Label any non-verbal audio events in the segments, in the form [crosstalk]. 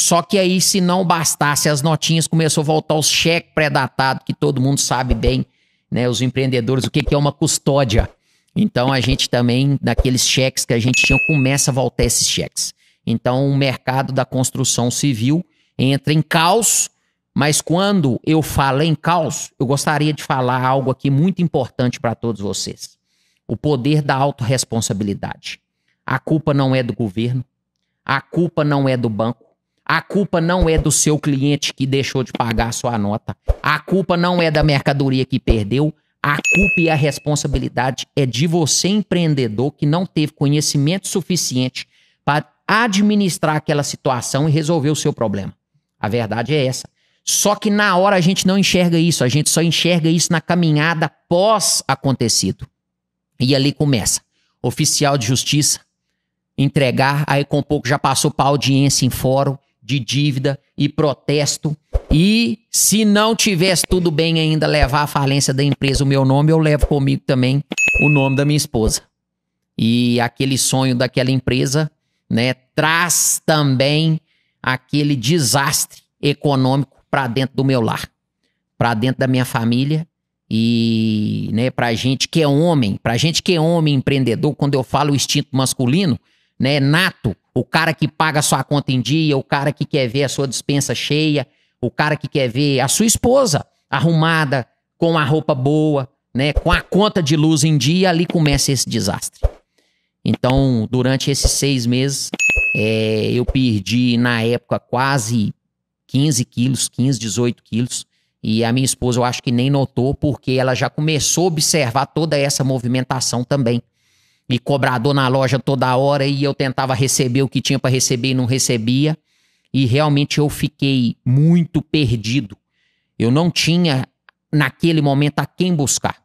Só que aí, se não bastasse as notinhas, começou a voltar os cheques pré-datados, que todo mundo sabe bem, né? Os empreendedores, o que, que é uma custódia. Então, a gente também, daqueles cheques que a gente tinha, começa a voltar esses cheques. Então, o mercado da construção civil entra em caos, mas quando eu falo em caos, eu gostaria de falar algo aqui muito importante para todos vocês: o poder da autorresponsabilidade. A culpa não é do governo, a culpa não é do banco, a culpa não é do seu cliente que deixou de pagar a sua nota. A culpa não é da mercadoria que perdeu. A culpa e a responsabilidade é de você, empreendedor, que não teve conhecimento suficiente para administrar aquela situação e resolver o seu problema. A verdade é essa. Só que na hora a gente não enxerga isso, a gente só enxerga isso na caminhada pós-acontecido. E ali começa. Oficial de justiça entregar, aí com pouco já passou para audiência em fórum, de dívida e protesto. E se não tivesse tudo bem ainda, levar a falência da empresa o meu nome, eu levo comigo também o nome da minha esposa. E aquele sonho daquela empresa, né, traz também aquele desastre econômico para dentro do meu lar, para dentro da minha família e, né, pra gente que é homem, pra gente que é homem empreendedor, quando eu falo instinto masculino, né, nato, o cara que paga a sua conta em dia, o cara que quer ver a sua dispensa cheia, o cara que quer ver a sua esposa arrumada, com a roupa boa, né, com a conta de luz em dia, ali começa esse desastre. Então, durante esses seis meses, é, eu perdi, na época, quase 15 quilos, 15, 18 quilos. E a minha esposa, eu acho que nem notou, porque ela já começou a observar toda essa movimentação também e cobrador na loja toda hora e eu tentava receber o que tinha para receber e não recebia. E realmente eu fiquei muito perdido. Eu não tinha naquele momento a quem buscar.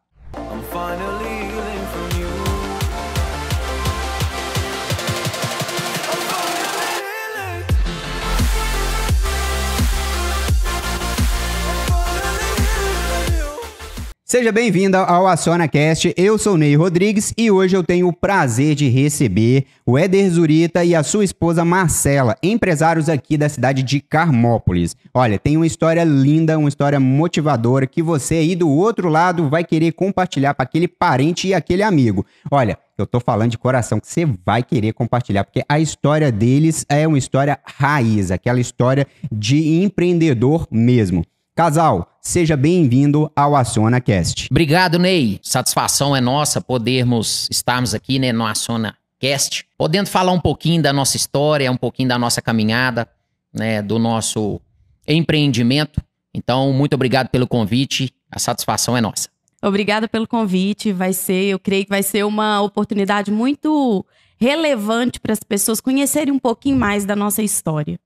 Seja bem-vinda ao Aciona Cast. Eu sou Ney Rodrigues e hoje eu tenho o prazer de receber o Éder Zurita e a sua esposa Marcela, empresários aqui da cidade de Carmópolis. Olha, tem uma história linda, uma história motivadora que você aí do outro lado vai querer compartilhar para aquele parente e aquele amigo. Olha, eu tô falando de coração que você vai querer compartilhar, porque a história deles é uma história raiz, aquela história de empreendedor mesmo. Casal, Seja bem-vindo ao Aciona Cast. Obrigado, Ney. Satisfação é nossa podermos estarmos aqui né, no Aciona Cast, podendo falar um pouquinho da nossa história, um pouquinho da nossa caminhada, né, do nosso empreendimento. Então, muito obrigado pelo convite. A satisfação é nossa. Obrigada pelo convite. Vai ser, eu creio que vai ser uma oportunidade muito relevante para as pessoas conhecerem um pouquinho mais da nossa história.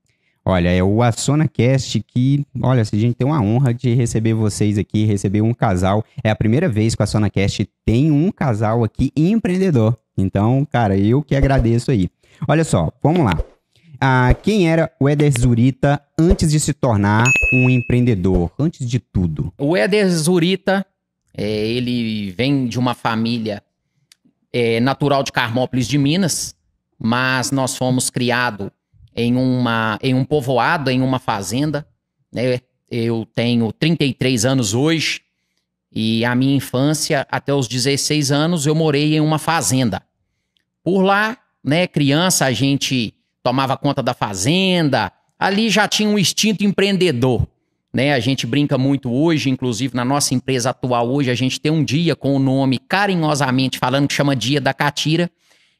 Olha, é o AssonaCast que, olha, a gente tem uma honra de receber vocês aqui, receber um casal. É a primeira vez que o AssonaCast tem um casal aqui empreendedor. Então, cara, eu que agradeço aí. Olha só, vamos lá. Ah, quem era o Éder Zurita antes de se tornar um empreendedor? Antes de tudo. O Éder Zurita, é, ele vem de uma família é, natural de Carmópolis de Minas, mas nós fomos criados em, uma, em um povoado, em uma fazenda. Né? Eu tenho 33 anos hoje e a minha infância, até os 16 anos, eu morei em uma fazenda. Por lá, né, criança, a gente tomava conta da fazenda. Ali já tinha um instinto empreendedor. Né? A gente brinca muito hoje, inclusive na nossa empresa atual hoje, a gente tem um dia com o nome carinhosamente falando que chama Dia da Catira,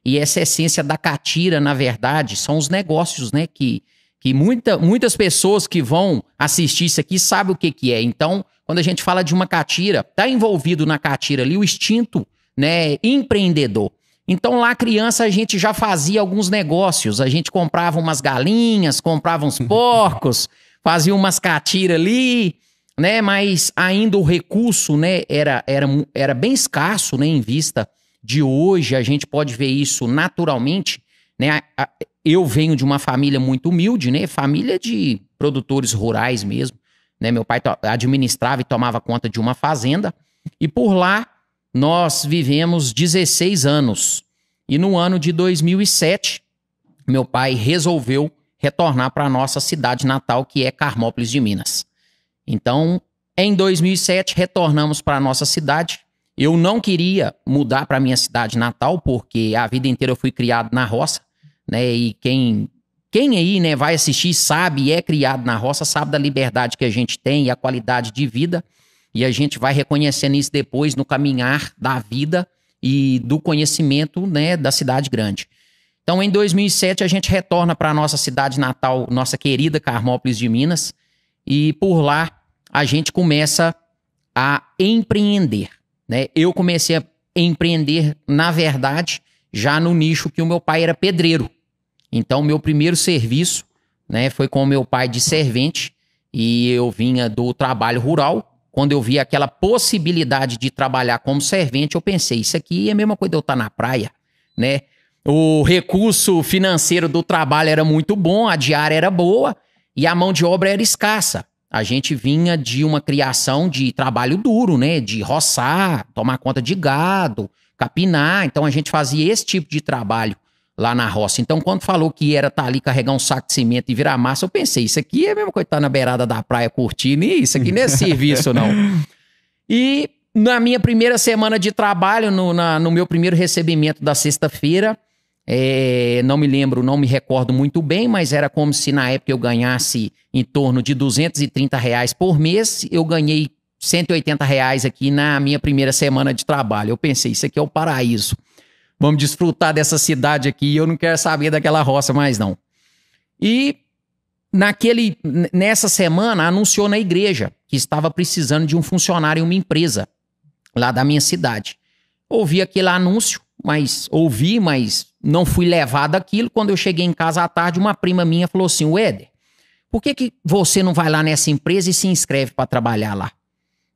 e essa é essência da catira, na verdade, são os negócios, né? Que, que muita, muitas pessoas que vão assistir isso aqui sabem o que, que é. Então, quando a gente fala de uma catira, tá envolvido na catira ali o instinto, né, empreendedor. Então lá criança a gente já fazia alguns negócios, a gente comprava umas galinhas, comprava uns [laughs] porcos, fazia umas catira ali, né, mas ainda o recurso, né, era, era, era bem escasso, né, em vista de hoje, a gente pode ver isso naturalmente, né? Eu venho de uma família muito humilde, né? Família de produtores rurais mesmo, né? Meu pai administrava e tomava conta de uma fazenda e por lá nós vivemos 16 anos. E no ano de 2007, meu pai resolveu retornar para a nossa cidade natal, que é Carmópolis de Minas. Então, em 2007, retornamos para a nossa cidade, eu não queria mudar para minha cidade natal, porque a vida inteira eu fui criado na roça, né? E quem quem aí, né, vai assistir, sabe, é criado na roça, sabe da liberdade que a gente tem e a qualidade de vida. E a gente vai reconhecendo isso depois no caminhar da vida e do conhecimento, né, da cidade grande. Então, em 2007, a gente retorna para nossa cidade natal, nossa querida Carmópolis de Minas, e por lá a gente começa a empreender. Né? Eu comecei a empreender, na verdade, já no nicho que o meu pai era pedreiro. Então, meu primeiro serviço né, foi com o meu pai de servente e eu vinha do trabalho rural. Quando eu vi aquela possibilidade de trabalhar como servente, eu pensei, isso aqui é a mesma coisa de eu estar tá na praia, né? O recurso financeiro do trabalho era muito bom, a diária era boa e a mão de obra era escassa. A gente vinha de uma criação de trabalho duro, né? De roçar, tomar conta de gado, capinar. Então a gente fazia esse tipo de trabalho lá na roça. Então, quando falou que era estar tá ali carregar um saco de cimento e virar massa, eu pensei, isso aqui é mesmo coisa estar na beirada da praia curtindo, e isso aqui não é serviço, não. [laughs] E na minha primeira semana de trabalho, no, na, no meu primeiro recebimento da sexta-feira, é, não me lembro, não me recordo muito bem, mas era como se na época eu ganhasse em torno de 230 reais por mês. Eu ganhei 180 reais aqui na minha primeira semana de trabalho. Eu pensei, isso aqui é o paraíso. Vamos desfrutar dessa cidade aqui. Eu não quero saber daquela roça mais, não. E naquele, nessa semana anunciou na igreja que estava precisando de um funcionário em uma empresa lá da minha cidade. Ouvi aquele anúncio, mas ouvi, mas não fui levado aquilo. Quando eu cheguei em casa à tarde, uma prima minha falou assim: Éder, por que, que você não vai lá nessa empresa e se inscreve para trabalhar lá?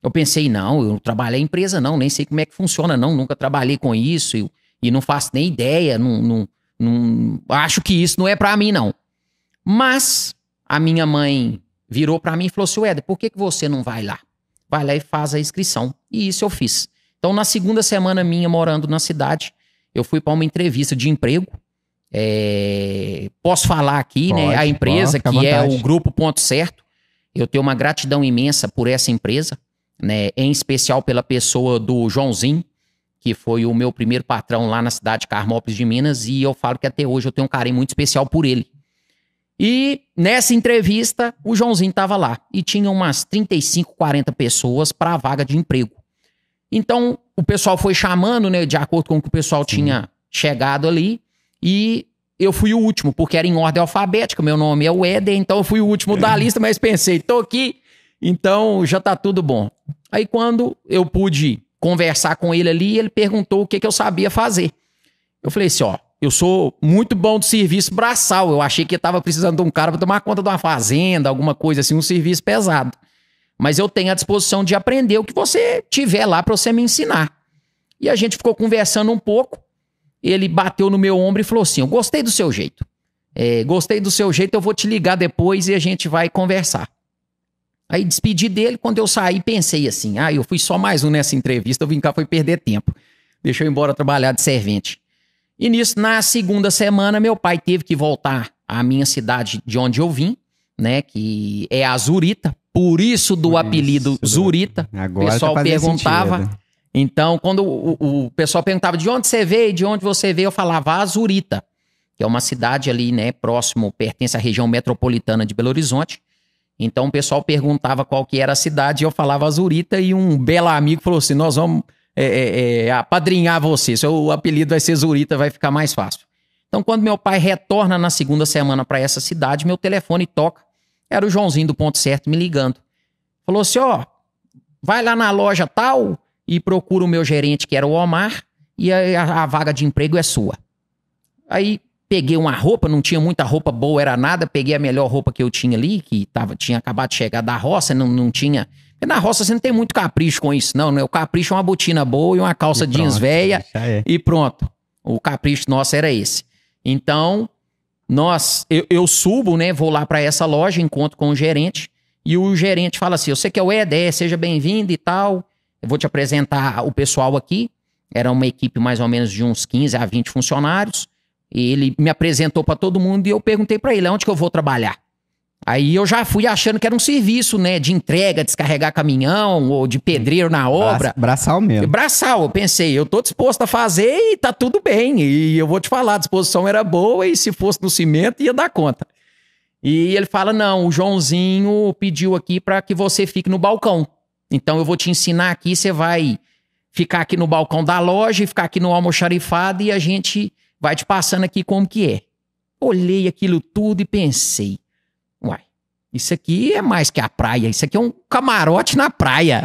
Eu pensei, não, eu não trabalhei em empresa, não, nem sei como é que funciona, não, nunca trabalhei com isso e não faço nem ideia, não, não, não acho que isso não é para mim, não. Mas a minha mãe virou para mim e falou assim: Éder, por que, que você não vai lá? Vai lá e faz a inscrição. E isso eu fiz. Então, na segunda semana minha morando na cidade, eu fui para uma entrevista de emprego. É... Posso falar aqui, né? pode, né? A empresa, pode, que é o Grupo Ponto Certo. Eu tenho uma gratidão imensa por essa empresa, né? Em especial pela pessoa do Joãozinho, que foi o meu primeiro patrão lá na cidade de Carmópolis de Minas, e eu falo que até hoje eu tenho um carinho muito especial por ele. E nessa entrevista, o Joãozinho estava lá e tinha umas 35, 40 pessoas para a vaga de emprego. Então, o pessoal foi chamando, né, de acordo com o que o pessoal Sim. tinha chegado ali. E eu fui o último, porque era em ordem alfabética, meu nome é o Éder, então eu fui o último da é. lista, mas pensei, tô aqui, então já tá tudo bom. Aí quando eu pude conversar com ele ali, ele perguntou o que, que eu sabia fazer. Eu falei assim, ó, eu sou muito bom de serviço braçal, eu achei que eu tava precisando de um cara para tomar conta de uma fazenda, alguma coisa assim, um serviço pesado mas eu tenho a disposição de aprender o que você tiver lá para você me ensinar. E a gente ficou conversando um pouco. Ele bateu no meu ombro e falou assim: Eu gostei do seu jeito. É, gostei do seu jeito, eu vou te ligar depois e a gente vai conversar. Aí despedi dele. Quando eu saí, pensei assim: Ah, eu fui só mais um nessa entrevista. Eu vim cá, foi perder tempo. Deixa eu ir embora trabalhar de servente. E nisso, na segunda semana, meu pai teve que voltar à minha cidade de onde eu vim, né? Que é Azurita, por isso do isso, apelido né? Zurita. Agora o pessoal tá perguntava. Sentido. Né? Então, quando o, o, pessoal perguntava de onde você veio, de onde você veio, eu falava Azurita, ah, que é uma cidade ali, né, próximo, pertence à região metropolitana de Belo Horizonte. Então, o pessoal perguntava qual que era a cidade, eu falava Azurita e um belo amigo falou assim: nós vamos é, é, é, apadrinhar você, seu apelido vai ser Zurita, vai ficar mais fácil. Então, quando meu pai retorna na segunda semana para essa cidade, meu telefone toca era o Joãozinho do Ponto Certo me ligando. Falou assim: ó, vai lá na loja tal e procura o meu gerente, que era o Omar, e a, a vaga de emprego é sua. Aí peguei uma roupa, não tinha muita roupa boa, era nada, peguei a melhor roupa que eu tinha ali, que tava, tinha acabado de chegar da roça, não, não tinha. Na roça você não tem muito capricho com isso, não, né? O capricho é uma botina boa e uma calça e jeans velha é. e pronto. O capricho nosso era esse. Então, nós, eu, eu subo, né? Vou lá para essa loja, encontro com o gerente e o gerente fala assim: "Você que é o Éder, é, seja bem-vindo e tal. Eu vou te apresentar o pessoal aqui. Era uma equipe mais ou menos de uns 15 a 20 funcionários. E ele me apresentou para todo mundo e eu perguntei para ele: "Onde que eu vou trabalhar?" Aí eu já fui achando que era um serviço, né? De entrega, descarregar caminhão ou de pedreiro na obra. braçal mesmo. Braçal, eu pensei, eu tô disposto a fazer e tá tudo bem. E eu vou te falar, a disposição era boa e se fosse no cimento ia dar conta. E ele fala: não, o Joãozinho pediu aqui para que você fique no balcão. Então eu vou te ensinar aqui, você vai ficar aqui no balcão da loja e ficar aqui no almoxarifado e a gente vai te passando aqui como que é. Olhei aquilo tudo e pensei. Isso aqui é mais que a praia, isso aqui é um camarote na praia.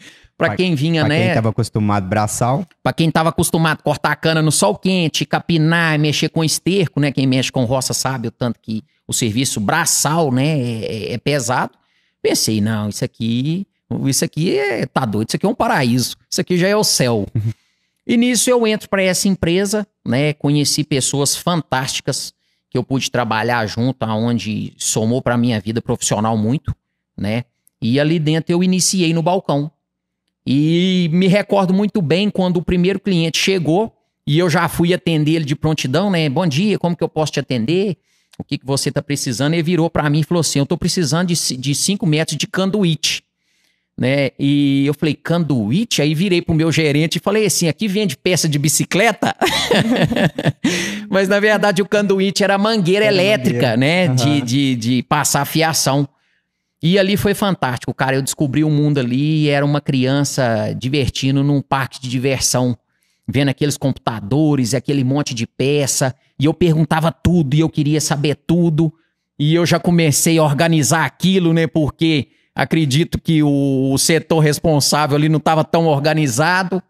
[laughs] para quem vinha, pra né? Pra quem tava acostumado braçal. Para quem tava acostumado cortar a cana no sol quente, capinar, mexer com esterco, né? Quem mexe com roça sabe o tanto que o serviço braçal, né, é, é, é pesado. Pensei, não, isso aqui, isso aqui é, tá doido, isso aqui é um paraíso, isso aqui já é o céu. [laughs] e nisso eu entro para essa empresa, né? Conheci pessoas fantásticas que eu pude trabalhar junto, aonde somou para minha vida profissional muito, né? E ali dentro eu iniciei no balcão. E me recordo muito bem quando o primeiro cliente chegou e eu já fui atender ele de prontidão, né? Bom dia, como que eu posso te atender? O que, que você tá precisando? Ele virou para mim e falou assim: Eu estou precisando de, de metros de canduíte né? E eu falei, Canduíte? Aí virei pro meu gerente e falei assim, aqui vende peça de bicicleta? [laughs] Mas na verdade o Canduíte era mangueira era elétrica, mangueira. né? Uhum. De, de, de passar fiação. E ali foi fantástico, cara. Eu descobri o um mundo ali e era uma criança divertindo num parque de diversão, vendo aqueles computadores, aquele monte de peça. E eu perguntava tudo e eu queria saber tudo. E eu já comecei a organizar aquilo, né? Porque Acredito que o, setor responsável ali não estava tão organizado.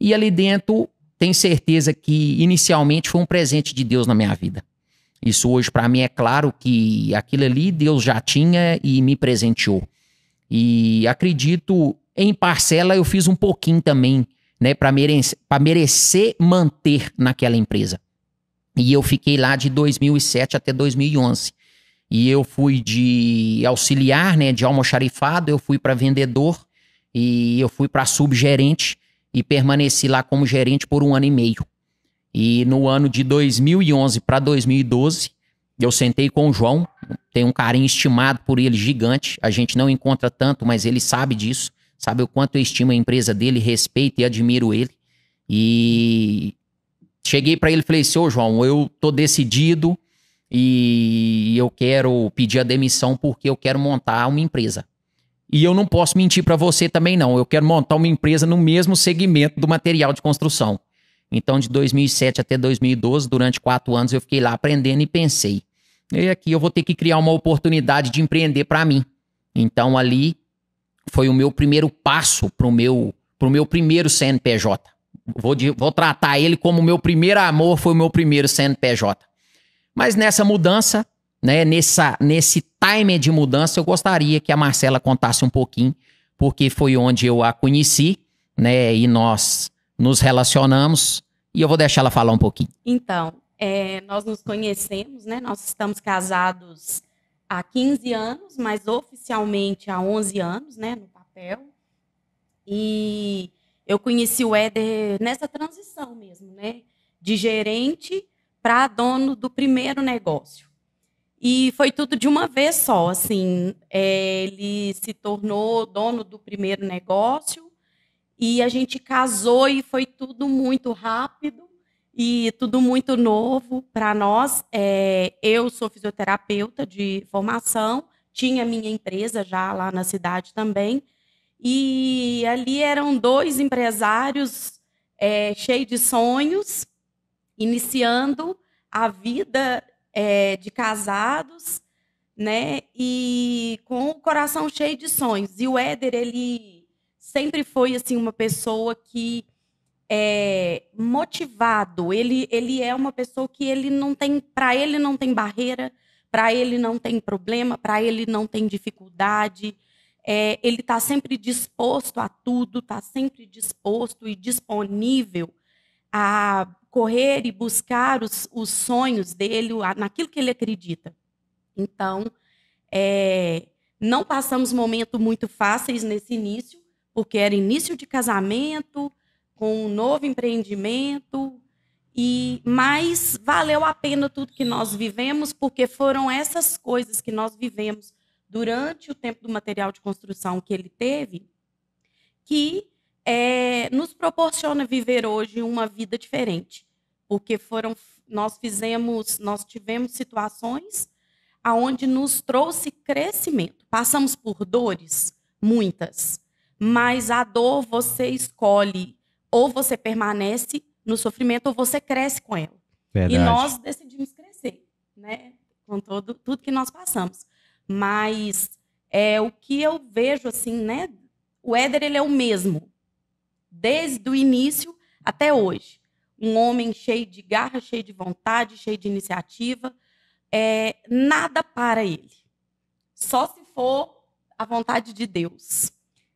E ali dentro, tenho certeza que inicialmente foi um presente de Deus na minha vida. Isso hoje para mim é claro que aquilo ali Deus já tinha e me presenteou. E acredito em parcela eu fiz um pouquinho também, né, para merecer, pra merecer manter naquela empresa. E eu fiquei lá de 2007 até 2011. E eu fui de auxiliar, né, de almoxarifado, eu fui para vendedor e eu fui para subgerente e permaneci lá como gerente por um ano e meio. E no ano de 2011 para 2012, eu sentei com o João, tenho um carinho estimado por ele gigante, a gente não encontra tanto, mas ele sabe disso, sabe o quanto eu estimo a empresa dele, respeito e admiro ele. E cheguei para ele e falei: "Seu João, eu tô decidido, e eu quero pedir a demissão porque eu quero montar uma empresa. E eu não posso mentir para você também não. Eu quero montar uma empresa no mesmo segmento do material de construção. Então, de 2007 até 2012, durante quatro anos, eu fiquei lá aprendendo e pensei: e aqui eu vou ter que criar uma oportunidade de empreender para mim. Então, ali foi o meu primeiro passo para o meu, pro meu primeiro CNPJ. Vou, de, vou tratar ele como o meu primeiro amor foi o meu primeiro CNPJ. Mas nessa mudança, né, nessa, nesse time de mudança, eu gostaria que a Marcela contasse um pouquinho, porque foi onde eu a conheci, né, e nós nos relacionamos, e eu vou deixar ela falar um pouquinho. Então, é, nós nos conhecemos, né, nós estamos casados há 15 anos, mas oficialmente há 11 anos, né, no papel, e eu conheci o Éder nessa transição mesmo, né, de gerente para dono do primeiro negócio. E foi tudo de uma vez só, assim, é, ele se tornou dono do primeiro negócio e a gente casou e foi tudo muito rápido e tudo muito novo para nós. É, eu sou fisioterapeuta de formação, tinha minha empresa já lá na cidade também. E ali eram dois empresários é, cheios de sonhos iniciando a vida é, de casados, né? E com o coração cheio de sonhos. E o Éder, ele sempre foi assim uma pessoa que é motivado. Ele, ele é uma pessoa que ele não tem, para ele não tem barreira, para ele não tem problema, para ele não tem dificuldade. É, ele está sempre disposto a tudo, está sempre disposto e disponível a correr e buscar os, os sonhos dele, naquilo que ele acredita. Então, é, não passamos momentos muito fáceis nesse início, porque era início de casamento, com um novo empreendimento, e mas valeu a pena tudo que nós vivemos, porque foram essas coisas que nós vivemos durante o tempo do material de construção que ele teve que é, nos proporciona viver hoje uma vida diferente, porque foram nós fizemos, nós tivemos situações aonde nos trouxe crescimento. Passamos por dores, muitas, mas a dor você escolhe ou você permanece no sofrimento ou você cresce com ela. Verdade. E nós decidimos crescer, né? Com todo, tudo que nós passamos. Mas é o que eu vejo assim, né? O Éder ele é o mesmo, desde o início até hoje. Um homem cheio de garra, cheio de vontade, cheio de iniciativa. É, nada para ele. Só se for a vontade de Deus.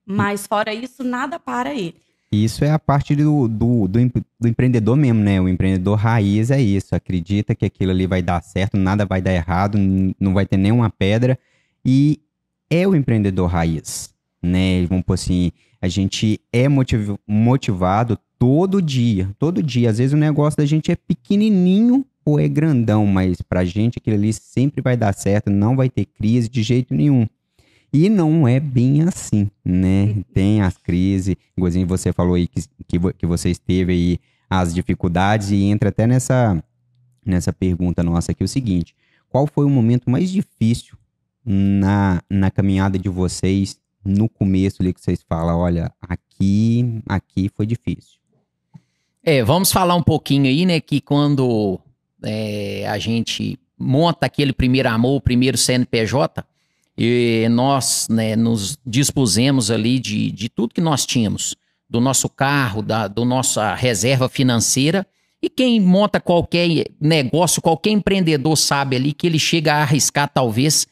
Mas fora isso, nada para ele. Isso é a parte do, do, do, do, empreendedor mesmo, né? O empreendedor raiz é isso. Acredita que aquilo ali vai dar certo, nada vai dar errado, não vai ter nenhuma pedra. E é o empreendedor raiz né? Vamos por assim, a gente é motiv motivado todo dia, todo dia. Às vezes o negócio da gente é pequenininho ou é grandão, mas pra gente aquilo ali sempre vai dar certo, não vai ter crise de jeito nenhum. E não é bem assim, né? Tem as crises, igualzinho você falou aí que, que, que você esteve aí as dificuldades e entra até nessa, nessa pergunta nossa aqui, o seguinte, qual foi o momento mais difícil na, na caminhada de vocês no começo ali que vocês falam, olha, aqui, aqui foi difícil? É, vamos falar um pouquinho aí, né, que quando é, a gente monta aquele primeiro amor, o primeiro CNPJ, e nós né, nos dispusemos ali de, de tudo que nós tínhamos, do nosso carro, da do nossa reserva financeira, e quem monta qualquer negócio, qualquer empreendedor sabe ali que ele chega a arriscar talvez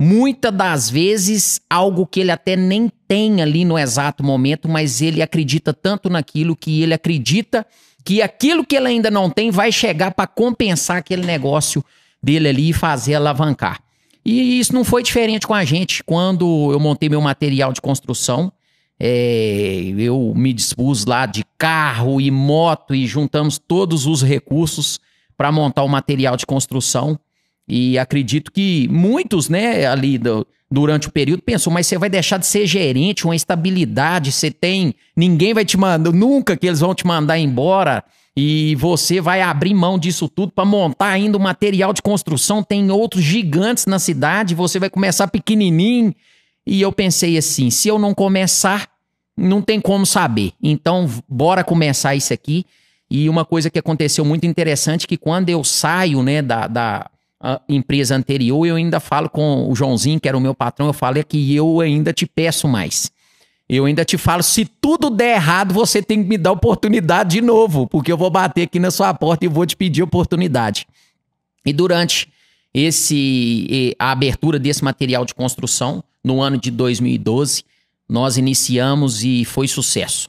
muitas das vezes algo que ele até nem tem ali no exato momento, mas ele acredita tanto naquilo que ele acredita que aquilo que ele ainda não tem vai chegar para compensar aquele negócio dele ali e fazer alavancar. E isso não foi diferente com a gente quando eu montei meu material de construção. É, eu me dispus lá de carro e moto e juntamos todos os recursos para montar o material de construção. E acredito que muitos, né, ali do, durante o período, pensou, mas você vai deixar de ser gerente, uma estabilidade, você tem. Ninguém vai te mandar, nunca que eles vão te mandar embora. E você vai abrir mão disso tudo para montar ainda o um material de construção. Tem outros gigantes na cidade, você vai começar pequenininho. E eu pensei assim: se eu não começar, não tem como saber. Então, bora começar isso aqui. E uma coisa que aconteceu muito interessante que quando eu saio né, da, da, empresa anterior, eu ainda falo com o Joãozinho, que era o meu patrão, eu falei é que eu ainda te peço mais. Eu ainda te falo, se tudo der errado, você tem que me dar oportunidade de novo, porque eu vou bater aqui na sua porta e vou te pedir oportunidade. E durante esse a abertura desse material de construção, no ano de 2012, nós iniciamos e foi sucesso.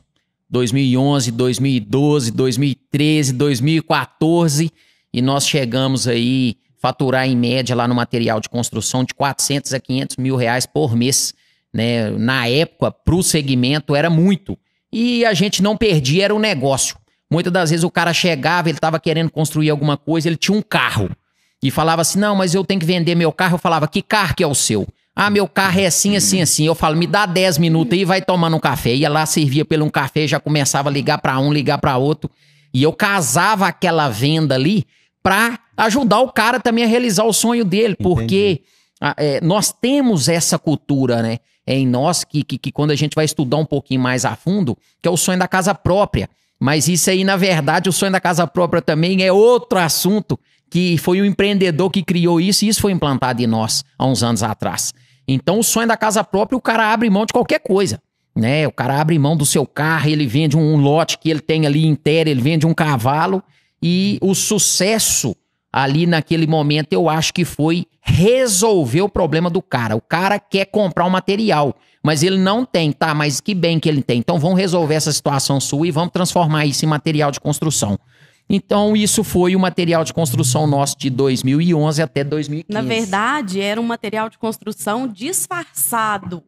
2011, 2012, 2013, 2014 e nós chegamos aí faturar em média lá no material de construção de 400 a 500 mil reais por mês. Né? Na época, para o segmento era muito. E a gente não perdia, era o um negócio. Muitas das vezes o cara chegava, ele estava querendo construir alguma coisa, ele tinha um carro. E falava assim: não, mas eu tenho que vender meu carro. Eu falava: que carro que é o seu? Ah, meu carro é assim, assim, assim. Eu falo, me dá 10 minutos aí, vai tomando um café. Ia lá, servia pelo um café, já começava a ligar para um, ligar para outro. E eu casava aquela venda ali para ajudar o cara também a realizar o sonho dele, porque ah, é, nós temos essa cultura, né? É em nós que, que, que quando a gente vai estudar um pouquinho mais a fundo, que é o sonho da casa própria. Mas isso aí, na verdade, o sonho da casa própria também é outro assunto que foi o empreendedor que criou isso e isso foi implantado em nós há uns anos atrás. Então, o sonho da casa própria, o cara abre mão de qualquer coisa. Né? O cara abre mão do seu carro, ele vende um lote que ele tem ali inteiro, ele vende um cavalo. E o sucesso ali naquele momento, eu acho que foi resolver o problema do cara. O cara quer comprar o material, mas ele não tem, tá? Mas que bem que ele tem. Então vamos resolver essa situação sua e vamos transformar isso em material de construção. Então, isso foi o material de construção nosso de 2011 até 2015. Na verdade, era um material de construção disfarçado.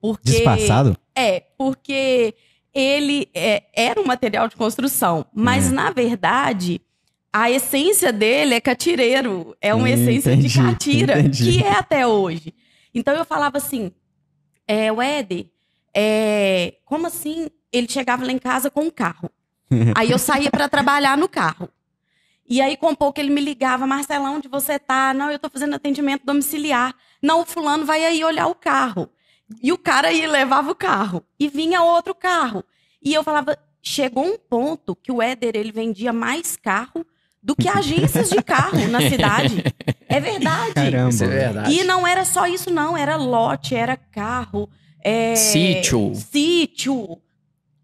Porque, disfarçado? É, porque ele é, era um material de construção, mas, é. na verdade, a essência dele é catireiro, é uma essência de [laughs] catira, entendi. que é até hoje. Então eu falava assim, é, o Éder, é, como assim? Ele chegava lá em casa com um carro. [laughs] Aí eu saía para trabalhar no carro. E aí, com pouco, ele me ligava, Marcelão, onde você tá? Não, eu tô fazendo atendimento domiciliar. Não, o fulano vai aí olhar o carro. E o cara aí levava o carro. E vinha outro carro. E eu falava, chegou um ponto que o Éder, ele vendia mais carro do que agências de carro na cidade. É verdade. Caramba. Isso é verdade. E não era só isso, não. Era lote, era carro. É... Sítio. Sítio.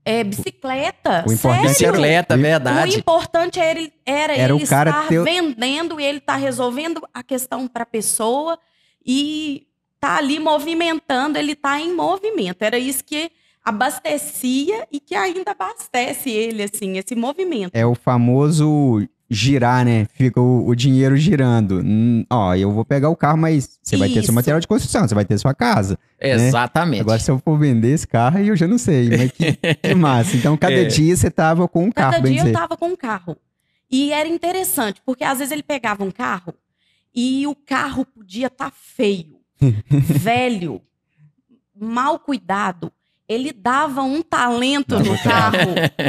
É, bicicleta. O importante Sério? bicicleta, verdade. O importante era, era, era ele o cara estar tá teu... vendendo e ele estar tá resolvendo a questão para a pessoa e tá ali movimentando, ele tá em movimento. Era isso que abastecia e que ainda abastece ele, assim, esse movimento. É o famoso girar, né? Fica o, o dinheiro girando. Hum, ó, eu vou pegar o carro, mas você vai ter seu material de construção, você vai ter sua casa. Né? Exatamente. Né? Agora, se eu for vender esse carro, eu já não sei, mas que, que [laughs] massa. Então, cada é. dia você tava com um carro, Cada dia dizer. eu tava com um carro. E era interessante, porque às vezes ele pegava um carro e o carro podia estar tá feio, [laughs] velho, mal cuidado. Ele dava um talento no carro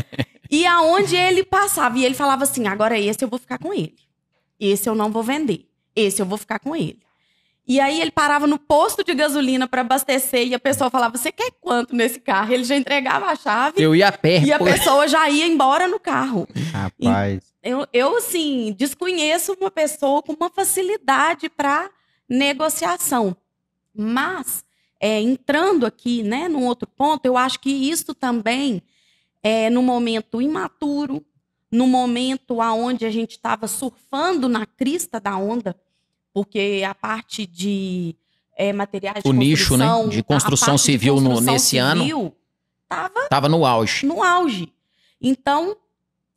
[laughs] E aonde ele passava, e ele falava assim: agora esse eu vou ficar com ele. Esse eu não vou vender. Esse eu vou ficar com ele. E aí ele parava no posto de gasolina para abastecer e a pessoa falava: "Você quer quanto nesse carro?" Ele já entregava a chave. Eu ia perto. E a pessoa já ia embora no carro. Rapaz. E eu, eu assim, desconheço uma pessoa com uma facilidade para negociação. Mas é, entrando aqui, né, num outro ponto, eu acho que isso também é, no momento imaturo, no momento aonde a gente estava surfando na crista da onda, porque a parte de é, materiais o de nicho, né? construção, né? de construção civil de construção no, nesse civil, ano estava tava no auge. No auge. Então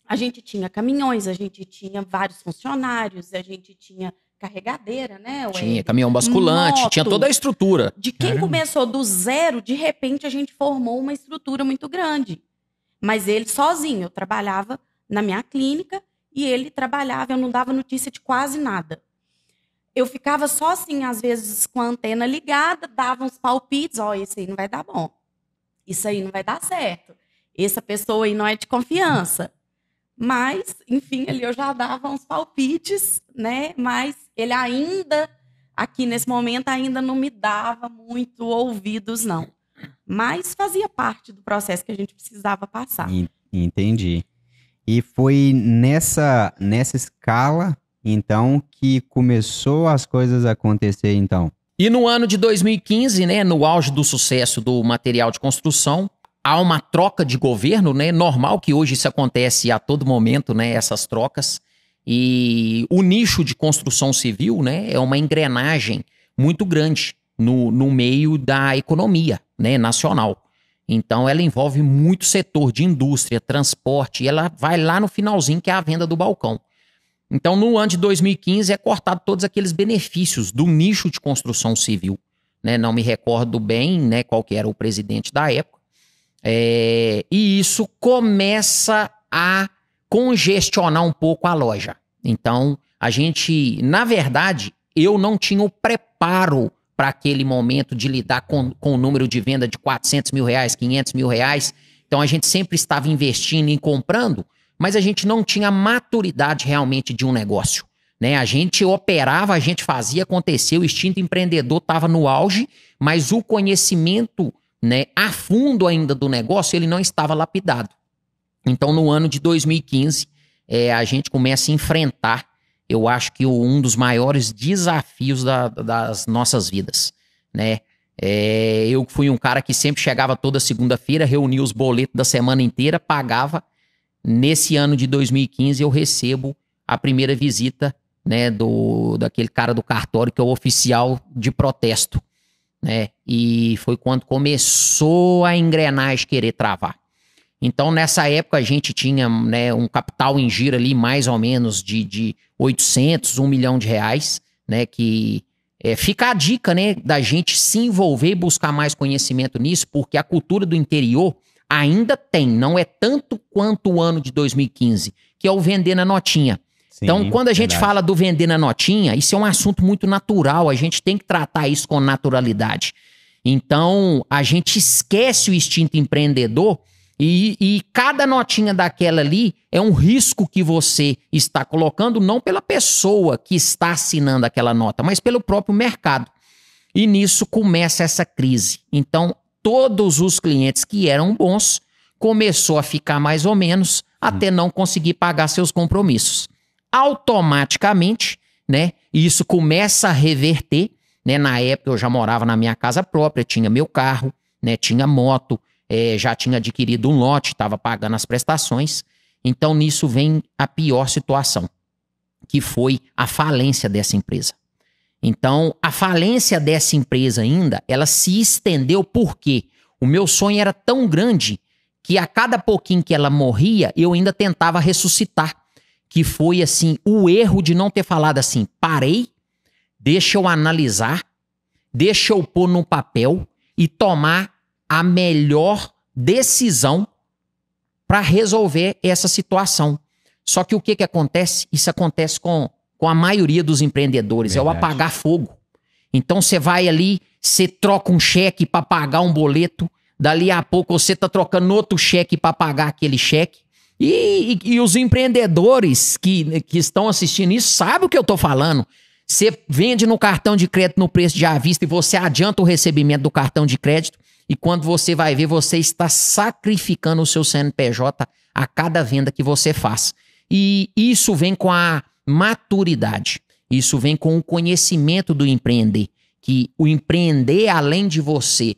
a gente tinha caminhões, a gente tinha vários funcionários, a gente tinha carregadeira, né? Ué? Tinha caminhão basculante, Moto. tinha toda a estrutura. De quem Caramba. Uhum. começou do zero, de repente a gente formou uma estrutura muito grande. Mas ele sozinho, eu trabalhava na minha clínica e ele trabalhava, eu não dava notícia de quase nada. Eu ficava só assim, às vezes, com a antena ligada, dava uns palpites, ó, oh, isso aí não vai dar bom. Isso aí não vai dar certo. Essa pessoa aí não é de confiança. Mas, enfim, ali eu já dava uns palpites, né? Mas ele ainda, aqui nesse momento, ainda não me dava muito ouvidos, não mas fazia parte do processo que a gente precisava passar. Entendi. E foi nessa nessa escala então que começou as coisas a acontecer então. E no ano de 2015, né, no auge do sucesso do material de construção, há uma troca de governo, né? Normal que hoje isso acontece a todo momento, né, essas trocas. E o nicho de construção civil, né, é uma engrenagem muito grande no, no meio da economia né, nacional. Então ela envolve muito setor de indústria, transporte, e ela vai lá no finalzinho que é a venda do balcão. Então no ano de 2015 é cortado todos aqueles benefícios do nicho de construção civil. Né? Não me recordo bem né, qual que era o presidente da época. É, e isso começa a congestionar um pouco a loja. Então a gente, na verdade, eu não tinha o preparo para aquele momento de lidar com, com o número de venda de 400 mil reais, 500 mil reais. Então a gente sempre estava investindo e comprando, mas a gente não tinha maturidade realmente de um negócio. Né? A gente operava, a gente fazia acontecer, o instinto empreendedor estava no auge, mas o conhecimento né, a fundo ainda do negócio ele não estava lapidado. Então no ano de 2015 é, eh, a gente começa a enfrentar eu acho que um dos maiores desafios da, das nossas vidas, né? É, eu fui um cara que sempre chegava toda segunda-feira, reunia os boletos da semana inteira, pagava. Nesse ano de 2015 eu recebo a primeira visita, né, do daquele cara do cartório que é o oficial de protesto, né? E foi quando começou a engrenagem querer travar. Então, nessa época, a gente tinha né, um capital em giro ali mais ou menos de, de 800, 1 milhão de reais, né? Que é, fica a dica, né, da gente se envolver e buscar mais conhecimento nisso, porque a cultura do interior ainda tem, não é tanto quanto o ano de 2015, que é o vender na notinha. Sim, então, quando a gente verdade. fala do vender na notinha, isso é um assunto muito natural, a gente tem que tratar isso com naturalidade. Então, a gente esquece o instinto empreendedor e, e, cada notinha daquela ali é um risco que você está colocando, não pela pessoa que está assinando aquela nota, mas pelo próprio mercado. E nisso começa essa crise. Então, todos os clientes que eram bons começou a ficar mais ou menos até hum. não conseguir pagar seus compromissos. Automaticamente, né? Isso começa a reverter, né? Na época eu já morava na minha casa própria, tinha meu carro, né? Tinha moto, é, já tinha adquirido um lote, estava pagando as prestações. Então, nisso vem a pior situação, que foi a falência dessa empresa. Então, a falência dessa empresa ainda, ela se estendeu porque o meu sonho era tão grande que a cada pouquinho que ela morria, eu ainda tentava ressuscitar. Que foi assim, o erro de não ter falado assim: parei, deixa eu analisar, deixa eu pôr no papel e tomar a melhor decisão para resolver essa situação. Só que o que, que acontece? Isso acontece com, com a maioria dos empreendedores, Verdade. é o apagar fogo. Então você vai ali, você troca um cheque para pagar um boleto, dali a pouco você está trocando outro cheque para pagar aquele cheque. E, e, e, os empreendedores que, que estão assistindo isso sabem o que eu estou falando. Você vende no cartão de crédito no preço de à vista e você adianta o recebimento do cartão de crédito. E quando você vai ver, você está sacrificando o seu CNPJ a cada venda que você faz. E isso vem com a maturidade, isso vem com o conhecimento do empreender. Que o empreender, além de você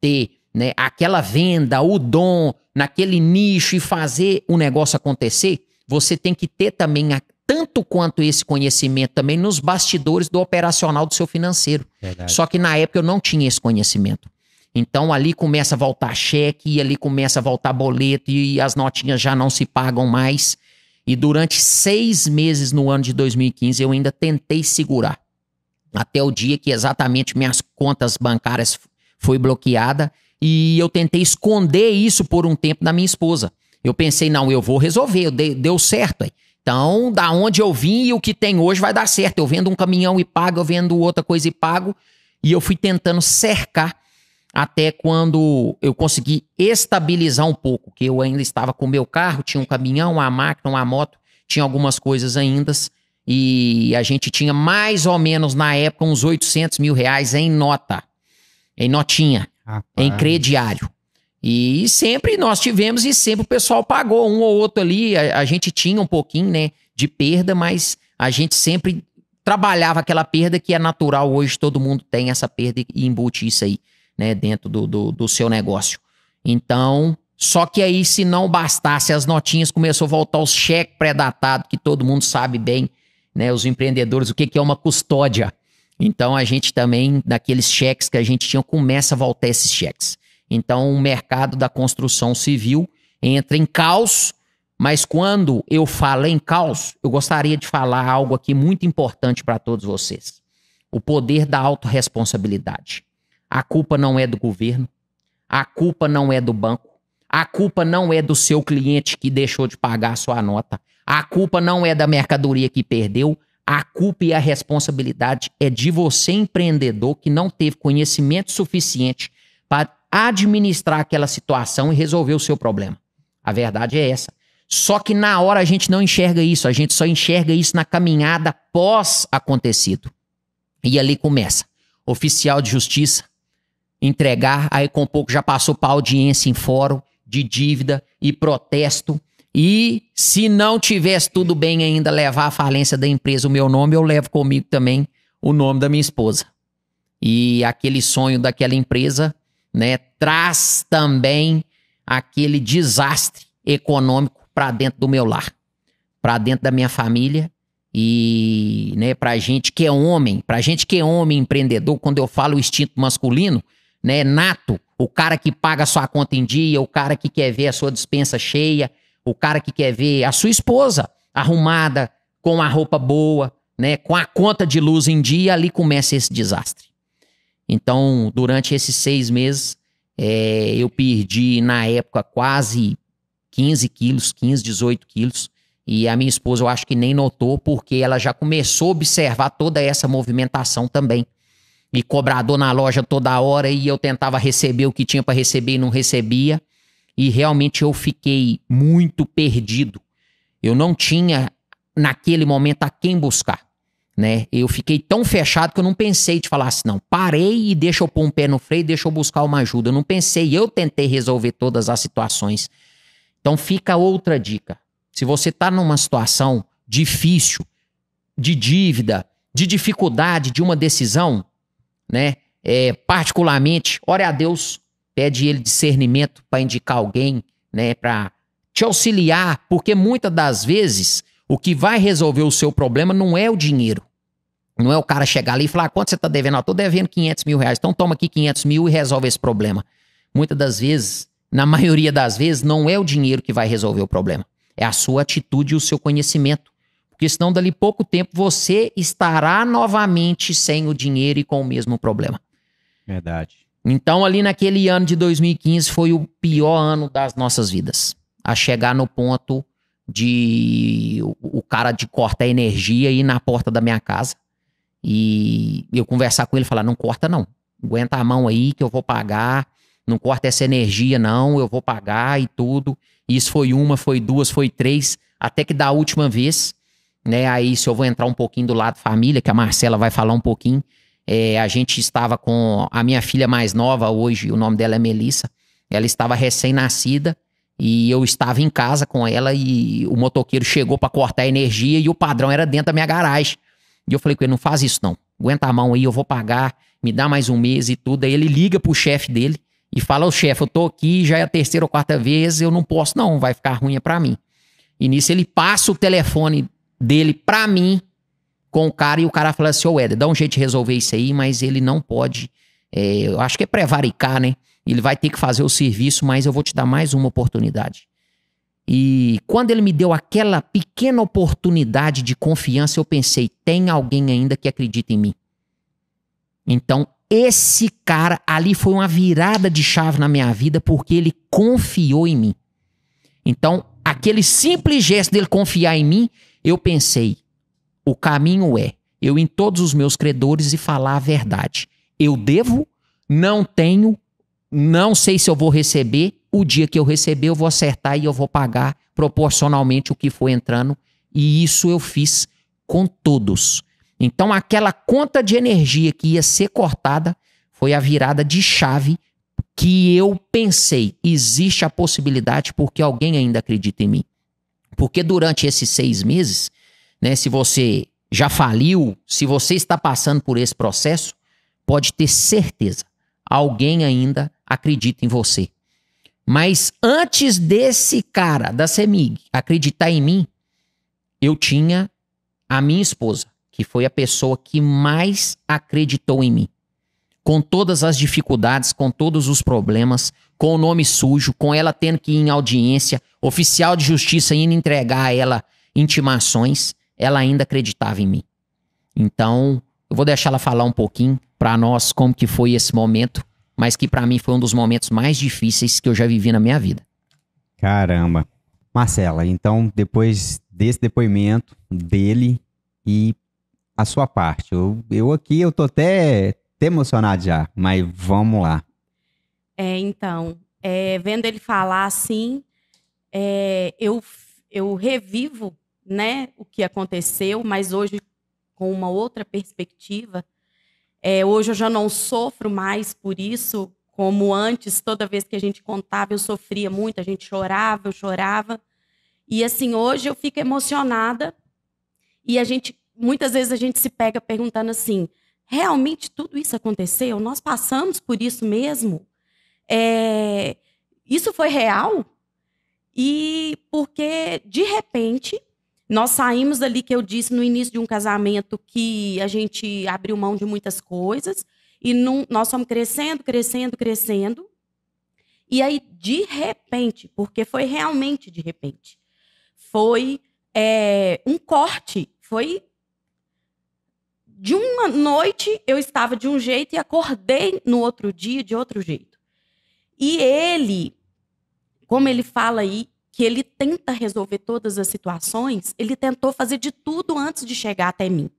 ter né, aquela venda, o dom naquele nicho e fazer o negócio acontecer, você tem que ter também a, tanto quanto esse conhecimento também nos bastidores do operacional do seu financeiro. Verdade. Só que na época eu não tinha esse conhecimento. Então ali começa a voltar cheque, e ali começa a voltar boleto, e as notinhas já não se pagam mais. E durante seis meses no ano de 2015 eu ainda tentei segurar. Até o dia que exatamente minhas contas bancárias foi bloqueada e eu tentei esconder isso por um tempo da minha esposa. Eu pensei, não, eu vou resolver, deu, deu certo. Aí. Então, da onde eu vim e o que tem hoje vai dar certo. Eu vendo um caminhão e pago, eu vendo outra coisa e pago. E eu fui tentando cercar até quando eu consegui estabilizar um pouco, que eu ainda estava com o meu carro, tinha um caminhão, uma máquina, uma moto, tinha algumas coisas ainda, e a gente tinha mais ou menos na época uns 800 mil reais em nota, em notinha, Rapaz. em crediário. E sempre nós tivemos e sempre o pessoal pagou um ou outro ali, a, a gente tinha um pouquinho, né, de perda, mas a gente sempre trabalhava aquela perda que é natural hoje, todo mundo tem essa perda e embute isso aí né, dentro do, do, do seu negócio. Então, só que aí, se não bastasse as notinhas, começou a voltar os cheques pré-datados, que todo mundo sabe bem, né, os empreendedores, o que, que é uma custódia. Então, a gente também, daqueles cheques que a gente tinha, começa a voltar esses cheques. Então, o mercado da construção civil entra em caos, mas quando eu falo em caos, eu gostaria de falar algo aqui muito importante para todos vocês: o poder da autorresponsabilidade. A culpa não é do governo, a culpa não é do banco, a culpa não é do seu cliente que deixou de pagar a sua nota, a culpa não é da mercadoria que perdeu, a culpa e a responsabilidade é de você, empreendedor, que não teve conhecimento suficiente para administrar aquela situação e resolver o seu problema. A verdade é essa. Só que na hora a gente não enxerga isso, a gente só enxerga isso na caminhada pós-acontecido. E ali começa. Oficial de justiça, entregar. Aí com pouco já passou para audiência em fórum de dívida e protesto. E se não tivesse tudo bem ainda levar a falência da empresa o meu nome, eu levo comigo também o nome da minha esposa. E aquele sonho daquela empresa, né, traz também aquele desastre econômico para dentro do meu lar, para dentro da minha família e, né, pra gente que é homem, pra gente que é homem empreendedor, quando eu falo instinto masculino, né, nato, o cara que paga a sua conta em dia, o cara que quer ver a sua dispensa cheia, o cara que quer ver a sua esposa arrumada, com a roupa boa, né, com a conta de luz em dia, ali começa esse desastre. Então, durante esses seis meses, é, eu perdi, na época, quase 15 quilos, 15, 18 quilos. E a minha esposa, eu acho que nem notou, porque ela já começou a observar toda essa movimentação também e cobrador na loja toda hora e eu tentava receber o que tinha para receber e não recebia. E realmente eu fiquei muito perdido. Eu não tinha naquele momento a quem buscar, né? Eu fiquei tão fechado que eu não pensei de falar assim, não, parei e deixa eu pôr um pé no freio, deixa eu buscar uma ajuda. Eu não pensei, eu tentei resolver todas as situações. Então fica outra dica. Se você está numa situação difícil, de dívida, de dificuldade de uma decisão, né? É, particularmente, ore a Deus, pede ele discernimento para indicar alguém, né? Para te auxiliar, porque muitas das vezes o que vai resolver o seu problema não é o dinheiro. Não é o cara chegar ali e falar, ah, quanto você está devendo? Estou ah, devendo 500 mil reais, então toma aqui 500 mil e resolve esse problema. Muitas das vezes, na maioria das vezes, não é o dinheiro que vai resolver o problema. É a sua atitude e o seu conhecimento porque senão dali pouco tempo você estará novamente sem o dinheiro e com o mesmo problema. Verdade. Então, ali naquele ano de 2015 foi o pior ano das nossas vidas. A chegar no ponto de o cara de cortar energia e ir na porta da minha casa e eu conversar com ele falar: não corta, não. Aguenta a mão aí que eu vou pagar. Não corta essa energia, não. Eu vou pagar e tudo. Isso foi uma, foi duas, foi três. Até que da última vez né? Aí, se eu vou entrar um pouquinho do lado família, que a Marcela vai falar um pouquinho, é, a gente estava com a minha filha mais nova hoje, o nome dela é Melissa, ela estava recém-nascida e eu estava em casa com ela e o motoqueiro chegou para cortar a energia e o padrão era dentro da minha garagem. E eu falei com ele, não faz isso não, aguenta a mão aí, eu vou pagar, me dá mais um mês e tudo. Aí ele liga pro chefe dele e fala, o chefe, eu tô aqui, já é a terceira ou quarta vez, eu não posso não, vai ficar ruim é pra mim. E nisso ele passa o telefone dele pra mim com o cara e o cara fala assim, ô oh, Éder, dá um jeito de resolver isso aí, mas ele não pode, é, eu acho que é prevaricar, né? Ele vai ter que fazer o serviço, mas eu vou te dar mais uma oportunidade. E quando ele me deu aquela pequena oportunidade de confiança, eu pensei: tem alguém ainda que acredita em mim. Então, esse cara ali foi uma virada de chave na minha vida porque ele confiou em mim. Então, aquele simples gesto dele confiar em mim eu pensei, o caminho é eu em todos os meus credores e falar a verdade. Eu devo, não tenho, não sei se eu vou receber. O dia que eu receber, eu vou acertar e eu vou pagar proporcionalmente o que for entrando. E isso eu fiz com todos. Então, aquela conta de energia que ia ser cortada foi a virada de chave que eu pensei: existe a possibilidade porque alguém ainda acredita em mim. Porque durante esses seis meses, né, se você já faliu, se você está passando por esse processo, pode ter certeza, alguém ainda acredita em você. Mas antes desse cara da CEMIG acreditar em mim, eu tinha a minha esposa, que foi a pessoa que mais acreditou em mim. Com todas as dificuldades, com todos os problemas, com o nome sujo, com ela tendo que ir em audiência, oficial de justiça indo entregar a ela intimações, ela ainda acreditava em mim. Então, eu vou deixar ela falar um pouquinho para nós como que foi esse momento, mas que para mim foi um dos momentos mais difíceis que eu já vivi na minha vida. Caramba. Marcela, então depois desse depoimento dele e a sua parte, eu, eu aqui eu tô até, até emocionado já, mas vamos lá. É, então, é, vendo ele falar assim, é, eu, eu revivo né, o que aconteceu, mas hoje com uma outra perspectiva. É, hoje eu já não sofro mais por isso, como antes, toda vez que a gente contava, eu sofria muito, a gente chorava, eu chorava. E assim, hoje eu fico emocionada e a gente, muitas vezes a gente se pega perguntando assim: realmente tudo isso aconteceu? Nós passamos por isso mesmo? É, isso foi real? E porque, de repente, nós saímos dali que eu disse no início de um casamento que a gente abriu mão de muitas coisas e num, nós fomos crescendo, crescendo, crescendo. E aí, de repente, porque foi realmente de repente, foi é, um corte, foi de uma noite eu estava de um jeito e acordei no outro dia de outro jeito. E ele como ele fala aí, que ele tenta resolver todas as situações, ele tentou fazer de tudo antes de chegar até mim.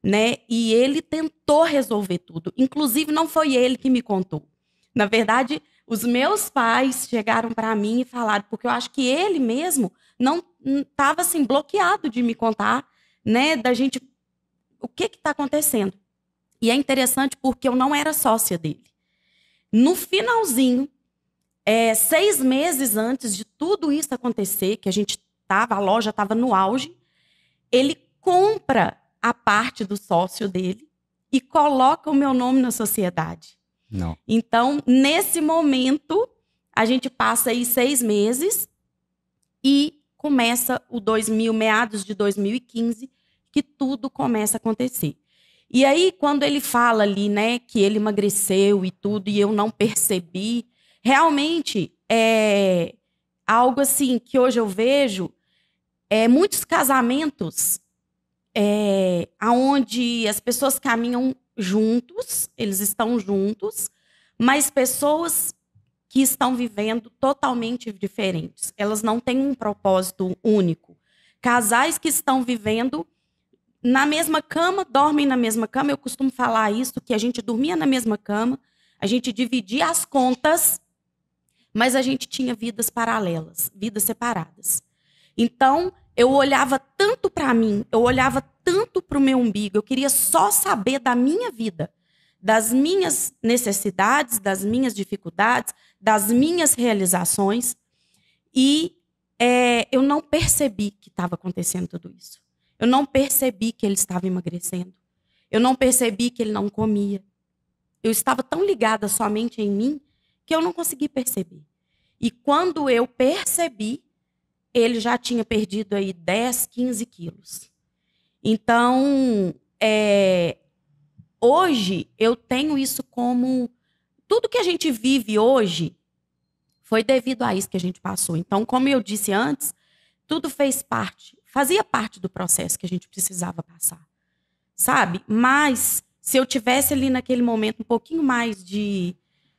Né? E ele tentou resolver tudo. Inclusive, não foi ele que me contou. Na verdade, os meus pais chegaram para mim e falaram, porque eu acho que ele mesmo não estava hum, assim bloqueado de me contar, né, da gente o que está acontecendo. E é interessante porque eu não era sócia dele. No finalzinho é, seis meses antes de tudo isso acontecer, que a gente tava, a loja estava no auge, ele compra a parte do sócio dele e coloca o meu nome na sociedade. Não. Então, nesse momento, a gente passa aí seis meses e começa o 2000, meados de 2015, que tudo começa a acontecer. E aí, quando ele fala ali, né, que ele emagreceu e tudo, e eu não percebi, realmente é algo assim que hoje eu vejo é muitos casamentos é, as pessoas caminham juntos, eles estão juntos, mas pessoas que estão vivendo totalmente diferentes. Elas não têm um propósito único. Casais que estão vivendo na mesma cama, dormem na mesma cama. Eu costumo falar isso, que a gente dormia na mesma cama, a gente dividia as contas mas a gente tinha vidas paralelas, vidas separadas. Então, eu olhava tanto para mim, eu olhava tanto para o meu umbigo, eu queria só saber da minha vida, das minhas necessidades, das minhas dificuldades, das minhas realizações. E é, eu não percebi que estava acontecendo tudo isso. Eu não percebi que ele estava emagrecendo. Eu não percebi que ele não comia. Eu estava tão ligada somente em mim que eu não consegui perceber. E quando eu percebi, ele já tinha perdido aí 10, 15 quilos. Então, é, hoje eu tenho isso como. Tudo que a gente vive hoje foi devido a isso que a gente passou. Então, como eu disse antes, tudo fez parte, fazia parte do processo que a gente precisava passar. Sabe? Mas se eu tivesse ali naquele momento um pouquinho mais de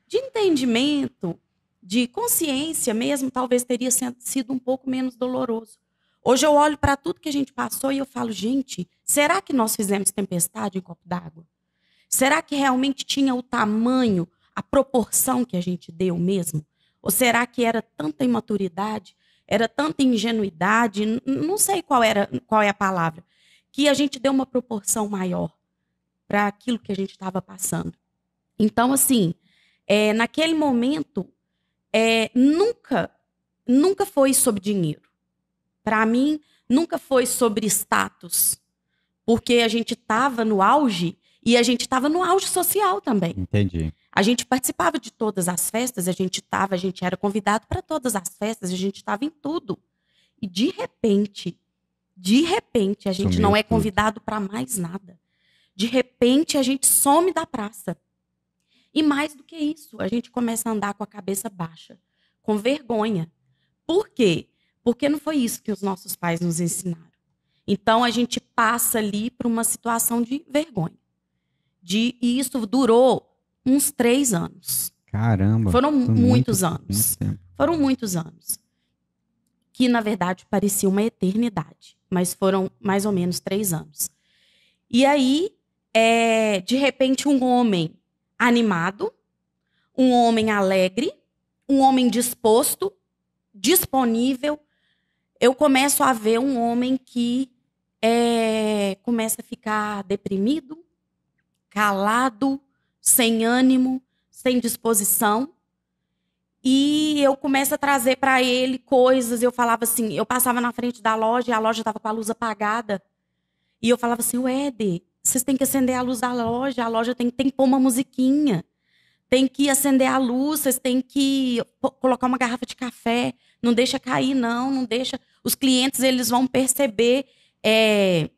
de entendimento, de consciência mesmo, talvez teria sido um pouco menos doloroso. Hoje eu olho para tudo que a gente passou e eu falo, gente, será que nós fizemos tempestade em copo d'água? Será que realmente tinha o tamanho, a proporção que a gente deu mesmo? Ou será que era tanta imaturidade, era tanta ingenuidade, não sei qual era, qual é a palavra, que a gente deu uma proporção maior para aquilo que a gente estava passando. Então, assim, é, naquele momento, é, nunca, nunca foi sobre dinheiro. Para mim, nunca foi sobre status, porque a gente estava no auge e a gente estava no auge social também. Entendi. A gente participava de todas as festas, a gente estava, a gente era convidado para todas as festas, a gente estava em tudo. E de repente, de repente, a gente Sumiu não é convidado para mais nada. De repente, a gente some da praça. E mais do que isso, a gente começa a andar com a cabeça baixa, com vergonha. Por quê? Porque não foi isso que os nossos pais nos ensinaram. Então a gente passa ali para uma situação de vergonha. De, e isso durou uns três anos. Caramba! Foram muitos muito, anos. Muito foram muitos anos. Que, na verdade, parecia uma eternidade. Mas foram mais ou menos três anos. E aí, é, de repente, um homem animado, um homem alegre, um homem disposto, disponível. Eu começo a ver um homem que é, começa a ficar deprimido, calado, sem ânimo, sem disposição. E eu começo a trazer para ele coisas. Eu falava assim, eu passava na frente da loja e a loja estava com a luz apagada. E eu falava assim, o Éder, vocês têm que acender a luz da loja, a loja tem, tem que pôr uma musiquinha, tem que acender a luz, vocês têm que colocar uma garrafa de café, não deixa cair não, não deixa. Os clientes eles vão perceber é,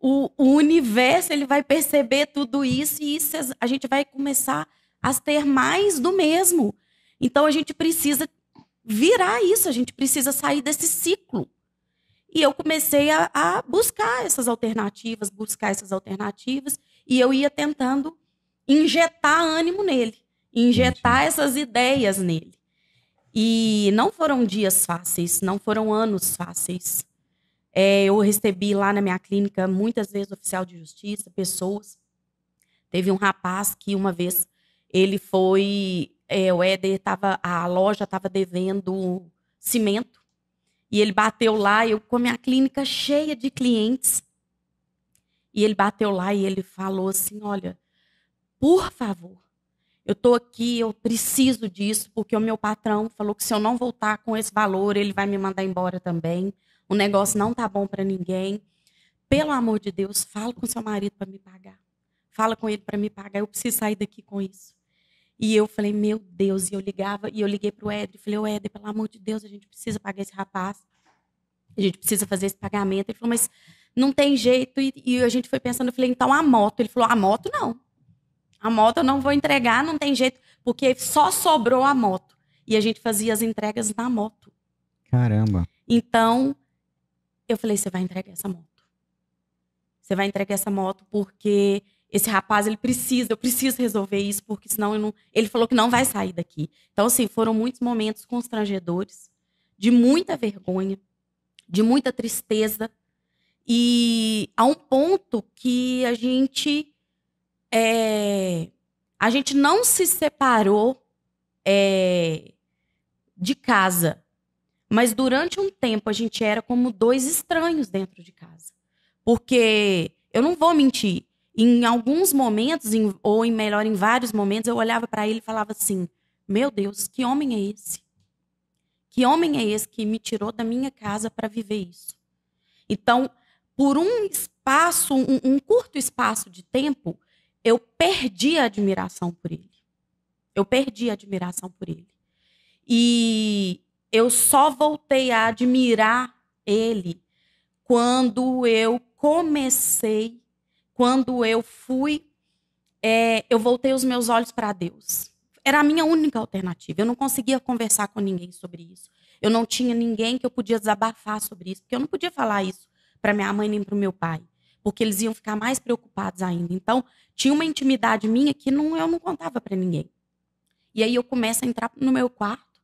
o, o, universo, ele vai perceber tudo isso e isso, a gente vai começar a ter mais do mesmo. Então a gente precisa virar isso, a gente precisa sair desse ciclo. E eu comecei a, a, buscar essas alternativas, buscar essas alternativas, e eu ia tentando injetar ânimo nele, injetar essas ideias nele. E não foram dias fáceis, não foram anos fáceis. É, eu recebi lá na minha clínica, muitas vezes, oficial de justiça, pessoas. Teve um rapaz que uma vez ele foi. É, o Éder tava, a loja estava devendo cimento e ele bateu lá, eu com a minha clínica cheia de clientes. E ele bateu lá e ele falou assim: Olha, por favor, eu estou aqui, eu preciso disso, porque o meu patrão falou que se eu não voltar com esse valor, ele vai me mandar embora também. O negócio não tá bom para ninguém. Pelo amor de Deus, fala com seu marido para me pagar. Fala com ele para me pagar. Eu preciso sair daqui com isso. E eu falei, meu Deus, e eu ligava, e eu liguei pro Éder, falei, ô Éder, pelo amor de Deus, a gente precisa pagar esse rapaz, a gente precisa fazer esse pagamento. Ele falou, mas não tem jeito, e, e a gente foi pensando, eu falei, então a moto. Ele falou, a moto não, a moto eu não vou entregar, não tem jeito, porque só sobrou a moto. E a gente fazia as entregas na moto. Caramba. Então, eu falei, você vai entregar essa moto. Você vai entregar essa moto porque esse rapaz, ele precisa, eu preciso resolver isso, porque senão não... ele falou que não vai sair daqui. Então, assim, foram muitos momentos constrangedores, de muita vergonha, de muita tristeza, e a um ponto que a gente. É, a gente não se separou é, de casa, mas durante um tempo a gente era como dois estranhos dentro de casa. Porque eu não vou mentir, em alguns momentos, em, ou em melhor, em vários momentos, eu olhava para ele e falava assim: Meu Deus, que homem é esse? Que homem é esse que me tirou da minha casa para viver isso? Então, por um espaço, um, um, curto espaço de tempo, eu perdi a admiração por ele. Eu perdi a admiração por ele. E eu só voltei a admirar ele quando eu comecei quando eu fui, é, eu voltei os meus olhos para Deus. Era a minha única alternativa. Eu não conseguia conversar com ninguém sobre isso. Eu não tinha ninguém que eu podia desabafar sobre isso, porque eu não podia falar isso para minha mãe nem para o meu pai, porque eles iam ficar mais preocupados ainda. Então, tinha uma intimidade minha que não, eu não contava para ninguém. E aí eu começo a entrar no meu quarto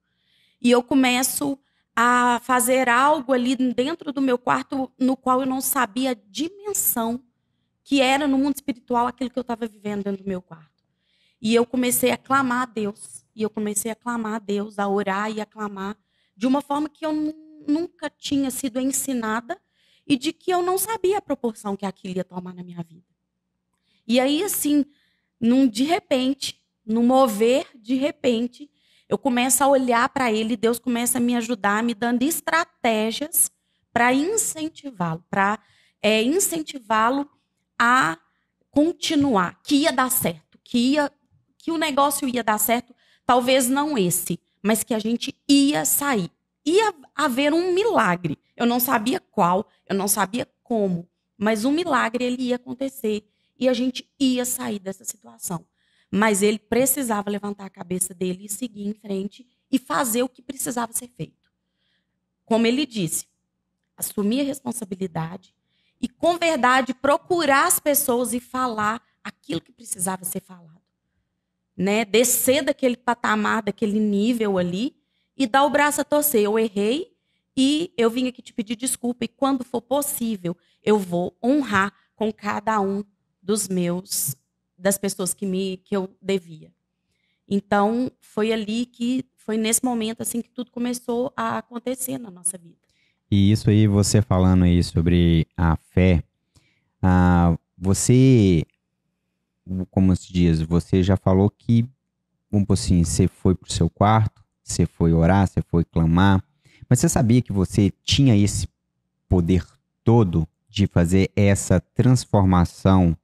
e eu começo a fazer algo ali dentro do meu quarto no qual eu não sabia a dimensão que era no mundo espiritual aquilo que eu estava vivendo dentro do meu quarto. E eu comecei a clamar a Deus. E eu comecei a clamar a Deus, a orar e a clamar de uma forma que eu nunca tinha sido ensinada e de que eu não sabia a proporção que aquilo ia tomar na minha vida. E aí, assim, num de repente, no mover de repente, eu começo a olhar para ele, e Deus começa a me ajudar, me dando estratégias para incentivá-lo, para é, incentivá-lo a continuar, que ia dar certo, que ia que o negócio ia dar certo, talvez não esse, mas que a gente ia sair. Ia haver um milagre. Eu não sabia qual, eu não sabia como, mas um milagre ele ia acontecer e a gente ia sair dessa situação. Mas ele precisava levantar a cabeça dele e seguir em frente e fazer o que precisava ser feito. Como ele disse, assumir a responsabilidade, e com verdade procurar as pessoas e falar aquilo que precisava ser falado. Né? Descer daquele patamar, daquele nível ali e dar o braço a torcer. Eu errei e eu vim aqui te pedir desculpa e quando for possível, eu vou honrar com cada um dos meus das pessoas que me que eu devia. Então, foi ali que foi nesse momento assim que tudo começou a acontecer na nossa vida. E isso aí, você falando aí sobre a fé, ah, você, como se diz, você já falou que, vamos assim, você foi pro seu quarto, você foi orar, você foi clamar, mas você sabia que você tinha esse poder todo de fazer essa transformação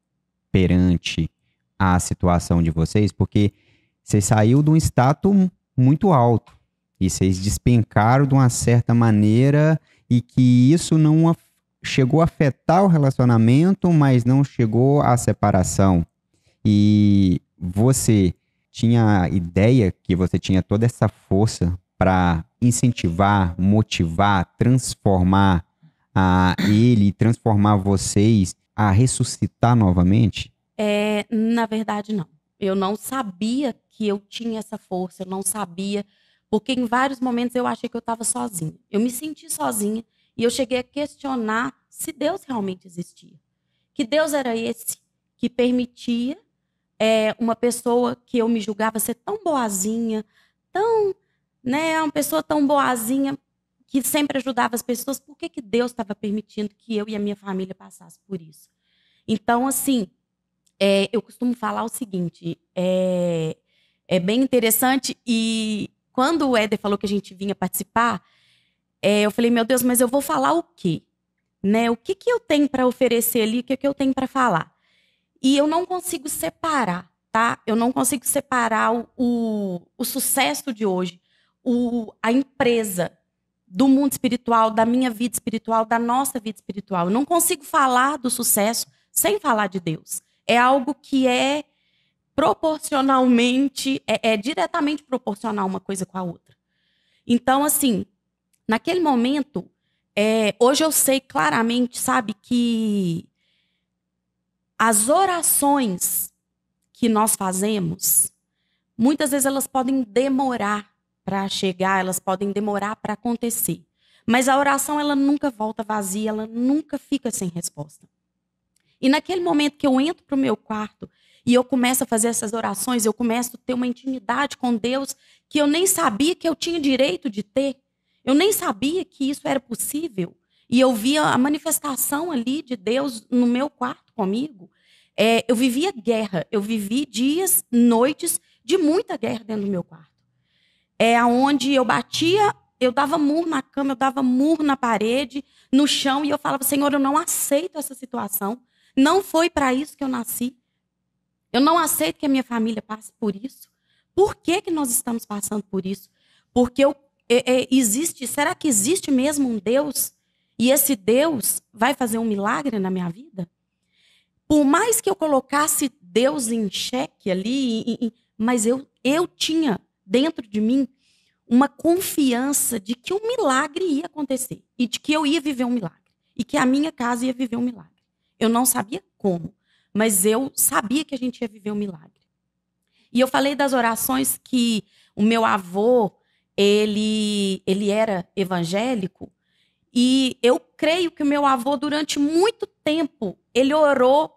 perante a situação de vocês? Porque você saiu de um status muito alto e vocês despencaram de uma certa maneira e que isso não chegou a afetar o relacionamento, mas não chegou à separação. E você tinha a ideia que você tinha toda essa força para incentivar, motivar, transformar a ele, transformar vocês a ressuscitar novamente? É, na verdade não. Eu não sabia que eu tinha essa força, eu não sabia porque em vários momentos eu achei que eu estava sozinha. Eu me senti sozinha e eu cheguei a questionar se Deus realmente existia. Que Deus era esse que permitia é, uma pessoa que eu me julgava ser tão boazinha, tão, né, uma pessoa tão boazinha que sempre ajudava as pessoas, por que, que Deus estava permitindo que eu e a minha família passasse por isso? Então, assim, é, eu costumo falar o seguinte, é, é bem interessante e quando o Éder falou que a gente vinha participar, é, eu falei, meu Deus, mas eu vou falar o quê? Né? O que, que eu tenho para oferecer ali? O que, que eu tenho para falar? E eu não consigo separar, tá? Eu não consigo separar o, o, o sucesso de hoje, o, a empresa do mundo espiritual, da minha vida espiritual, da nossa vida espiritual. Eu não consigo falar do sucesso sem falar de Deus. É algo que é proporcionalmente, é, é diretamente proporcional uma coisa com a outra. Então, assim, naquele momento, é, hoje eu sei claramente, sabe, que as orações que nós fazemos, muitas vezes elas podem demorar para chegar, elas podem demorar para acontecer. Mas a oração, ela nunca volta vazia, ela nunca fica sem resposta. E naquele momento que eu entro para o meu quarto e eu começo a fazer essas orações, eu começo a ter uma intimidade com Deus que eu nem sabia que eu tinha direito de ter. Eu nem sabia que isso era possível. E eu via a manifestação ali de Deus no meu quarto comigo. É, eu vivia guerra, eu vivi dias, noites de muita guerra dentro do meu quarto. É aonde eu batia, eu dava murro na cama, eu dava murro na parede, no chão, e eu falava, Senhor, eu não aceito essa situação. Não foi para isso que eu nasci. Eu não aceito que a minha família passe por isso. Por que, que nós estamos passando por isso? Porque eu, é, é, existe, será que existe mesmo um Deus? E esse Deus vai fazer um milagre na minha vida? Por mais que eu colocasse Deus em xeque ali, e, e, mas eu, eu tinha dentro de mim uma confiança de que um milagre ia acontecer e de que eu ia viver um milagre e que a minha casa ia viver um milagre. Eu não sabia como, mas eu sabia que a gente ia viver um milagre. E eu falei das orações que o meu avô, ele, ele era evangélico, e eu creio que o meu avô, durante muito tempo, ele orou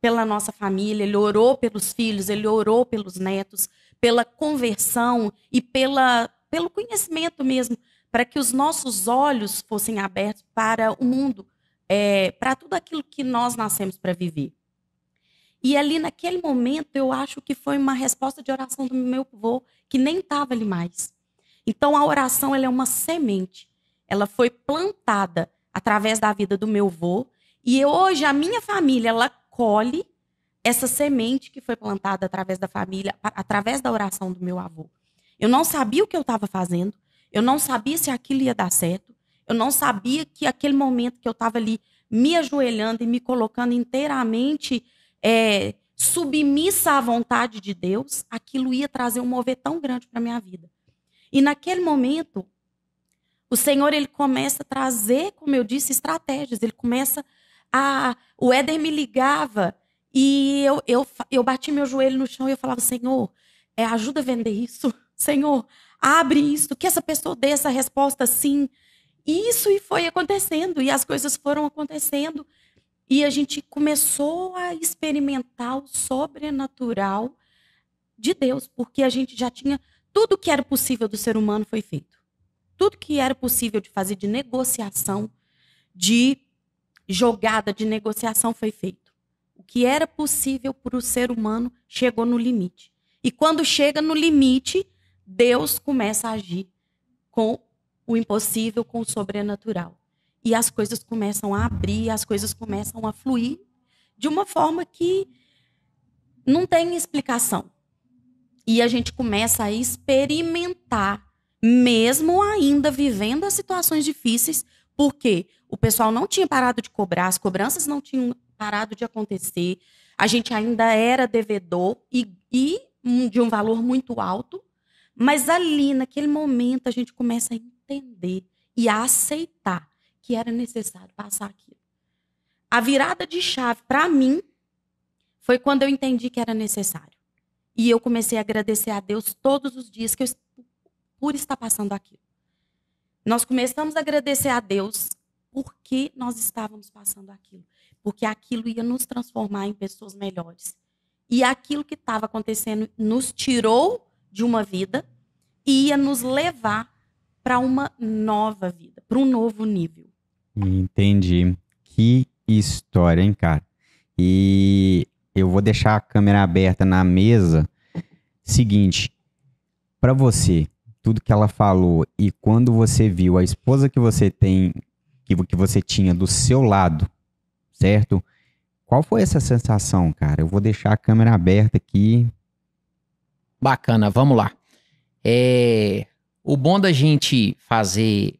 pela nossa família, ele orou pelos filhos, ele orou pelos netos, pela conversão e pela, pelo conhecimento mesmo, para que os nossos olhos fossem abertos para o mundo, é, para tudo aquilo que nós nascemos para viver. E ali naquele momento, eu acho que foi uma resposta de oração do meu avô, que nem estava ali mais. Então a oração ela é uma semente. Ela foi plantada através da vida do meu avô. E hoje a minha família, ela colhe essa semente que foi plantada através da família, através da oração do meu avô. Eu não sabia o que eu estava fazendo, eu não sabia se aquilo ia dar certo, eu não sabia que aquele momento que eu estava ali me ajoelhando e me colocando inteiramente é, submissa à vontade de Deus, aquilo ia trazer um mover tão grande para minha vida. E naquele momento, o Senhor ele começa a trazer, como eu disse, estratégias. Ele começa a, o Éder me ligava e eu, eu, eu bati meu joelho no chão e eu falava: Senhor, é, ajuda a vender isso. [laughs] Senhor, abre isso, que essa pessoa dê essa resposta sim. Isso e foi acontecendo, e as coisas foram acontecendo. E a gente começou a experimentar o sobrenatural de Deus, porque a gente já tinha tudo que era possível do ser humano foi feito. Tudo que era possível de fazer de negociação, de jogada de negociação foi feito. O que era possível para o ser humano chegou no limite. E quando chega no limite, Deus começa a agir com o impossível, com o sobrenatural e as coisas começam a abrir, as coisas começam a fluir de uma forma que não tem explicação. E a gente começa a experimentar, mesmo ainda vivendo as situações difíceis, porque o pessoal não tinha parado de cobrar, as cobranças não tinham parado de acontecer, a gente ainda era devedor e, e de um valor muito alto, mas ali, naquele momento, a gente começa a entender e a aceitar que era necessário passar aquilo. A virada de chave para mim foi quando eu entendi que era necessário. E eu comecei a agradecer a Deus todos os dias que eu por estar passando aquilo. Nós começamos a agradecer a Deus porque nós estávamos passando aquilo, porque aquilo ia nos transformar em pessoas melhores. E aquilo que estava acontecendo nos tirou de uma vida e ia nos levar para uma nova vida, para um novo nível. Entendi. Que história, hein, cara? E eu vou deixar a câmera aberta na mesa. Seguinte, para você, tudo que ela falou e quando você viu a esposa que você tem, que, que você tinha do seu lado, certo? Qual foi essa sensação, cara? Eu vou deixar a câmera aberta aqui. Bacana, vamos lá. É, o bom da gente fazer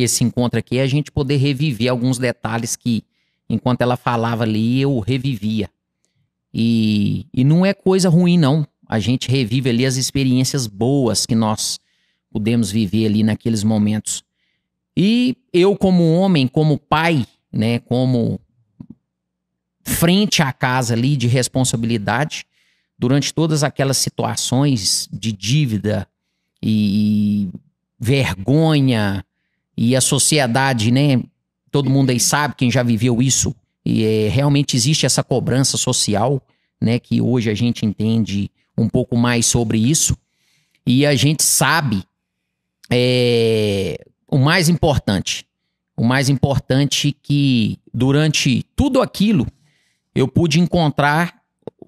esse encontro aqui é a gente poder reviver alguns detalhes que, enquanto ela falava ali, eu revivia. E, e não é coisa ruim, não. A gente revive ali as experiências boas que nós pudemos viver ali naqueles momentos. E eu, como homem, como pai, né, como frente à casa ali de responsabilidade, durante todas aquelas situações de dívida e vergonha, e a sociedade, né? Todo mundo aí sabe, quem já viveu isso, e é, realmente existe essa cobrança social, né? Que hoje a gente entende um pouco mais sobre isso. E a gente sabe é, o mais importante. O mais importante que durante tudo aquilo eu pude encontrar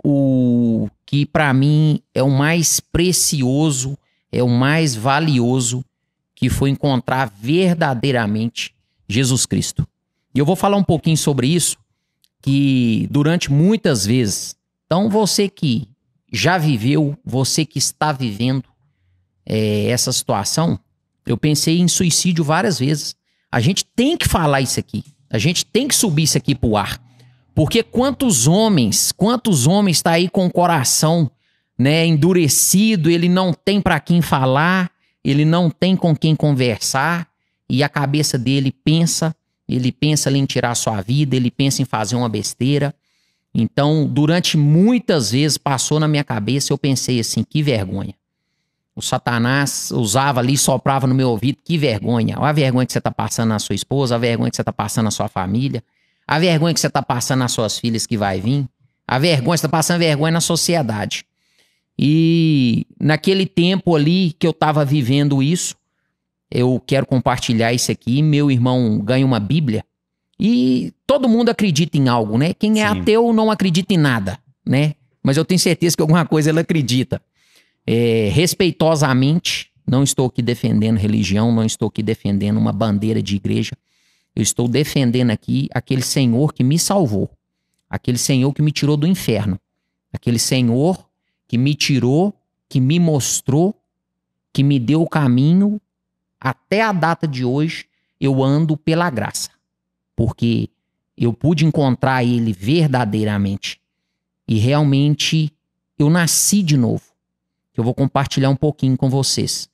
o que para mim é o mais precioso, é o mais valioso, e foi encontrar verdadeiramente Jesus Cristo. E eu vou falar um pouquinho sobre isso, que durante muitas vezes, então você que já viveu, você que está vivendo é, essa situação, eu pensei em suicídio várias vezes. A gente tem que falar isso aqui. A gente tem que subir isso aqui pro ar. Porque quantos homens, quantos homens está aí com o coração né, endurecido, ele não tem para quem falar, ele não tem com quem conversar e a cabeça dele pensa, ele pensa em tirar a sua vida, ele pensa em fazer uma besteira. Então, durante muitas vezes passou na minha cabeça, eu pensei assim, que vergonha. O Satanás usava ali, soprava no meu ouvido, que vergonha. Olha a vergonha que você está passando na sua esposa, a vergonha que você está passando na sua família, a vergonha que você está passando nas suas filhas que vai vir, a vergonha, você está passando vergonha na sociedade. E naquele tempo ali que eu estava vivendo isso, eu quero compartilhar isso aqui. Meu irmão ganha uma Bíblia e todo mundo acredita em algo, né? Quem é Sim. ateu não acredita em nada, né? Mas eu tenho certeza que alguma coisa ele acredita. É, respeitosamente, não estou aqui defendendo religião, não estou aqui defendendo uma bandeira de igreja. Eu estou defendendo aqui aquele Senhor que me salvou, aquele Senhor que me tirou do inferno, aquele Senhor que me tirou, que me mostrou, que me deu o caminho, até a data de hoje, eu ando pela graça. Porque eu pude encontrar ele verdadeiramente. E realmente eu nasci de novo. Eu vou compartilhar um pouquinho com vocês.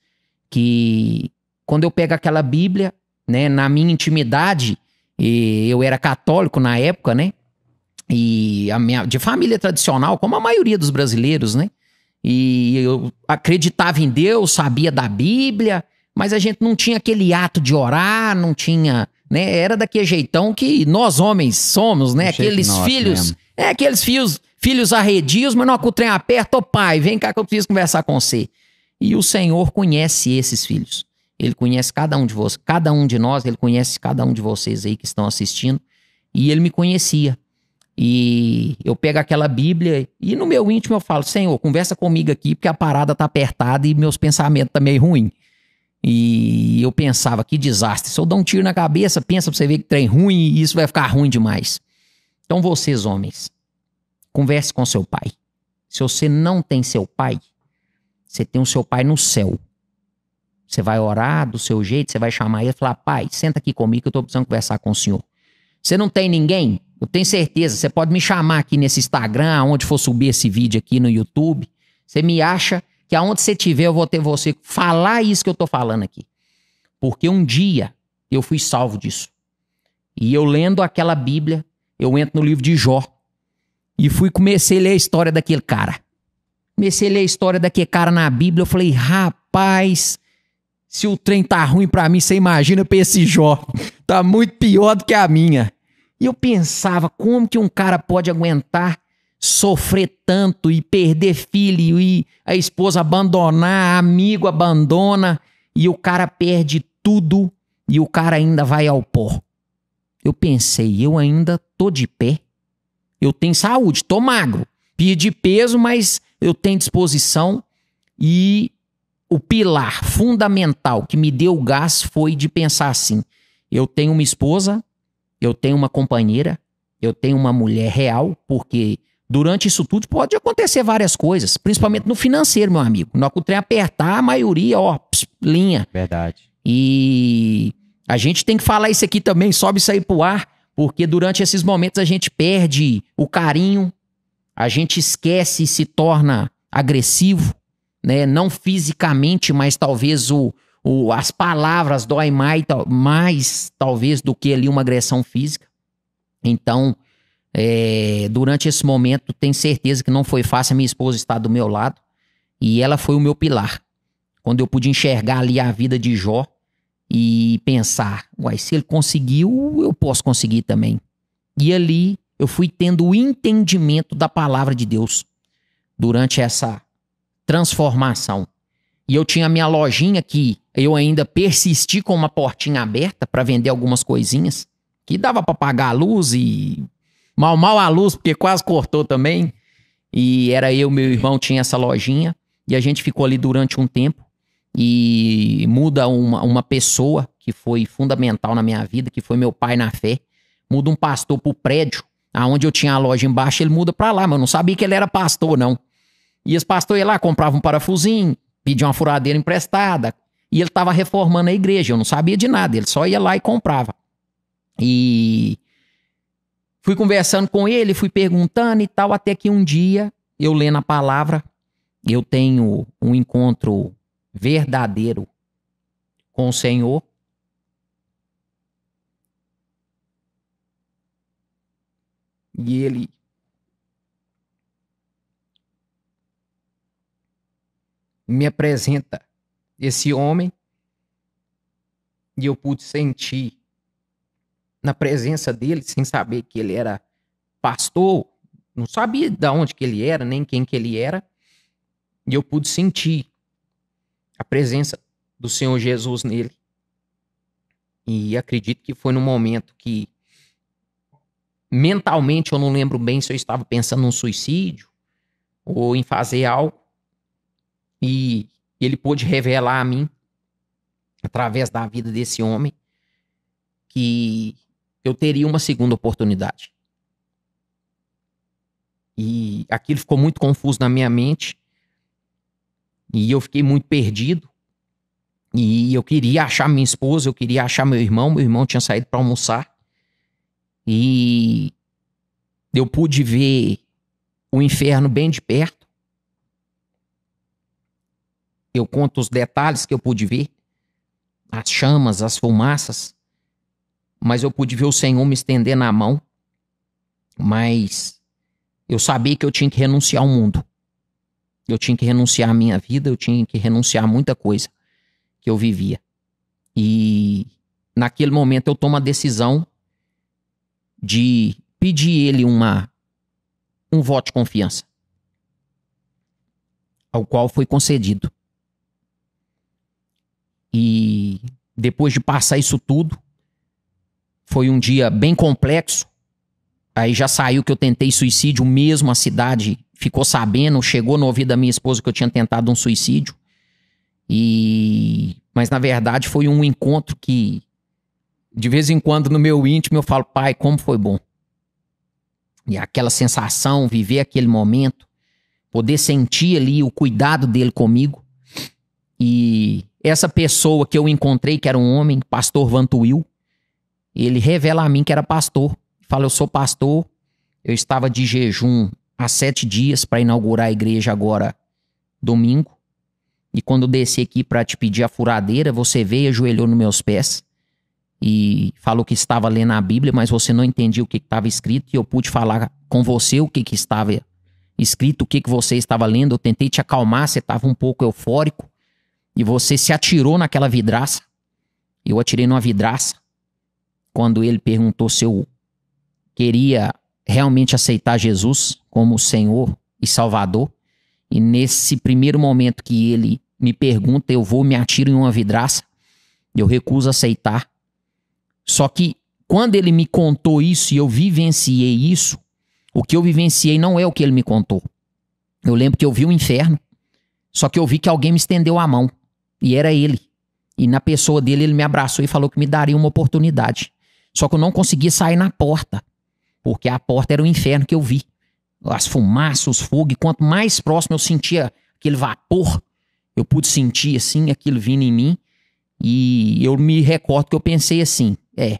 Que quando eu pego aquela Bíblia, né, na minha intimidade, eu era católico na época, né? e a minha, de família tradicional, como a maioria dos brasileiros, né? E eu acreditava em Deus, sabia da Bíblia, mas a gente não tinha aquele ato de orar, não tinha, né? Era daquele jeitão que nós homens somos, né? Aqueles filhos, mesmo. é aqueles filhos, filhos arredios, mas não que o trem aperta, ô oh, pai, vem cá que eu preciso conversar com você. E o Senhor conhece esses filhos. Ele conhece cada um de vocês, cada um de nós, ele conhece cada um de vocês aí que estão assistindo, e ele me conhecia. E eu pego aquela Bíblia e no meu íntimo eu falo: Senhor, conversa comigo aqui porque a parada tá apertada e meus pensamentos tá meio ruim. E eu pensava: que desastre. Se eu dar um tiro na cabeça, pensa pra você ver que trem ruim e isso vai ficar ruim demais. Então vocês, homens, converse com seu pai. Se você não tem seu pai, você tem o seu pai no céu. Você vai orar do seu jeito, você vai chamar ele e falar: Pai, senta aqui comigo que eu tô precisando conversar com o senhor. Você não tem ninguém? Eu tenho certeza, você pode me chamar aqui nesse Instagram, aonde for subir esse vídeo aqui no YouTube. Você me acha que aonde você tiver eu vou ter você falar isso que eu tô falando aqui. Porque um dia eu fui salvo disso. E eu lendo aquela Bíblia, eu entro no livro de Jó e fui comecei a ler a história daquele cara. Comecei a ler a história daquele cara na Bíblia, eu falei: "Rapaz, se o trem tá ruim para mim, você imagina para esse Jó. Tá muito pior do que a minha. E eu pensava, como que um cara pode aguentar sofrer tanto e perder filho e a esposa abandonar, amigo abandona e o cara perde tudo e o cara ainda vai ao pó. Eu pensei, eu ainda tô de pé. Eu tenho saúde, tô magro, perdi peso, mas eu tenho disposição e o pilar fundamental que me deu gás foi de pensar assim: eu tenho uma esposa eu tenho uma companheira, eu tenho uma mulher real, porque durante isso tudo pode acontecer várias coisas, principalmente no financeiro, meu amigo. Na hora trem apertar, a maioria, ó, pss, linha. Verdade. E a gente tem que falar isso aqui também, sobe isso aí pro ar, porque durante esses momentos a gente perde o carinho, a gente esquece e se torna agressivo, né? Não fisicamente, mas talvez o, o, as palavras doem mais, mais, talvez, do que ali uma agressão física. Então, é, durante esse momento, tenho certeza que não foi fácil. A minha esposa está do meu lado e ela foi o meu pilar. Quando eu pude enxergar ali a vida de Jó e pensar, uai, se ele conseguiu, eu posso conseguir também. E ali eu fui tendo o entendimento da palavra de Deus durante essa transformação. E eu tinha minha lojinha que eu ainda persisti com uma portinha aberta para vender algumas coisinhas que dava para pagar a luz e mal mal a luz porque quase cortou também. E era eu, meu irmão tinha essa lojinha e a gente ficou ali durante um tempo e muda uma, uma pessoa que foi fundamental na minha vida, que foi meu pai na fé, muda um pastor pro prédio aonde eu tinha a loja embaixo, ele muda para lá, mas eu não sabia que ele era pastor não. E esse pastor ia lá, comprava um parafusinho, pedia uma furadeira emprestada, e ele estava reformando a igreja. Eu não sabia de nada, ele só ia lá e comprava. E fui conversando com ele, fui perguntando e tal, até que um dia eu lendo a palavra, eu tenho um encontro verdadeiro com o Senhor. E ele me apresenta esse homem e eu pude sentir na presença dele, sem saber que ele era pastor, não sabia de onde que ele era, nem quem que ele era, e eu pude sentir a presença do Senhor Jesus nele. E acredito que foi no momento que mentalmente eu não lembro bem se eu estava pensando num suicídio ou em fazer algo. E e ele pôde revelar a mim, através da vida desse homem, que eu teria uma segunda oportunidade. E aquilo ficou muito confuso na minha mente. E eu fiquei muito perdido. E eu queria achar minha esposa, eu queria achar meu irmão. Meu irmão tinha saído para almoçar. E eu pude ver o inferno bem de perto. Eu conto os detalhes que eu pude ver, as chamas, as fumaças, mas eu pude ver o Senhor me estender na mão, mas eu sabia que eu tinha que renunciar ao mundo. Eu tinha que renunciar à minha vida, eu tinha que renunciar a muita coisa que eu vivia. E naquele momento eu tomo a decisão de pedir ele uma um voto de confiança, ao qual foi concedido. E depois de passar isso tudo, foi um dia bem complexo. Aí já saiu que eu tentei suicídio mesmo, a cidade ficou sabendo, chegou no ouvido da minha esposa que eu tinha tentado um suicídio. E mas na verdade foi um encontro que de vez em quando no meu íntimo eu falo, pai, como foi bom. E aquela sensação, viver aquele momento, poder sentir ali o cuidado dele comigo. E essa pessoa que eu encontrei, que era um homem, pastor Vantuil, ele revela a mim que era pastor. Fala, eu sou pastor, eu estava de jejum há sete dias para inaugurar a igreja agora, domingo. E quando eu desci aqui para te pedir a furadeira, você veio e ajoelhou nos meus pés e falou que estava lendo a Bíblia, mas você não entendia o que estava escrito e eu pude falar com você o que, que estava escrito, o que, que você estava lendo. Eu tentei te acalmar, você estava um pouco eufórico e você se atirou naquela vidraça. Eu atirei numa vidraça. Quando ele perguntou se eu queria realmente aceitar Jesus como Senhor e Salvador, e nesse primeiro momento que ele me pergunta, eu vou me atiro em uma vidraça. Eu recuso aceitar. Só que quando ele me contou isso e eu vivenciei isso, o que eu vivenciei não é o que ele me contou. Eu lembro que eu vi o inferno, só que eu vi que alguém me estendeu a mão. E era ele. E na pessoa dele, ele me abraçou e falou que me daria uma oportunidade. Só que eu não conseguia sair na porta, porque a porta era o inferno que eu vi. As fumaças, os fogos, e quanto mais próximo eu sentia aquele vapor, eu pude sentir assim, aquilo vindo em mim. E eu me recordo que eu pensei assim: é,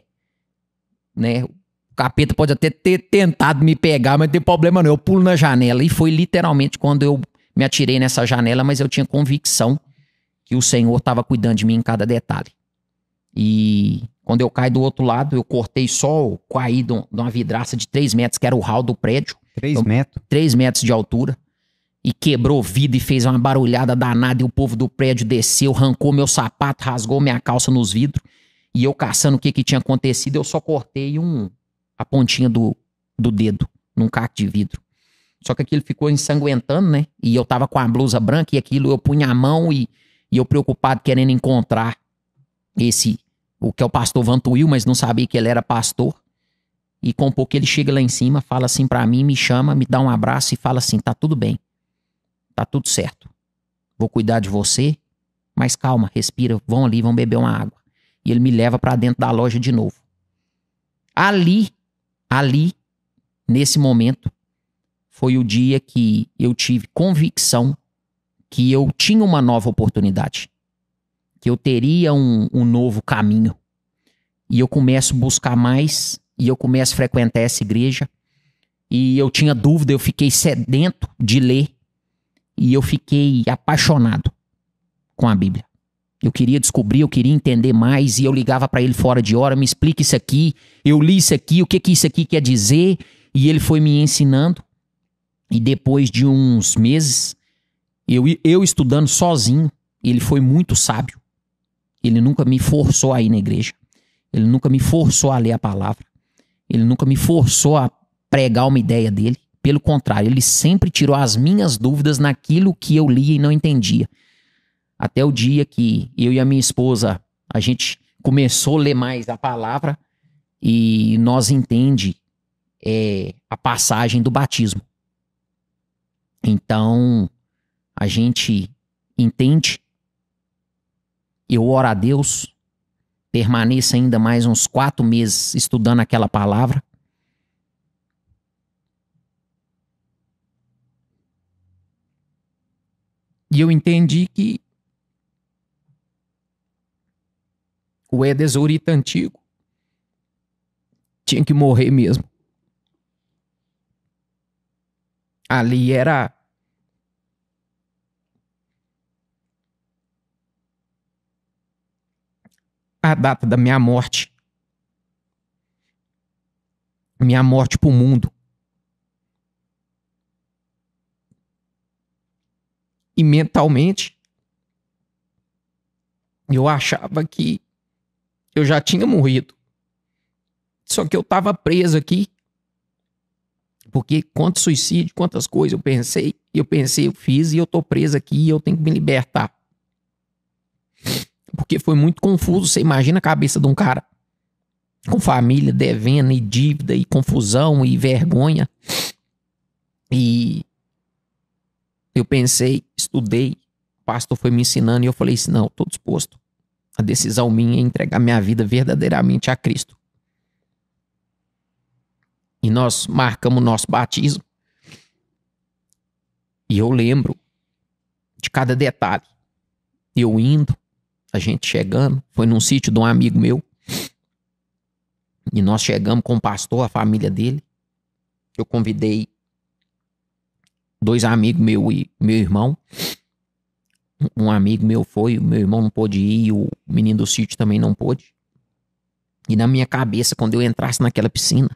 né? O capeta pode até ter tentado me pegar, mas não tem problema não. Eu pulo na janela. E foi literalmente quando eu me atirei nessa janela, mas eu tinha convicção que o Senhor estava cuidando de mim em cada detalhe. E quando eu caí do outro lado, eu cortei só o cair de uma vidraça de 3 metros, que era o hall do prédio. 3 então, metros? 3 metros de altura. E quebrou vidro e fez uma barulhada danada. E o povo do prédio desceu, arrancou meu sapato, rasgou minha calça nos vidros. E eu caçando o que, que tinha acontecido, eu só cortei um, a pontinha do, do dedo num caco de vidro. Só que aquilo ficou ensanguentando, né? E eu tava com a blusa branca e aquilo eu punha a mão e e eu preocupado querendo encontrar esse, o que é o pastor Vantuil, mas não sabia que ele era pastor. E com pouco ele chega lá em cima, fala assim para mim, me chama, me dá um abraço e fala assim: tá tudo bem, tá tudo certo. Vou cuidar de você, mas calma, respira, vão ali, vão beber uma água. E ele me leva para dentro da loja de novo. Ali, ali, nesse momento, foi o dia que eu tive convicção que eu tinha uma nova oportunidade, que eu teria um, um novo caminho. E eu começo a buscar mais, e eu começo a frequentar essa igreja. E eu tinha dúvida, eu fiquei sedento de ler, e eu fiquei apaixonado com a Bíblia. Eu queria descobrir, eu queria entender mais e eu ligava para ele fora de hora, me explica isso aqui, eu li isso aqui, o que que isso aqui quer dizer? E ele foi me ensinando. E depois de uns meses, eu, eu estudando sozinho, ele foi muito sábio. Ele nunca me forçou a ir na igreja. Ele nunca me forçou a ler a palavra. Ele nunca me forçou a pregar uma ideia dele. Pelo contrário, ele sempre tirou as minhas dúvidas naquilo que eu lia e não entendia. Até o dia que eu e a minha esposa, a gente começou a ler mais a palavra e nós entende é, a passagem do batismo. Então, a gente entende. Eu oro a Deus, permaneça ainda mais uns quatro meses estudando aquela palavra. E eu entendi que o Edesurita antigo tinha que morrer mesmo. Ali era a data da minha morte. Minha morte para o mundo. E mentalmente, eu achava que eu já tinha morrido. Só que eu estava preso aqui. Porque quanto suicídio, quantas coisas eu pensei, eu pensei, eu fiz e eu tô preso aqui e eu tenho que me libertar porque foi muito confuso. Você imagina a cabeça de um cara com família, devendo e dívida e confusão e vergonha. E eu pensei, estudei, o pastor foi me ensinando e eu falei assim: não, estou disposto. A decisão minha é entregar minha vida verdadeiramente a Cristo. E nós marcamos o nosso batismo. E eu lembro de cada detalhe. Eu indo, a gente chegando, foi num sítio de um amigo meu. E nós chegamos com o pastor, a família dele. Eu convidei dois amigos, meu e meu irmão. Um amigo meu foi, meu irmão não pôde ir, o menino do sítio também não pôde. E na minha cabeça, quando eu entrasse naquela piscina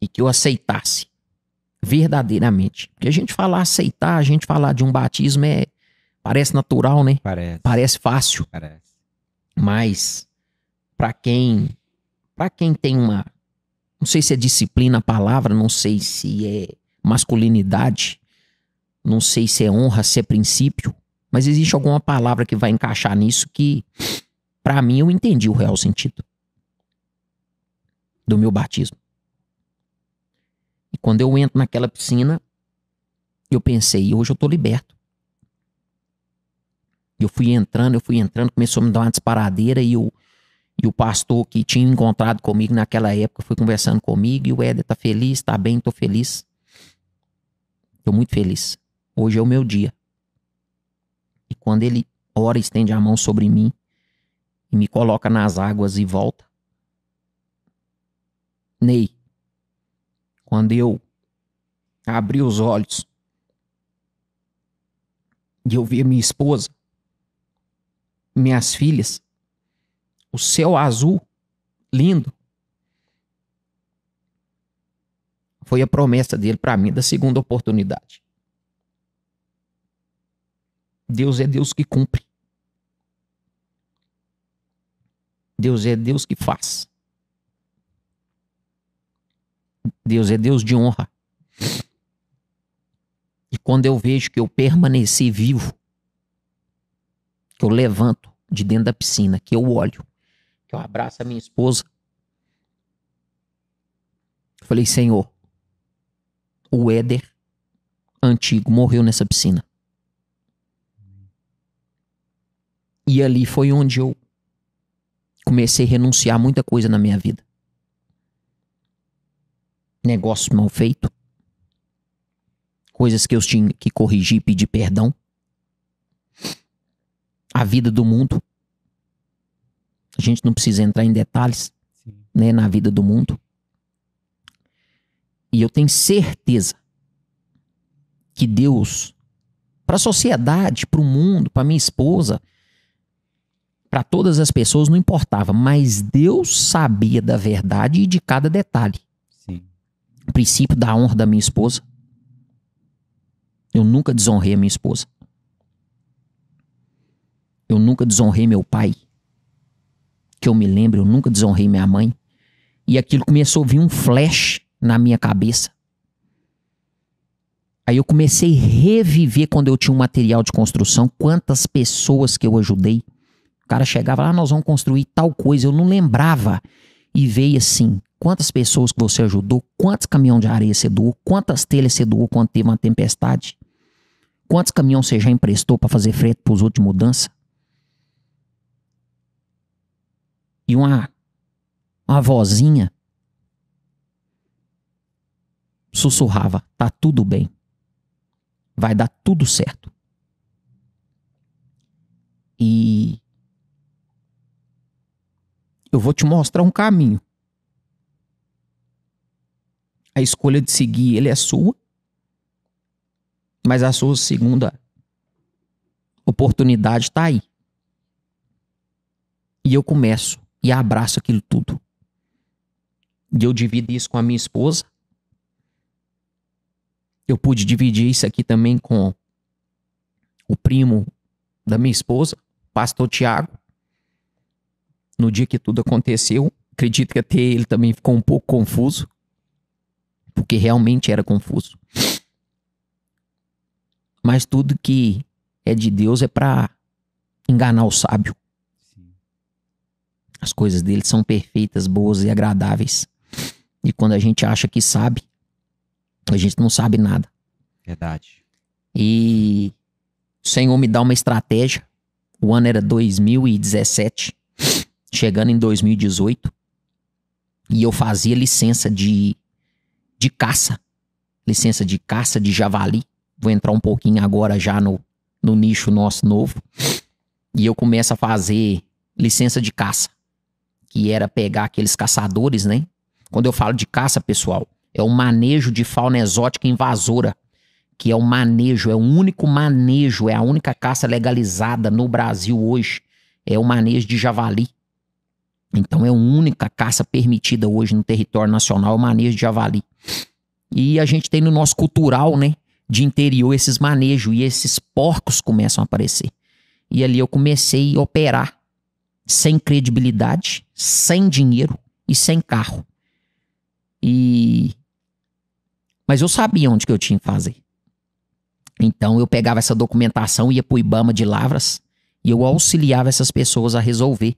e que eu aceitasse verdadeiramente, porque a gente falar aceitar, a gente falar de um batismo é Parece natural, né? Parece. Parece fácil. Parece. Mas para quem para quem tem uma não sei se é disciplina a palavra, não sei se é masculinidade, não sei se é honra, se é princípio, mas existe alguma palavra que vai encaixar nisso que para mim eu entendi o real sentido do meu batismo. E quando eu entro naquela piscina, eu pensei, hoje eu tô liberto. Eu fui entrando, eu fui entrando, começou a me dar uma disparadeira e o, e o pastor que tinha encontrado comigo naquela época foi conversando comigo e o Éder tá feliz, tá bem, tô feliz. Tô muito feliz. Hoje é o meu dia. E quando ele ora, estende a mão sobre mim e me coloca nas águas e volta. Ney, quando eu abri os olhos e eu vi a minha esposa, minhas filhas, o céu azul, lindo, foi a promessa dele para mim da segunda oportunidade. Deus é Deus que cumpre. Deus é Deus que faz. Deus é Deus de honra. E quando eu vejo que eu permaneci vivo, que eu levanto de dentro da piscina, que eu olho, que eu abraço a minha esposa. Eu falei, Senhor, o Éder antigo morreu nessa piscina. E ali foi onde eu comecei a renunciar muita coisa na minha vida. Negócio mal feito. Coisas que eu tinha que corrigir e pedir perdão a vida do mundo. A gente não precisa entrar em detalhes né, na vida do mundo. E eu tenho certeza que Deus, para a sociedade, para o mundo, para minha esposa, para todas as pessoas, não importava, mas Deus sabia da verdade e de cada detalhe. Sim. O princípio da honra da minha esposa. Eu nunca desonrei a minha esposa eu nunca desonrei meu pai. Que eu me lembro, eu nunca desonrei minha mãe. E aquilo começou a vir um flash na minha cabeça. Aí eu comecei a reviver quando eu tinha um material de construção, quantas pessoas que eu ajudei. O cara chegava lá, ah, nós vamos construir tal coisa, eu não lembrava. E veio assim, quantas pessoas que você ajudou, quantos caminhões de areia você doou, quantas telhas você doou quando teve uma tempestade, quantos caminhões você já emprestou para fazer frete para os outros de mudança. e uma, uma vozinha sussurrava: tá tudo bem. Vai dar tudo certo. E eu vou te mostrar um caminho. A escolha de seguir ele é sua, mas a sua segunda oportunidade está aí. E eu começo e abraço aquilo tudo. E eu divido isso com a minha esposa. Eu pude dividir isso aqui também com o primo da minha esposa, pastor Tiago. No dia que tudo aconteceu, acredito que até ele também ficou um pouco confuso, porque realmente era confuso. Mas tudo que é de Deus é para enganar o sábio. As coisas dele são perfeitas, boas e agradáveis. E quando a gente acha que sabe, a gente não sabe nada. Verdade. E o Senhor me dá uma estratégia. O ano era 2017, chegando em 2018. E eu fazia licença de, de caça. Licença de caça de javali. Vou entrar um pouquinho agora já no, no nicho nosso novo. E eu começo a fazer licença de caça que era pegar aqueles caçadores, né? Quando eu falo de caça, pessoal, é o manejo de fauna exótica invasora, que é o manejo, é o único manejo, é a única caça legalizada no Brasil hoje, é o manejo de javali. Então é a única caça permitida hoje no território nacional, é o manejo de javali. E a gente tem no nosso cultural, né, de interior esses manejos e esses porcos começam a aparecer. E ali eu comecei a operar sem credibilidade, sem dinheiro e sem carro. E mas eu sabia onde que eu tinha que fazer. Então eu pegava essa documentação, ia pro Ibama de Lavras e eu auxiliava essas pessoas a resolver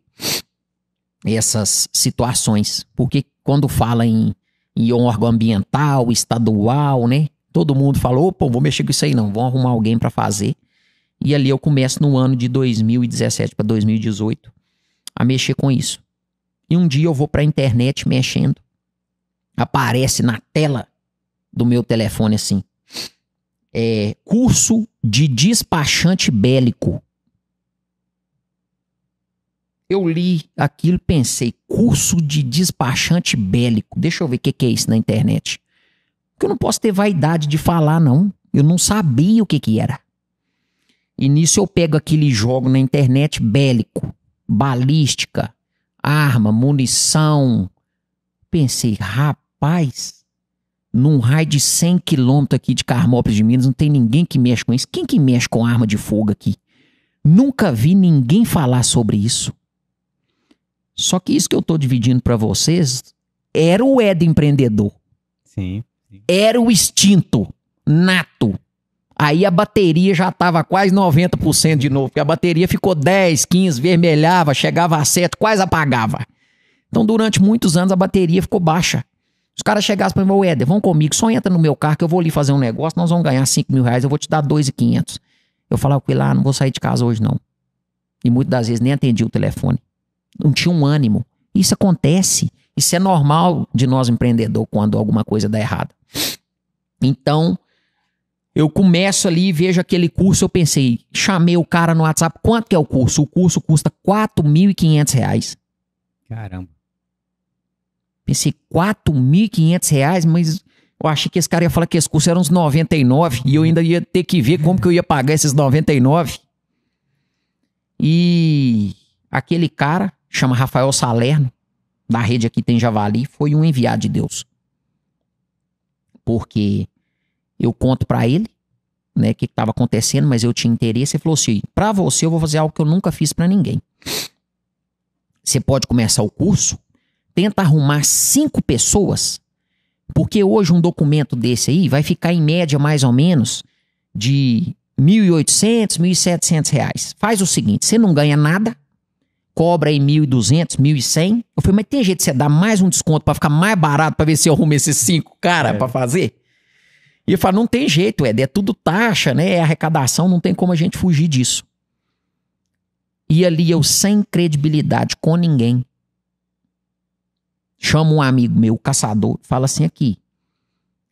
essas situações, porque quando fala em, em um órgão ambiental, estadual, né? Todo mundo falou, opa, vou mexer com isso aí não, vou arrumar alguém para fazer. E ali eu começo no ano de 2017 para 2018 a mexer com isso. E um dia eu vou para a internet mexendo. Aparece na tela do meu telefone assim: é, curso de despachante bélico. Eu li aquilo e pensei: curso de despachante bélico. Deixa eu ver o que, que é isso na internet. Porque eu não posso ter vaidade de falar, não. Eu não sabia o que, que era. E nisso eu pego aquele jogo na internet bélico balística, arma, munição. Pensei, rapaz, num raio de 100 quilômetros aqui de Carmópolis de Minas, não tem ninguém que mexe com isso. Quem que mexe com arma de fogo aqui? Nunca vi ninguém falar sobre isso. Só que isso que eu estou dividindo para vocês era o Ed empreendedor. Sim, sim. Era o instinto nato Aí a bateria já estava quase 90% de novo, porque a bateria ficou 10, 15, vermelhava, chegava a 7, quase apagava. Então, durante muitos anos, a bateria ficou baixa. Os caras chegassem para mim, ô Éder, vão comigo, só entra no meu carro que eu vou ali fazer um negócio, nós vamos ganhar 5 mil reais, eu vou te dar 2,500. Eu falava com ele, ah, não vou sair de casa hoje não. E muitas das vezes nem atendia o telefone. Não tinha um ânimo. Isso acontece. Isso é normal de nós empreendedor quando alguma coisa dá errado. Então, eu começo ali e vejo aquele curso, eu pensei, chamei o cara no WhatsApp, quanto que é o curso? O curso custa R$ reais. Caramba. Pensei, R$ reais, mas eu achei que esse cara ia falar que esse curso era uns 99 e eu ainda ia ter que ver como que eu ia pagar esses 99. E aquele cara, chama Rafael Salerno, da rede aqui tem Javali, foi um enviado de Deus. Porque eu conto para ele, né, o que estava acontecendo, mas eu tinha interesse. Ele falou assim: para você eu vou fazer algo que eu nunca fiz para ninguém. Você pode começar o curso, tenta arrumar cinco pessoas, porque hoje um documento desse aí vai ficar em média mais ou menos de 1.800, 1.700 reais. Faz o seguinte, você não ganha nada, cobra aí 1.200, 1.100. Eu falei, mas tem jeito de você dar mais um desconto para ficar mais barato para ver se eu arrumo esses cinco cara é. para fazer? E ele fala: não tem jeito, Ed, é tudo taxa, né? É arrecadação, não tem como a gente fugir disso. E ali eu, sem credibilidade com ninguém, chamo um amigo meu, caçador, fala assim: aqui,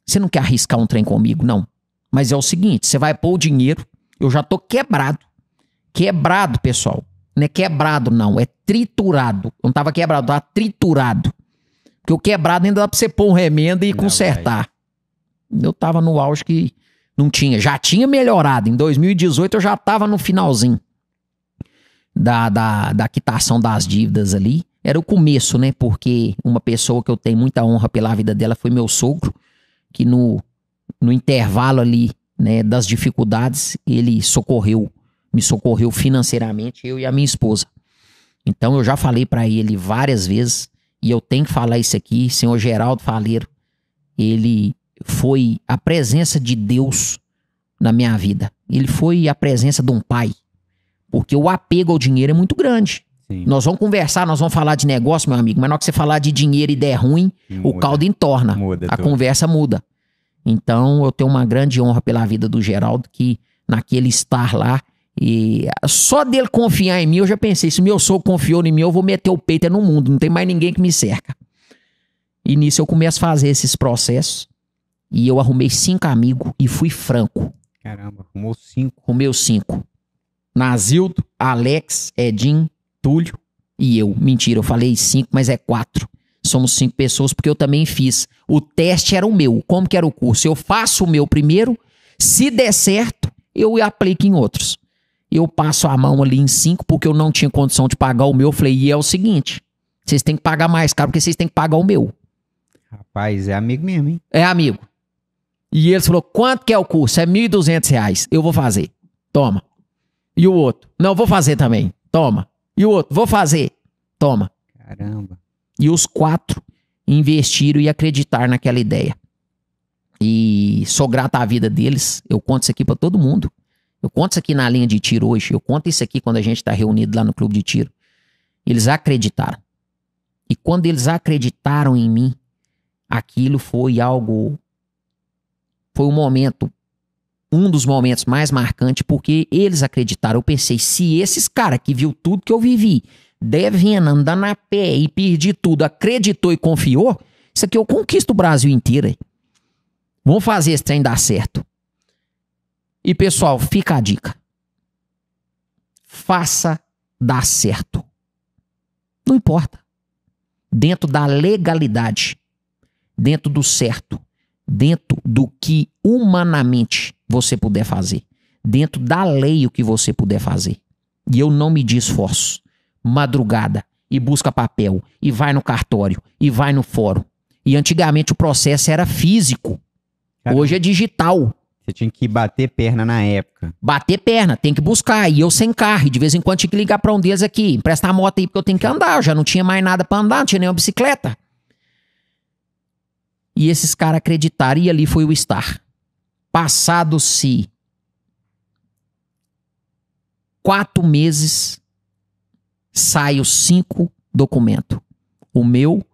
você não quer arriscar um trem comigo? Não. Mas é o seguinte: você vai pôr o dinheiro, eu já tô quebrado. Quebrado, pessoal. Não é quebrado, não, é triturado. Eu não tava quebrado, tava triturado. Porque o quebrado ainda dá pra você pôr um remendo e não, consertar. Vai eu tava no auge que não tinha. Já tinha melhorado. Em 2018 eu já tava no finalzinho da, da, da quitação das dívidas ali. Era o começo, né? Porque uma pessoa que eu tenho muita honra pela vida dela foi meu sogro, que no, no intervalo ali né, das dificuldades, ele socorreu, me socorreu financeiramente, eu e a minha esposa. Então eu já falei para ele várias vezes, e eu tenho que falar isso aqui, senhor Geraldo Faleiro, ele foi a presença de Deus na minha vida. Ele foi a presença de um pai. Porque o apego ao dinheiro é muito grande. Sim. Nós vamos conversar, nós vamos falar de negócio, meu amigo, mas na hora que você falar de dinheiro e der ruim, muda. o caldo entorna. Muda, a tudo. conversa muda. Então, eu tenho uma grande honra pela vida do Geraldo, que naquele estar lá, e só dele confiar em mim, eu já pensei, se meu sogro confiou em mim, eu vou meter o peito é no mundo, não tem mais ninguém que me cerca. E nisso eu começo a fazer esses processos. E eu arrumei cinco amigos e fui franco. Caramba, arrumou cinco. Arrumei cinco. Nazildo, Alex, Edim Túlio e eu. Mentira, eu falei cinco, mas é quatro. Somos cinco pessoas porque eu também fiz. O teste era o meu. Como que era o curso? Eu faço o meu primeiro. Se der certo, eu aplico em outros. Eu passo a mão ali em cinco porque eu não tinha condição de pagar o meu. Eu falei, e é o seguinte, vocês têm que pagar mais caro porque vocês têm que pagar o meu. Rapaz, é amigo mesmo, hein? É amigo. E ele falou: quanto que é o curso? É R$ reais. Eu vou fazer. Toma. E o outro: não, vou fazer também. Toma. E o outro: vou fazer. Toma. Caramba. E os quatro investiram e acreditaram naquela ideia. E sou grato à vida deles. Eu conto isso aqui para todo mundo. Eu conto isso aqui na linha de tiro hoje. Eu conto isso aqui quando a gente está reunido lá no clube de tiro. Eles acreditaram. E quando eles acreditaram em mim, aquilo foi algo foi um momento, um dos momentos mais marcantes, porque eles acreditaram. Eu pensei, se esses caras que viu tudo que eu vivi, devendo, andar na pé e perdi tudo, acreditou e confiou, isso aqui eu conquisto o Brasil inteiro. Vamos fazer esse trem dar certo. E pessoal, fica a dica. Faça dar certo. Não importa. Dentro da legalidade, dentro do certo, dentro do que humanamente você puder fazer, dentro da lei o que você puder fazer. E eu não me esforço. Madrugada e busca papel e vai no cartório e vai no fórum. E antigamente o processo era físico. Caramba. Hoje é digital. Você tinha que bater perna na época. Bater perna, tem que buscar. E eu sem carro. E de vez em quando tinha que ligar pra um deles aqui. Empresta a moto aí, porque eu tenho que andar. Eu já não tinha mais nada para andar, não tinha nenhuma bicicleta. E esses caras acreditaram e ali foi o estar. Passado-se quatro meses, sai os cinco documentos. O meu,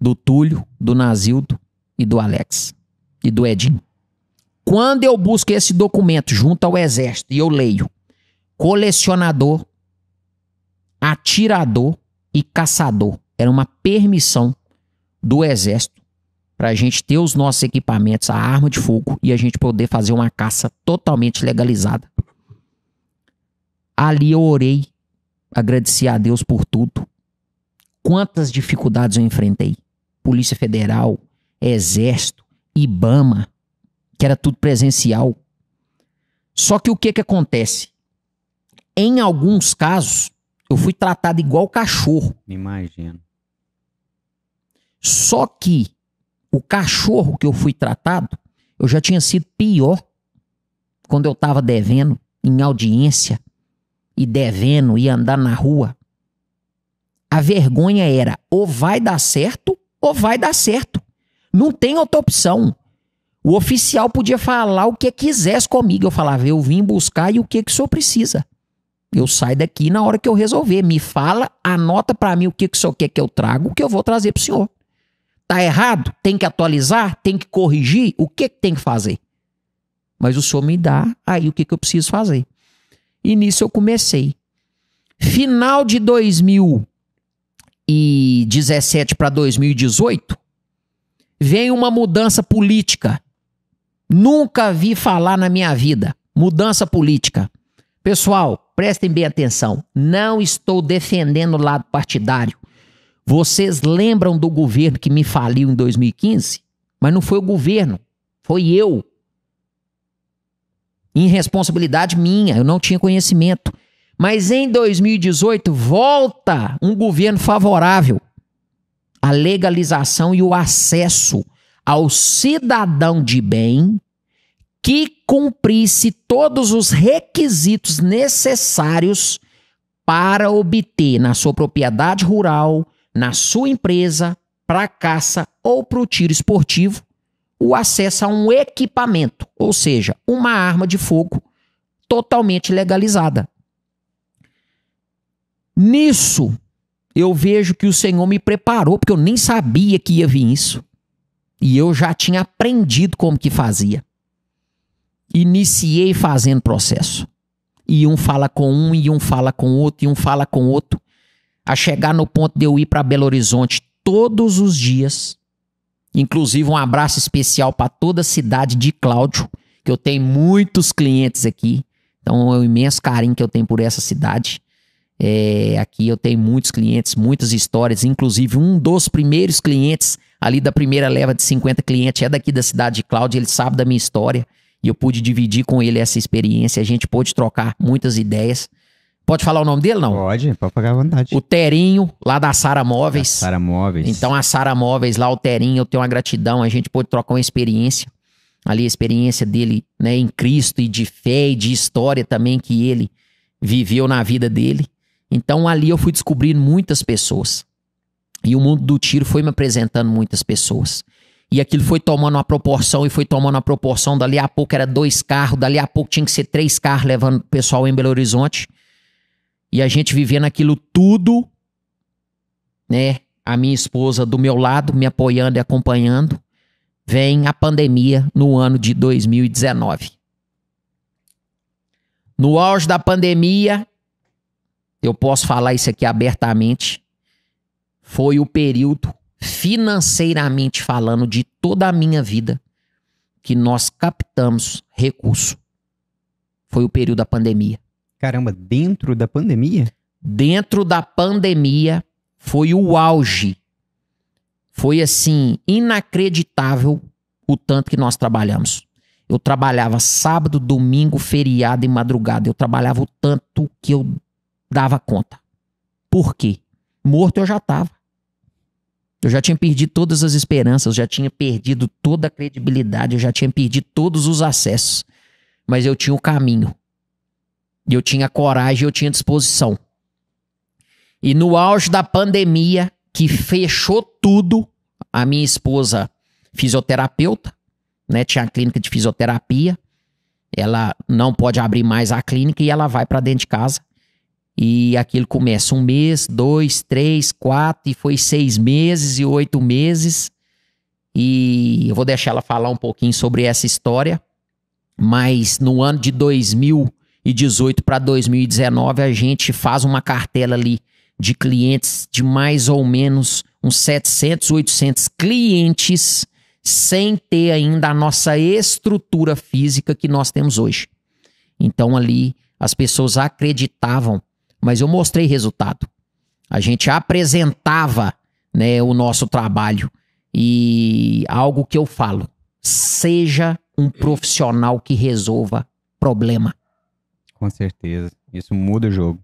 do Túlio, do Nazildo e do Alex. E do Edinho. Quando eu busco esse documento junto ao exército e eu leio colecionador, atirador e caçador. Era uma permissão do exército para a gente ter os nossos equipamentos, a arma de fogo e a gente poder fazer uma caça totalmente legalizada. Ali eu orei, agradeci a Deus por tudo. Quantas dificuldades eu enfrentei. Polícia Federal, Exército, Ibama, que era tudo presencial. Só que o que que acontece? Em alguns casos, eu fui tratado igual cachorro. Imagino. Só que o cachorro que eu fui tratado, eu já tinha sido pior quando eu estava devendo em audiência e devendo e andar na rua. A vergonha era ou vai dar certo ou vai dar certo. Não tem outra opção. O oficial podia falar o que quisesse comigo. Eu falava, eu vim buscar e o que, que o senhor precisa. Eu saio daqui na hora que eu resolver. Me fala, anota para mim o que, que o senhor quer que eu trago, que eu vou trazer para o senhor. Está errado? Tem que atualizar? Tem que corrigir? O que, que tem que fazer? Mas o senhor me dá aí o que, que eu preciso fazer. E nisso eu comecei. Final de 2017 para 2018, vem uma mudança política. Nunca vi falar na minha vida. Mudança política. Pessoal, prestem bem atenção. Não estou defendendo o lado partidário. Vocês lembram do governo que me faliu em 2015? Mas não foi o governo, foi eu. Irresponsabilidade minha, eu não tinha conhecimento. Mas em 2018 volta um governo favorável à legalização e o acesso ao cidadão de bem que cumprisse todos os requisitos necessários para obter na sua propriedade rural na sua empresa, para caça ou para o tiro esportivo, o acesso a um equipamento, ou seja, uma arma de fogo totalmente legalizada. Nisso, eu vejo que o Senhor me preparou, porque eu nem sabia que ia vir isso. E eu já tinha aprendido como que fazia. Iniciei fazendo processo. E um fala com um, e um fala com outro, e um fala com outro a chegar no ponto de eu ir para Belo Horizonte todos os dias. Inclusive, um abraço especial para toda a cidade de Cláudio, que eu tenho muitos clientes aqui. Então, é um imenso carinho que eu tenho por essa cidade. É, aqui eu tenho muitos clientes, muitas histórias. Inclusive, um dos primeiros clientes ali da primeira leva de 50 clientes é daqui da cidade de Cláudio. Ele sabe da minha história e eu pude dividir com ele essa experiência. A gente pôde trocar muitas ideias. Pode falar o nome dele, não? Pode, pode pagar à vontade. O Terinho, lá da Sara Móveis. Sara Móveis. Então, a Sara Móveis, lá o Terinho, eu tenho uma gratidão. A gente pôde trocar uma experiência. Ali, a experiência dele né, em Cristo e de fé e de história também que ele viveu na vida dele. Então, ali eu fui descobrindo muitas pessoas. E o mundo do tiro foi me apresentando muitas pessoas. E aquilo foi tomando uma proporção e foi tomando uma proporção. Dali a pouco era dois carros, dali a pouco tinha que ser três carros levando o pessoal em Belo Horizonte. E a gente vivendo aquilo tudo, né? A minha esposa do meu lado, me apoiando e acompanhando. Vem a pandemia no ano de 2019. No auge da pandemia, eu posso falar isso aqui abertamente, foi o período, financeiramente falando, de toda a minha vida, que nós captamos recurso. Foi o período da pandemia. Caramba, dentro da pandemia? Dentro da pandemia foi o auge. Foi assim, inacreditável o tanto que nós trabalhamos. Eu trabalhava sábado, domingo, feriado e madrugada. Eu trabalhava o tanto que eu dava conta. Por quê? Morto eu já estava. Eu já tinha perdido todas as esperanças, eu já tinha perdido toda a credibilidade, eu já tinha perdido todos os acessos. Mas eu tinha o caminho. E eu tinha coragem, eu tinha disposição. E no auge da pandemia, que fechou tudo, a minha esposa, fisioterapeuta, né, tinha a clínica de fisioterapia, ela não pode abrir mais a clínica e ela vai para dentro de casa. E aquilo começa um mês, dois, três, quatro, e foi seis meses e oito meses. E eu vou deixar ela falar um pouquinho sobre essa história. Mas no ano de 2000, 2018 para 2019, a gente faz uma cartela ali de clientes de mais ou menos uns 700, 800 clientes sem ter ainda a nossa estrutura física que nós temos hoje. Então ali as pessoas acreditavam, mas eu mostrei resultado. A gente apresentava né, o nosso trabalho e algo que eu falo: seja um profissional que resolva problema. Com certeza. Isso muda o jogo.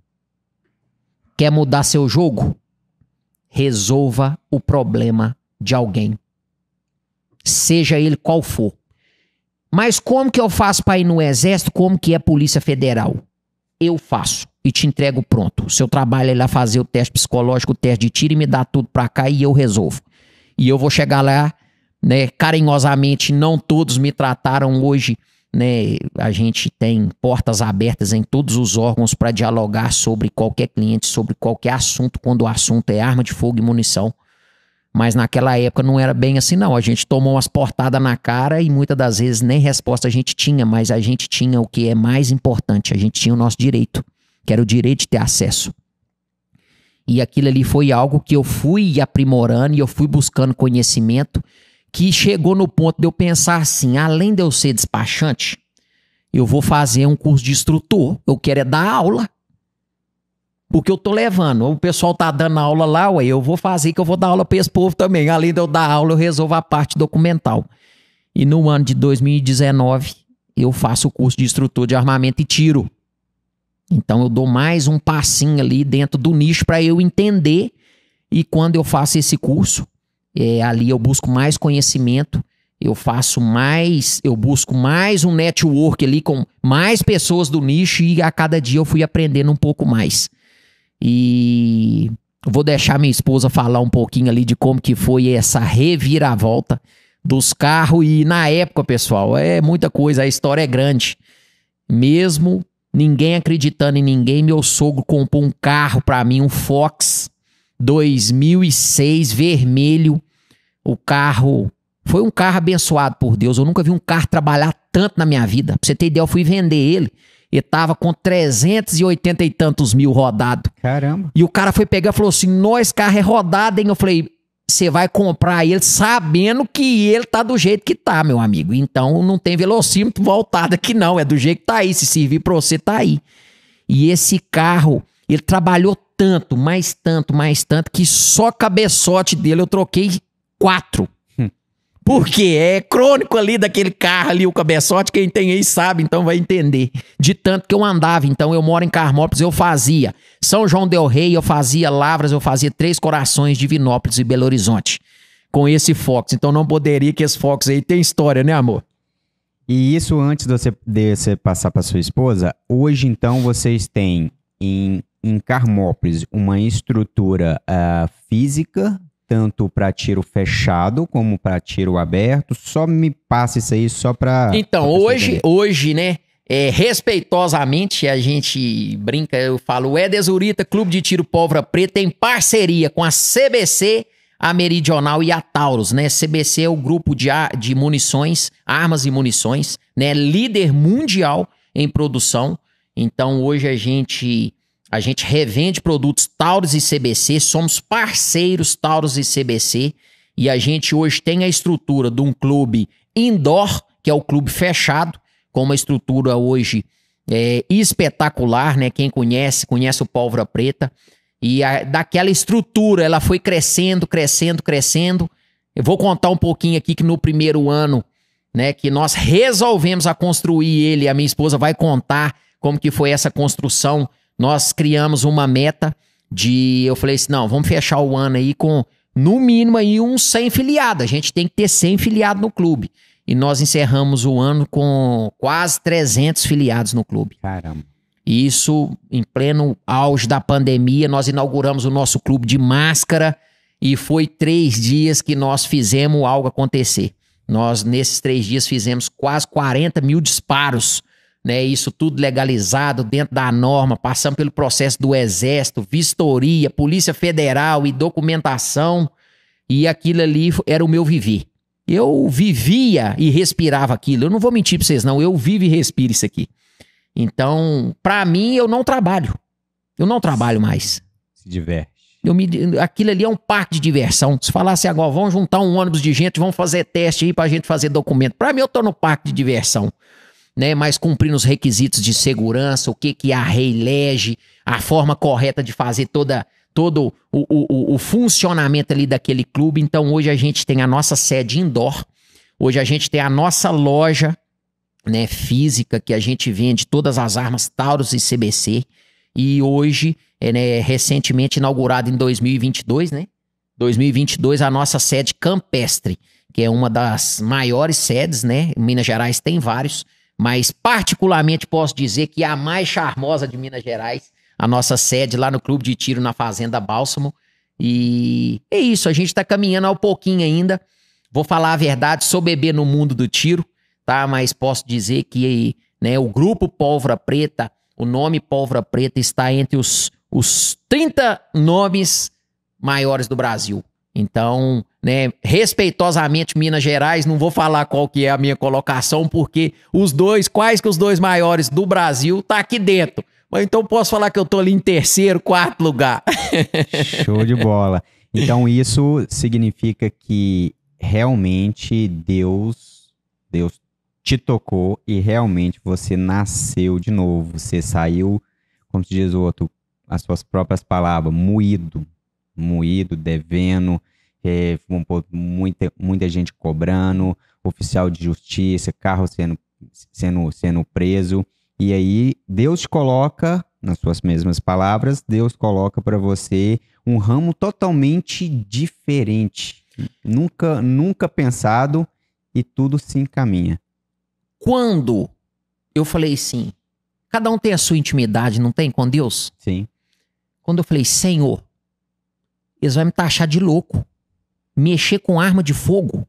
Quer mudar seu jogo? Resolva o problema de alguém. Seja ele qual for. Mas como que eu faço para ir no exército? Como que é a Polícia Federal? Eu faço e te entrego pronto. O seu trabalho é ir lá fazer o teste psicológico, o teste de tiro e me dá tudo para cá e eu resolvo. E eu vou chegar lá, né, carinhosamente, não todos me trataram hoje né? A gente tem portas abertas em todos os órgãos para dialogar sobre qualquer cliente, sobre qualquer assunto, quando o assunto é arma de fogo e munição. Mas naquela época não era bem assim, não. A gente tomou umas portadas na cara e muitas das vezes nem resposta a gente tinha, mas a gente tinha o que é mais importante: a gente tinha o nosso direito, que era o direito de ter acesso. E aquilo ali foi algo que eu fui aprimorando e eu fui buscando conhecimento que chegou no ponto de eu pensar assim: além de eu ser despachante, eu vou fazer um curso de instrutor, eu quero é dar aula. Porque eu tô levando, o pessoal tá dando aula lá, ué, eu vou fazer que eu vou dar aula para esse povo também. Além de eu dar aula, eu resolvo a parte documental. E no ano de 2019, eu faço o curso de instrutor de armamento e tiro. Então eu dou mais um passinho ali dentro do nicho para eu entender. E quando eu faço esse curso, é, ali eu busco mais conhecimento, eu faço mais, eu busco mais um network ali com mais pessoas do nicho e a cada dia eu fui aprendendo um pouco mais. E vou deixar minha esposa falar um pouquinho ali de como que foi essa reviravolta dos carros e na época, pessoal, é muita coisa, a história é grande. Mesmo ninguém acreditando em ninguém, meu sogro comprou um carro para mim, um Fox 2006 vermelho o carro foi um carro abençoado por Deus. Eu nunca vi um carro trabalhar tanto na minha vida. Pra você ter ideia, eu fui vender ele. Ele tava com 380 e tantos mil rodado. Caramba. E o cara foi pegar e falou assim: nós carro é rodado, hein? Eu falei: Você vai comprar ele sabendo que ele tá do jeito que tá, meu amigo. Então não tem velocímetro voltado aqui, não. É do jeito que tá aí. Se servir pra você, tá aí. E esse carro, ele trabalhou tanto, mais tanto, mais tanto, que só cabeçote dele eu troquei quatro. Hum. Porque é crônico ali daquele carro ali, o cabeçote, quem tem aí sabe, então vai entender. De tanto que eu andava, então eu moro em Carmópolis, eu fazia São João del Rei, eu fazia Lavras, eu fazia Três Corações, Divinópolis e Belo Horizonte. Com esse Fox, então não poderia que esse Fox aí tem história, né amor? E isso antes de você, de você passar para sua esposa, hoje então vocês têm em, em Carmópolis uma estrutura uh, física tanto para tiro fechado como para tiro aberto. Só me passa isso aí só para Então, hoje, hoje, né, é, respeitosamente a gente brinca, eu falo, o Edesurita Clube de Tiro Pólvora Preta em parceria com a CBC, a Meridional e a Taurus, né? CBC é o grupo de, de munições, armas e munições, né? Líder mundial em produção. Então, hoje a gente a gente revende produtos Taurus e CBC, somos parceiros Taurus e CBC e a gente hoje tem a estrutura de um clube indoor, que é o clube fechado, com uma estrutura hoje é, espetacular, né? Quem conhece, conhece o Pólvora Preta. E a, daquela estrutura, ela foi crescendo, crescendo, crescendo. Eu vou contar um pouquinho aqui que no primeiro ano, né, que nós resolvemos a construir ele, a minha esposa vai contar como que foi essa construção nós criamos uma meta de. Eu falei assim: não, vamos fechar o ano aí com no mínimo aí uns 100 filiados. A gente tem que ter 100 filiados no clube. E nós encerramos o ano com quase 300 filiados no clube. Caramba. Isso em pleno auge da pandemia, nós inauguramos o nosso clube de máscara e foi três dias que nós fizemos algo acontecer. Nós, nesses três dias, fizemos quase 40 mil disparos né? Isso tudo legalizado dentro da norma, passando pelo processo do Exército, vistoria, Polícia Federal e documentação. E aquilo ali era o meu viver. Eu vivia e respirava aquilo. Eu não vou mentir para vocês, não. Eu vivo e respiro isso aqui. Então, para mim, eu não trabalho. Eu não trabalho mais. Se diverte. Eu me, aquilo ali é um parque de diversão. Se falasse agora, vamos juntar um ônibus de gente, vamos fazer teste aí pra gente fazer documento. Pra mim, eu tô no parque de diversão né, mas cumprindo os requisitos de segurança, o que que a rei lege, a forma correta de fazer toda todo o, o, o funcionamento ali daquele clube. Então hoje a gente tem a nossa sede indoor, hoje a gente tem a nossa loja né, física que a gente vende todas as armas Taurus e CBC e hoje é, né, recentemente inaugurada em 2022, né? 2022 a nossa sede campestre, que é uma das maiores sedes, né? Minas Gerais tem vários, mas, particularmente, posso dizer que é a mais charmosa de Minas Gerais, a nossa sede lá no Clube de Tiro, na Fazenda Bálsamo. E é isso, a gente está caminhando ao pouquinho ainda. Vou falar a verdade, sou bebê no mundo do tiro, tá? Mas posso dizer que né, o grupo Pólvora Preta, o nome Pólvora Preta, está entre os, os 30 nomes maiores do Brasil. Então, né? Respeitosamente Minas Gerais, não vou falar qual que é a minha colocação, porque os dois, quais que os dois maiores do Brasil, tá aqui dentro. Mas então posso falar que eu tô ali em terceiro, quarto lugar. [laughs] Show de bola. Então isso significa que realmente Deus, Deus te tocou e realmente você nasceu de novo. Você saiu, como se diz o outro, as suas próprias palavras, moído, moído, devendo, muita, muita gente cobrando, oficial de justiça, carro sendo, sendo, sendo preso. E aí, Deus coloca, nas suas mesmas palavras, Deus coloca para você um ramo totalmente diferente. Nunca, nunca pensado e tudo se encaminha. Quando eu falei sim, cada um tem a sua intimidade, não tem? Com Deus? Sim. Quando eu falei, Senhor, eles vão me taxar de louco mexer com arma de fogo.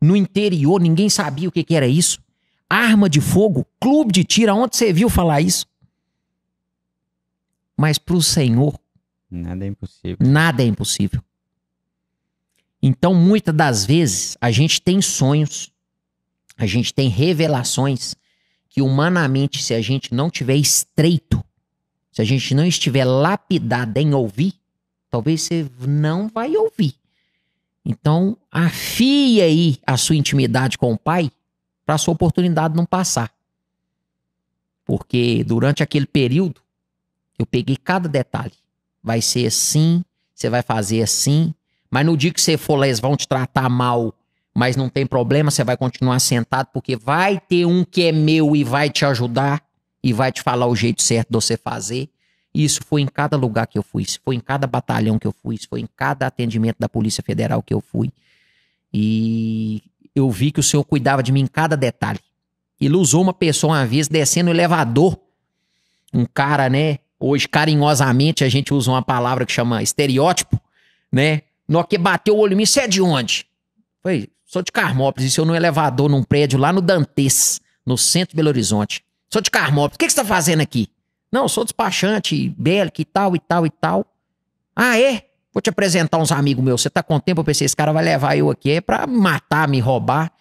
No interior, ninguém sabia o que, que era isso. Arma de fogo, clube de tiro, onde você viu falar isso? Mas para o Senhor. Nada é impossível. Nada é impossível. Então, muitas das vezes, a gente tem sonhos, a gente tem revelações que, humanamente, se a gente não tiver estreito, se a gente não estiver lapidado em ouvir, talvez você não vai ouvir. Então, afie aí a sua intimidade com o pai para sua oportunidade não passar. Porque durante aquele período, eu peguei cada detalhe. Vai ser assim, você vai fazer assim, mas no dia que você for lá, eles vão te tratar mal, mas não tem problema, você vai continuar sentado, porque vai ter um que é meu e vai te ajudar e vai te falar o jeito certo de você fazer. E isso foi em cada lugar que eu fui, isso foi em cada batalhão que eu fui, isso foi em cada atendimento da Polícia Federal que eu fui. E eu vi que o Senhor cuidava de mim em cada detalhe. Ele usou uma pessoa uma vez descendo o elevador. Um cara, né? Hoje, carinhosamente, a gente usa uma palavra que chama estereótipo, né? No que bateu o olho em mim, você é de onde? Foi, sou de Carmópolis, isso eu no elevador, num prédio lá no Dantes, no centro de Belo Horizonte. Sou de Carmópolis, o que, que você tá fazendo aqui? Não, sou despachante, Bélico e tal, e tal, e tal. Ah, é? Vou te apresentar uns amigos meus. Você tá com tempo? Eu pensei, esse cara vai levar eu aqui é pra matar, me roubar.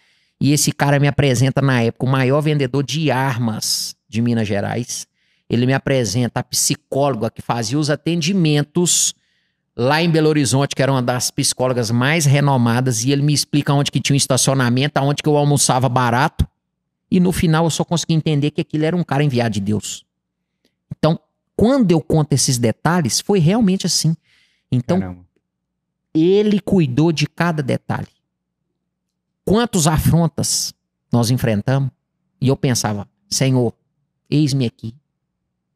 E esse cara me apresenta, na época, o maior vendedor de armas de Minas Gerais. Ele me apresenta a psicóloga que fazia os atendimentos lá em Belo Horizonte, que era uma das psicólogas mais renomadas, e ele me explica onde que tinha um estacionamento, aonde que eu almoçava barato. E no final eu só consegui entender que aquilo era um cara enviado de Deus. Então, quando eu conto esses detalhes, foi realmente assim. Então, Caramba. ele cuidou de cada detalhe. Quantos afrontas nós enfrentamos? E eu pensava, Senhor, eis-me aqui.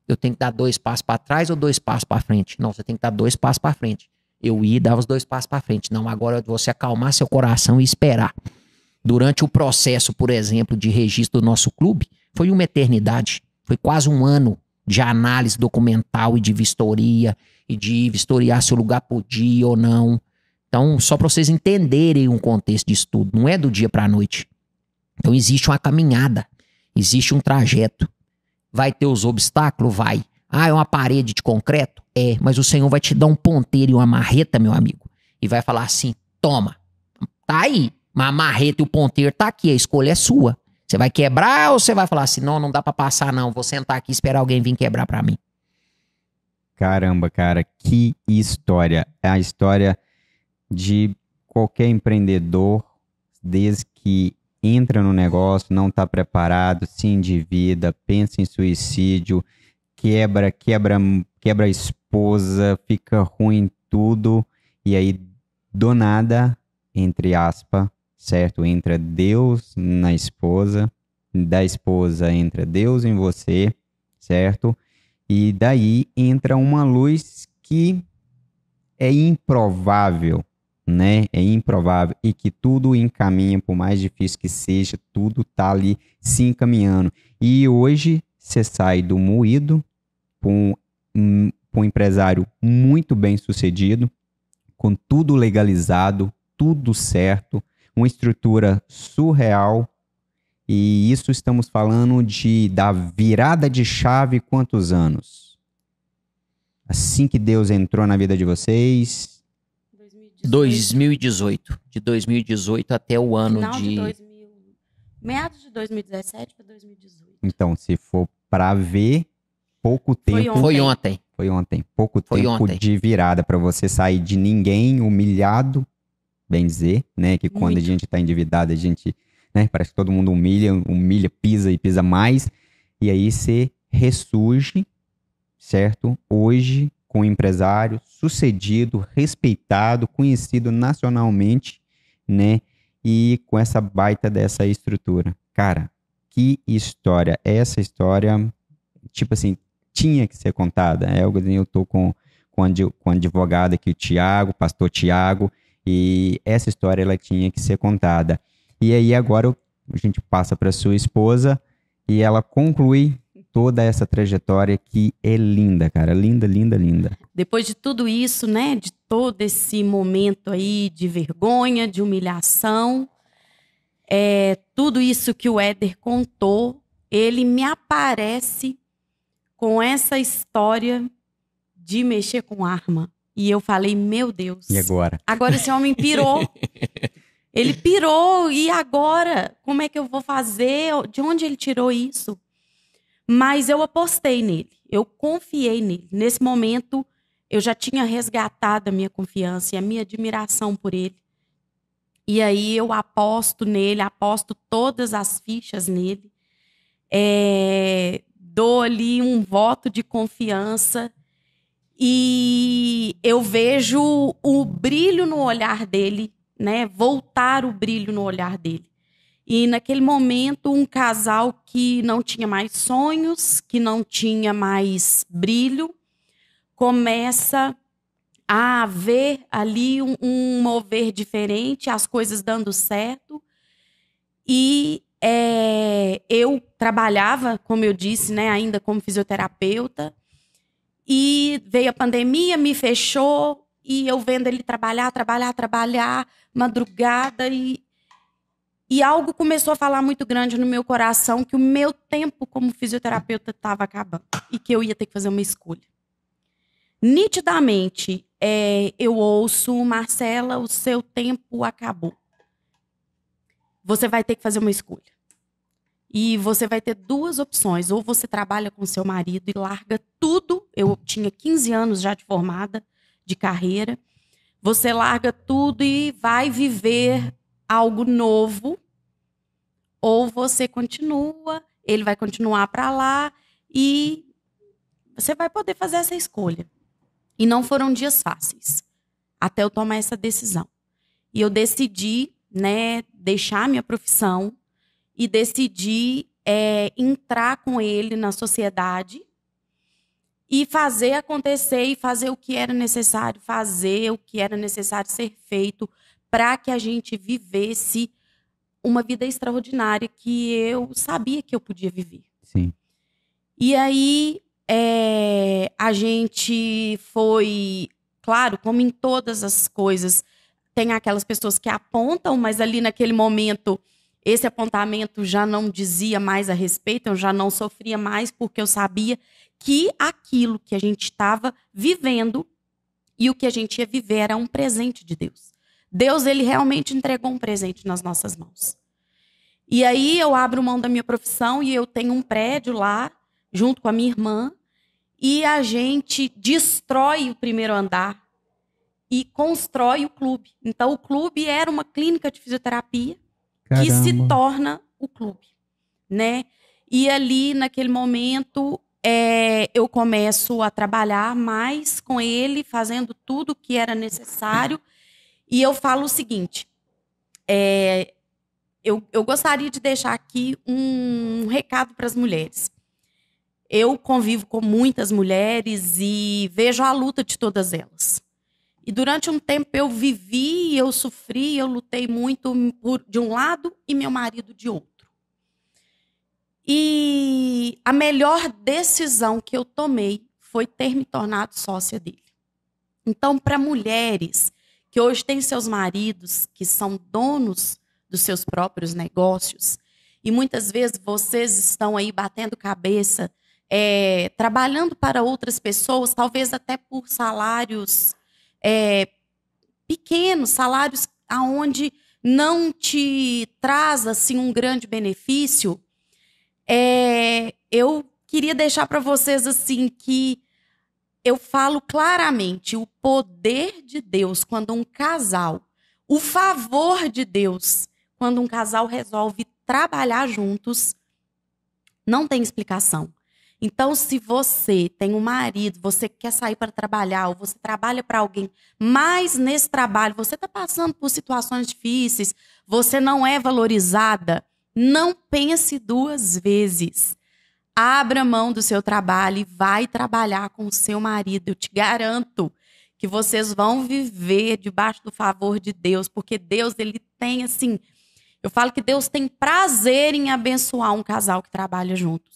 Eu tenho que dar dois passos para trás ou dois passos para frente? Não, você tem que dar dois passos para frente. Eu ia e dava os dois passos para frente. Não, agora você acalmar seu coração e esperar. Durante o processo, por exemplo, de registro do nosso clube, foi uma eternidade. Foi quase um ano de análise documental e de vistoria, e de vistoriar se o lugar podia ou não. Então, só para vocês entenderem o contexto disso tudo, não é do dia para a noite. Então, existe uma caminhada, existe um trajeto. Vai ter os obstáculos? Vai. Ah, é uma parede de concreto? É, mas o Senhor vai te dar um ponteiro e uma marreta, meu amigo, e vai falar assim: toma, tá aí, mas a marreta e o ponteiro tá aqui, a escolha é sua. Você vai quebrar ou você vai falar assim, não, não dá para passar não, vou sentar aqui e esperar alguém vir quebrar para mim? Caramba, cara, que história. É a história de qualquer empreendedor, desde que entra no negócio, não está preparado, se endivida, pensa em suicídio, quebra, quebra, quebra a esposa, fica ruim tudo, e aí do nada, entre aspas, certo? Entra Deus na esposa, da esposa entra Deus em você, certo? E daí entra uma luz que é improvável, né? É improvável e que tudo encaminha, por mais difícil que seja, tudo tá ali se encaminhando. E hoje você sai do moído com um, um empresário muito bem sucedido, com tudo legalizado, tudo certo, uma estrutura surreal. E isso estamos falando de da virada de chave quantos anos? Assim que Deus entrou na vida de vocês, 2018. De 2018 até o ano Final de. de 2000, meados de 2017 para 2018. Então, se for para ver, pouco tempo. Foi ontem. Foi ontem. Foi ontem. Pouco Foi tempo ontem. de virada para você sair de ninguém humilhado bem dizer, né? Que quando a gente está endividado, a gente, né? Parece que todo mundo humilha, humilha, pisa e pisa mais. E aí você ressurge, certo? Hoje, com um empresário sucedido, respeitado, conhecido nacionalmente, né? E com essa baita dessa estrutura. Cara, que história. Essa história, tipo assim, tinha que ser contada. É, eu tô com, com, a advogada aqui, o Tiago, pastor Tiago, e essa história ela tinha que ser contada. E aí agora a gente passa para sua esposa e ela conclui toda essa trajetória que é linda, cara, linda, linda, linda. Depois de tudo isso, né, de todo esse momento aí de vergonha, de humilhação, é, tudo isso que o Éder contou, ele me aparece com essa história de mexer com arma. E eu falei, meu Deus. E agora? Agora esse homem pirou. [laughs] ele pirou, e agora? Como é que eu vou fazer? De onde ele tirou isso? Mas eu apostei nele, eu confiei nele. Nesse momento, eu já tinha resgatado a minha confiança e a minha admiração por ele. E aí eu aposto nele, aposto todas as fichas nele. É, dou ali um voto de confiança e eu vejo o brilho no olhar dele, né? Voltar o brilho no olhar dele. E naquele momento, um casal que não tinha mais sonhos, que não tinha mais brilho, começa a ver ali um, um mover diferente, as coisas dando certo. E é, eu trabalhava, como eu disse, né, ainda como fisioterapeuta. E veio a pandemia, me fechou e eu vendo ele trabalhar, trabalhar, trabalhar, madrugada e e algo começou a falar muito grande no meu coração que o meu tempo como fisioterapeuta estava acabando e que eu ia ter que fazer uma escolha. Nitidamente, é, eu ouço, Marcela, o seu tempo acabou. Você vai ter que fazer uma escolha. E você vai ter duas opções: ou você trabalha com seu marido e larga tudo. Eu tinha 15 anos já de formada de carreira. Você larga tudo e vai viver algo novo, ou você continua, ele vai continuar para lá e você vai poder fazer essa escolha. E não foram dias fáceis até eu tomar essa decisão. E eu decidi, né, deixar minha profissão e decidi é, entrar com ele na sociedade e fazer acontecer e fazer o que era necessário fazer, o que era necessário ser feito para que a gente vivesse uma vida extraordinária que eu sabia que eu podia viver. Sim. E aí é, a gente foi, claro, como em todas as coisas, tem aquelas pessoas que apontam, mas ali naquele momento esse apontamento já não dizia mais a respeito, eu já não sofria mais, porque eu sabia que aquilo que a gente estava vivendo e o que a gente ia viver era um presente de Deus. Deus, ele realmente entregou um presente nas nossas mãos. E aí eu abro mão da minha profissão e eu tenho um prédio lá, junto com a minha irmã, e a gente destrói o primeiro andar e constrói o clube. Então, o clube era uma clínica de fisioterapia Caramba. que se torna o clube, né? E ali naquele momento é, eu começo a trabalhar mais com ele, fazendo tudo o que era necessário. E eu falo o seguinte: é, eu, eu gostaria de deixar aqui um recado para as mulheres. Eu convivo com muitas mulheres e vejo a luta de todas elas. E durante um tempo eu vivi, eu sofri, eu lutei muito por, de um lado e meu marido de outro. E a melhor decisão que eu tomei foi ter me tornado sócia dele. Então, para mulheres que hoje têm seus maridos, que são donos dos seus próprios negócios, e muitas vezes vocês estão aí batendo cabeça, é, trabalhando para outras pessoas, talvez até por salários é, pequenos, salários aonde não te traz assim um grande benefício, é, eu queria deixar para vocês assim que eu falo claramente o poder de Deus quando um casal, o favor de Deus quando um casal resolve trabalhar juntos, não tem explicação. Então, se você tem um marido, você quer sair para trabalhar, ou você trabalha para alguém, mas nesse trabalho você está passando por situações difíceis, você não é valorizada, não pense duas vezes. Abra mão do seu trabalho e vai trabalhar com o seu marido. Eu te garanto que vocês vão viver debaixo do favor de Deus, porque Deus ele tem assim, eu falo que Deus tem prazer em abençoar um casal que trabalha junto.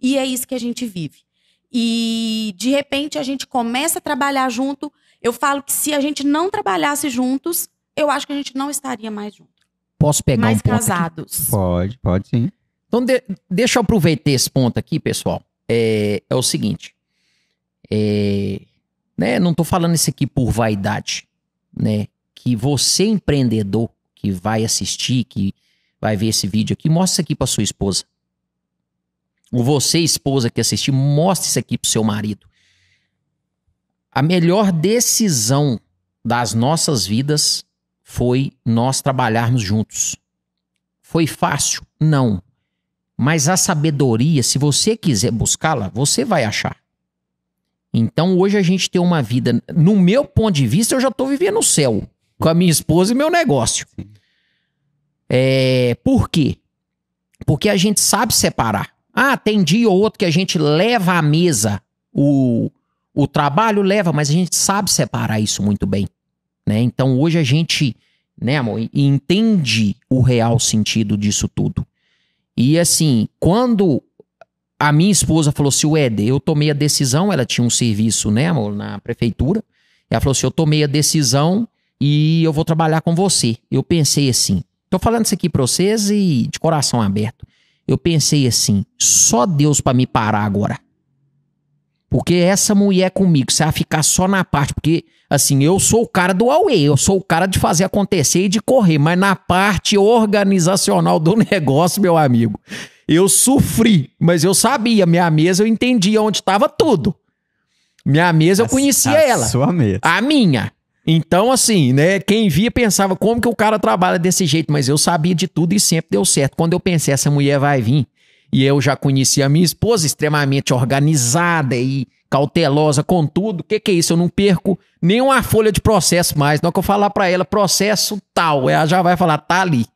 E é isso que a gente vive. E de repente a gente começa a trabalhar junto. Eu falo que se a gente não trabalhasse juntos, eu acho que a gente não estaria mais junto. Posso pegar mais um ponto casados. Aqui? Pode, pode sim. Então de, deixa eu aproveitar esse ponto aqui, pessoal. É, é o seguinte, é, né, não estou falando isso aqui por vaidade, né? Que você empreendedor que vai assistir, que vai ver esse vídeo aqui, mostra isso aqui para sua esposa. Você, esposa que assistiu, mostre isso aqui pro seu marido. A melhor decisão das nossas vidas foi nós trabalharmos juntos. Foi fácil? Não. Mas a sabedoria, se você quiser buscá-la, você vai achar. Então hoje a gente tem uma vida, no meu ponto de vista, eu já estou vivendo no céu com a minha esposa e meu negócio. É, por quê? Porque a gente sabe separar. Ah, tem dia ou outro que a gente leva à mesa o, o trabalho, leva, mas a gente sabe separar isso muito bem. Né? Então hoje a gente, né, amor, entende o real sentido disso tudo. E assim, quando a minha esposa falou assim, Ed, eu tomei a decisão, ela tinha um serviço, né, amor, na prefeitura. Ela falou assim, eu tomei a decisão e eu vou trabalhar com você. Eu pensei assim, tô falando isso aqui pra vocês e de coração aberto eu pensei assim: só Deus para me parar agora. Porque essa mulher comigo, você vai ficar só na parte, porque assim, eu sou o cara do Huawei, eu sou o cara de fazer acontecer e de correr, mas na parte organizacional do [laughs] negócio, meu amigo, eu sofri, mas eu sabia, minha mesa eu entendia onde estava tudo. Minha mesa eu conhecia a, a ela. Sua mesa. A minha. Então, assim, né? Quem via pensava como que o cara trabalha desse jeito, mas eu sabia de tudo e sempre deu certo. Quando eu pensei, essa mulher vai vir, e eu já conhecia a minha esposa, extremamente organizada e cautelosa com tudo. O que, que é isso? Eu não perco nenhuma folha de processo mais. Na hora que eu falar para ela, processo tal, ela já vai falar, tá ali.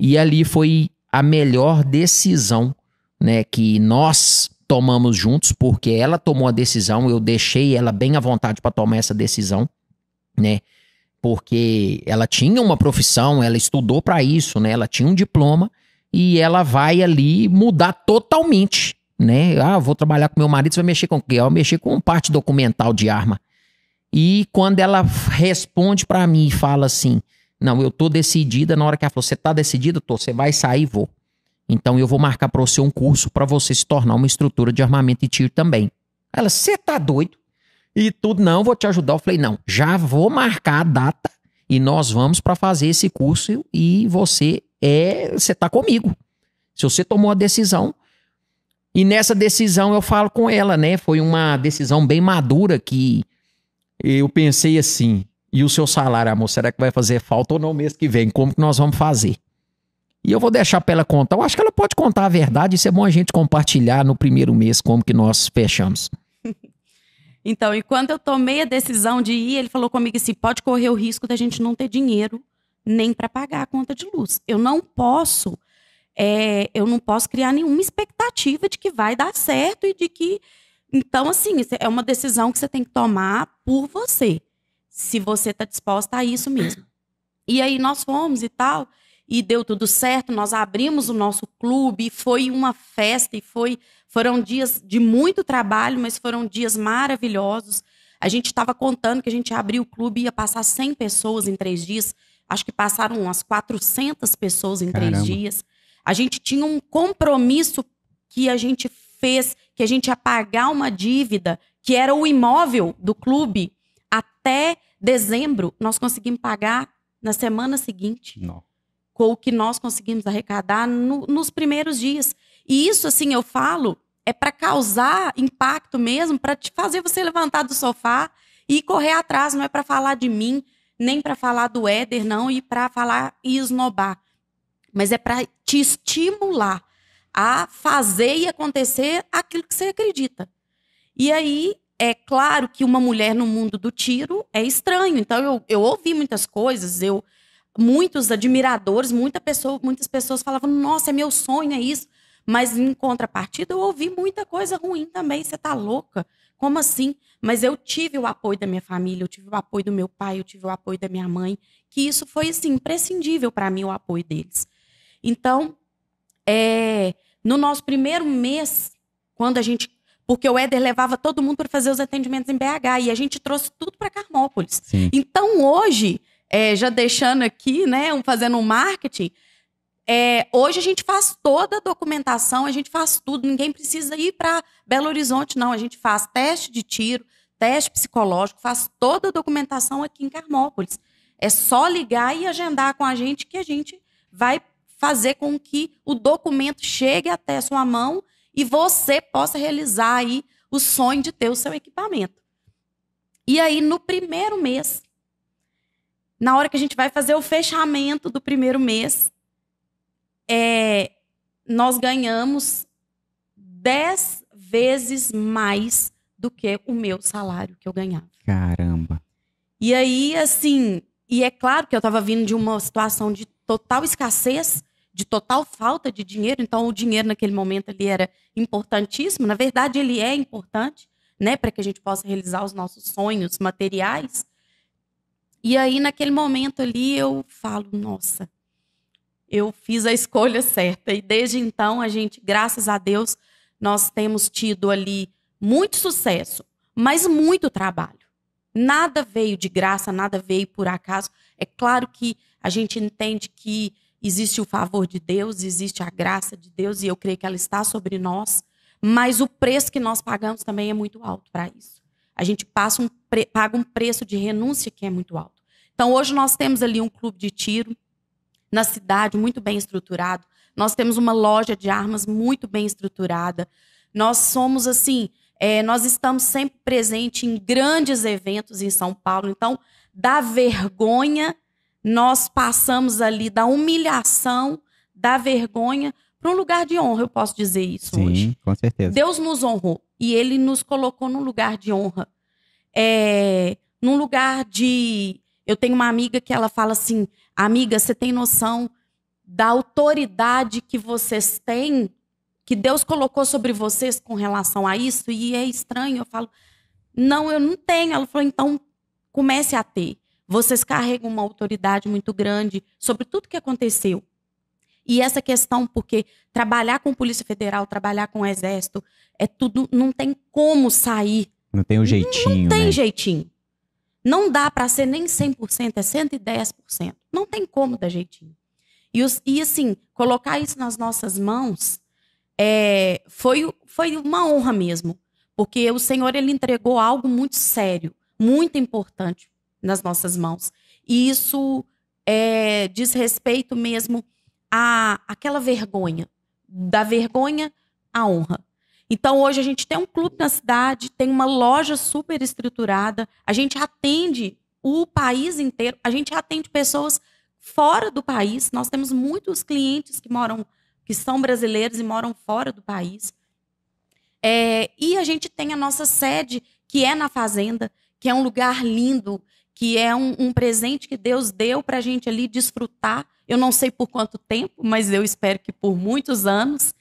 E ali foi a melhor decisão né, que nós tomamos juntos, porque ela tomou a decisão, eu deixei ela bem à vontade para tomar essa decisão né? Porque ela tinha uma profissão, ela estudou para isso, né? Ela tinha um diploma e ela vai ali mudar totalmente, né? Ah, vou trabalhar com meu marido, você vai mexer com o quê? Eu mexer com parte documental de arma. E quando ela responde para mim e fala assim: "Não, eu tô decidida", na hora que ela falou: "Você tá decidida, tô, você vai sair, vou". Então eu vou marcar para você um curso para você se tornar uma estrutura de armamento e tiro também. Ela: "Você tá doido?" e tudo, não, vou te ajudar. Eu falei, não, já vou marcar a data e nós vamos para fazer esse curso e você é, você tá comigo. Se você tomou a decisão, e nessa decisão eu falo com ela, né? Foi uma decisão bem madura que eu pensei assim, e o seu salário, amor, será que vai fazer falta ou não mês que vem? Como que nós vamos fazer? E eu vou deixar para ela contar. Eu acho que ela pode contar a verdade, isso é bom a gente compartilhar no primeiro mês como que nós fechamos. [laughs] Então, enquanto eu tomei a decisão de ir, ele falou comigo assim: pode correr o risco da gente não ter dinheiro nem para pagar a conta de luz. Eu não posso, é, eu não posso criar nenhuma expectativa de que vai dar certo e de que. Então, assim, é uma decisão que você tem que tomar por você, se você está disposta a isso mesmo. E aí nós fomos e tal, e deu tudo certo, nós abrimos o nosso clube, foi uma festa e foi foram dias de muito trabalho, mas foram dias maravilhosos. A gente estava contando que a gente abriu o clube e ia passar 100 pessoas em três dias. Acho que passaram umas 400 pessoas em Caramba. três dias. A gente tinha um compromisso que a gente fez, que a gente ia pagar uma dívida, que era o imóvel do clube, até dezembro, nós conseguimos pagar na semana seguinte. Não. Com o que nós conseguimos arrecadar no, nos primeiros dias. E isso, assim, eu falo é para causar impacto mesmo, para te fazer você levantar do sofá e correr atrás, não é para falar de mim, nem para falar do Éder, não, e para falar e esnobar. Mas é para te estimular a fazer e acontecer aquilo que você acredita. E aí, é claro que uma mulher no mundo do tiro é estranho. Então, eu, eu ouvi muitas coisas, eu muitos admiradores, muita pessoa, muitas pessoas falavam, nossa, é meu sonho, é isso. Mas em contrapartida, eu ouvi muita coisa ruim também. Você tá louca? Como assim? Mas eu tive o apoio da minha família, eu tive o apoio do meu pai, eu tive o apoio da minha mãe, que isso foi assim imprescindível para mim o apoio deles. Então, é, no nosso primeiro mês, quando a gente porque o Éder levava todo mundo para fazer os atendimentos em BH e a gente trouxe tudo para Carmópolis. Sim. Então hoje, é, já deixando aqui, né, fazendo um marketing, é, hoje a gente faz toda a documentação, a gente faz tudo, ninguém precisa ir para Belo Horizonte, não. A gente faz teste de tiro, teste psicológico, faz toda a documentação aqui em Carmópolis. É só ligar e agendar com a gente que a gente vai fazer com que o documento chegue até a sua mão e você possa realizar aí o sonho de ter o seu equipamento. E aí, no primeiro mês, na hora que a gente vai fazer o fechamento do primeiro mês, é, nós ganhamos dez vezes mais do que o meu salário que eu ganhava. Caramba. E aí, assim, e é claro que eu estava vindo de uma situação de total escassez, de total falta de dinheiro, então o dinheiro naquele momento ali era importantíssimo, na verdade ele é importante, né, para que a gente possa realizar os nossos sonhos materiais. E aí naquele momento ali eu falo, nossa, eu fiz a escolha certa. E desde então, a gente, graças a Deus, nós temos tido ali muito sucesso, mas muito trabalho. Nada veio de graça, nada veio por acaso. É claro que a gente entende que existe o favor de Deus, existe a graça de Deus, e eu creio que ela está sobre nós, mas o preço que nós pagamos também é muito alto para isso. A gente passa um, paga um preço de renúncia que é muito alto. Então, hoje nós temos ali um clube de tiro, na cidade muito bem estruturado. Nós temos uma loja de armas muito bem estruturada. Nós somos assim, é, nós estamos sempre presentes em grandes eventos em São Paulo. Então, da vergonha, nós passamos ali da humilhação, da vergonha, para um lugar de honra, eu posso dizer isso Sim, hoje. com certeza. Deus nos honrou e ele nos colocou num lugar de honra. É, num lugar de. Eu tenho uma amiga que ela fala assim: Amiga, você tem noção da autoridade que vocês têm, que Deus colocou sobre vocês com relação a isso? E é estranho. Eu falo, não, eu não tenho. Ela falou, então comece a ter. Vocês carregam uma autoridade muito grande sobre tudo que aconteceu. E essa questão, porque trabalhar com Polícia Federal, trabalhar com o Exército, é tudo, não tem como sair. Não tem o um jeitinho. Não tem né? jeitinho. Não dá para ser nem 100%, é 110%. Não tem como da jeitinho. E, os, e assim, colocar isso nas nossas mãos é, foi, foi uma honra mesmo. Porque o Senhor ele entregou algo muito sério, muito importante nas nossas mãos. E isso é, diz respeito mesmo à aquela vergonha. Da vergonha à honra. Então hoje a gente tem um clube na cidade, tem uma loja super estruturada, a gente atende o país inteiro, a gente atende pessoas fora do país. Nós temos muitos clientes que moram, que são brasileiros e moram fora do país. É, e a gente tem a nossa sede, que é na Fazenda, que é um lugar lindo, que é um, um presente que Deus deu para a gente ali desfrutar. Eu não sei por quanto tempo, mas eu espero que por muitos anos.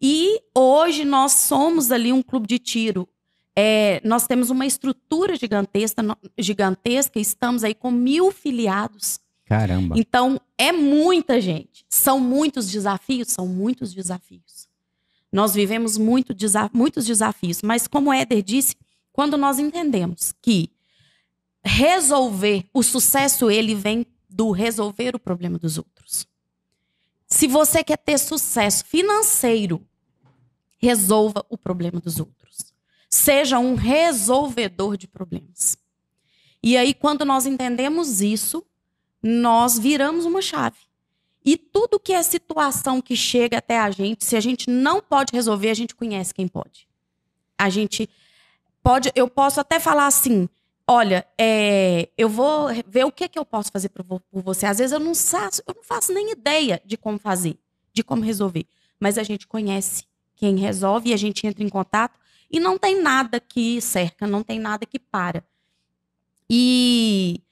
E hoje nós somos ali um clube de tiro. É, nós temos uma estrutura gigantesca, gigantesca, estamos aí com mil filiados. Caramba. Então, é muita gente. São muitos desafios? São muitos desafios. Nós vivemos muito muitos desafios. Mas, como o Éder disse, quando nós entendemos que resolver o sucesso, ele vem do resolver o problema dos outros. Se você quer ter sucesso financeiro, resolva o problema dos outros. Seja um resolvedor de problemas. E aí, quando nós entendemos isso, nós viramos uma chave. E tudo que é situação que chega até a gente, se a gente não pode resolver, a gente conhece quem pode. A gente pode, eu posso até falar assim: olha, é, eu vou ver o que, que eu posso fazer por, você. Às vezes eu não, faço, eu não faço nem ideia de como fazer, de como resolver. Mas a gente conhece quem resolve e a gente entra em contato e não tem nada que cerca, não tem nada que para. E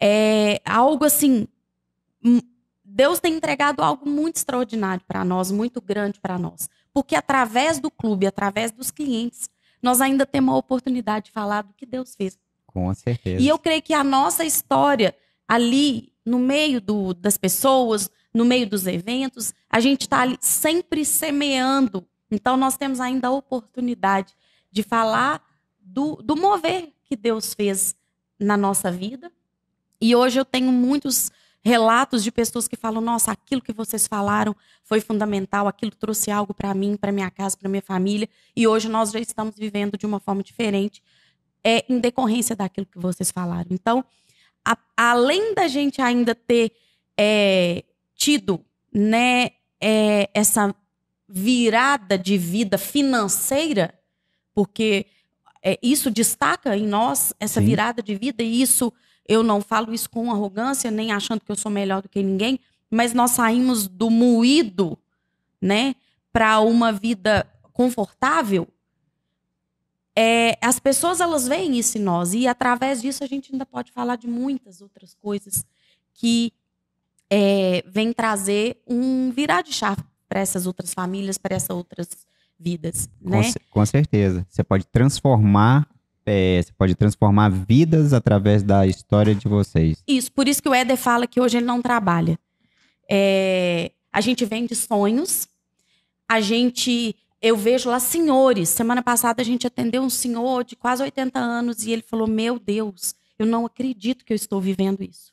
é algo assim, Deus tem entregado algo muito extraordinário para nós, muito grande para nós, porque através do clube, através dos clientes, nós ainda temos a oportunidade de falar do que Deus fez. Com certeza. E eu creio que a nossa história ali no meio do, das pessoas, no meio dos eventos, a gente está ali sempre semeando então, nós temos ainda a oportunidade de falar do, do mover que Deus fez na nossa vida. E hoje eu tenho muitos relatos de pessoas que falam: nossa, aquilo que vocês falaram foi fundamental, aquilo trouxe algo para mim, para minha casa, para minha família, e hoje nós já estamos vivendo de uma forma diferente, é em decorrência daquilo que vocês falaram. Então, a, além da gente ainda ter é, tido né, é, essa virada de vida financeira, porque é, isso destaca em nós essa Sim. virada de vida, e isso eu não falo isso com arrogância, nem achando que eu sou melhor do que ninguém, mas nós saímos do moído, né, para uma vida confortável. É, as pessoas elas veem isso em nós e através disso a gente ainda pode falar de muitas outras coisas que é, vem trazer um virar de chave para essas outras famílias, para essas outras vidas, com né? Com, certeza. Você pode transformar, é, você pode transformar vidas através da história de vocês. Isso, por isso que o Éder fala que hoje ele não trabalha. É, a gente vende sonhos, a gente. Eu vejo lá senhores. Semana passada a gente atendeu um senhor de quase 80 anos e ele falou: Meu Deus, eu não acredito que eu estou vivendo isso.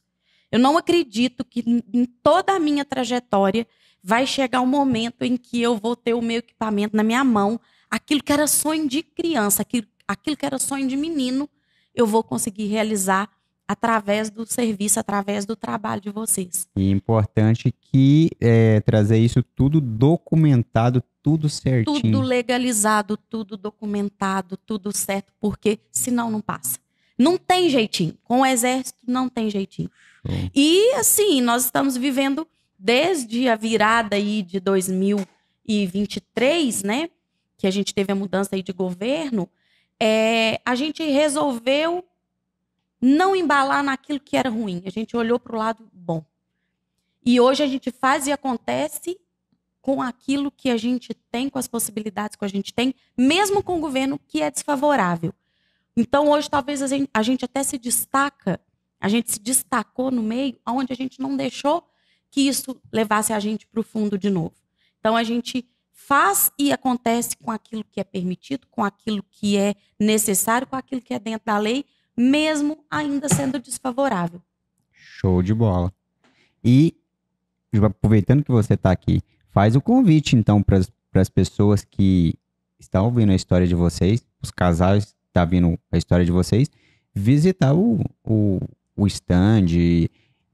Eu não acredito que em toda a minha trajetória vai chegar um momento em que eu vou ter o meu equipamento na minha mão, aquilo que era sonho de criança, aquilo, aquilo que era sonho de menino, eu vou conseguir realizar através do serviço, através do trabalho de vocês. E é importante que é, trazer isso tudo documentado, tudo certinho. Tudo legalizado, tudo documentado, tudo certo, porque senão não passa. Não tem jeitinho. Com o exército não tem jeitinho. Show. E assim, nós estamos vivendo desde a virada aí de 2023, né, que a gente teve a mudança aí de governo, é, a gente resolveu não embalar naquilo que era ruim. A gente olhou para o lado bom. E hoje a gente faz e acontece com aquilo que a gente tem, com as possibilidades que a gente tem, mesmo com o governo que é desfavorável. Então hoje talvez a gente, a gente até se destaca, a gente se destacou no meio onde a gente não deixou que isso levasse a gente para o fundo de novo. Então a gente faz e acontece com aquilo que é permitido, com aquilo que é necessário, com aquilo que é dentro da lei, mesmo ainda sendo desfavorável. Show de bola. E aproveitando que você está aqui, faz o convite então para as pessoas que estão ouvindo a história de vocês, os casais que estão tá vindo a história de vocês, visitar o, o, o stand,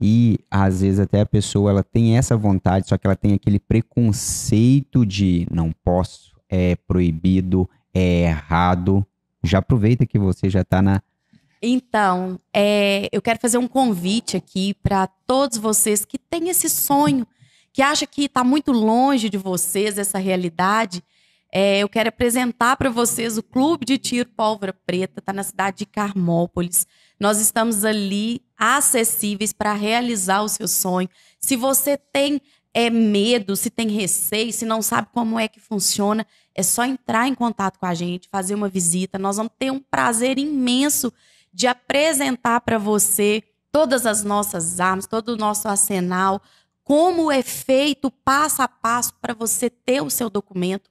e às vezes até a pessoa ela tem essa vontade, só que ela tem aquele preconceito de não posso, é proibido, é errado. Já aproveita que você já está na. Então, é, eu quero fazer um convite aqui para todos vocês que têm esse sonho, que acha que está muito longe de vocês essa realidade. É, eu quero apresentar para vocês o Clube de Tiro Pólvora Preta, está na cidade de Carmópolis. Nós estamos ali acessíveis para realizar o seu sonho. Se você tem é, medo, se tem receio, se não sabe como é que funciona, é só entrar em contato com a gente, fazer uma visita. Nós vamos ter um prazer imenso de apresentar para você todas as nossas armas, todo o nosso arsenal, como é feito passo a passo para você ter o seu documento,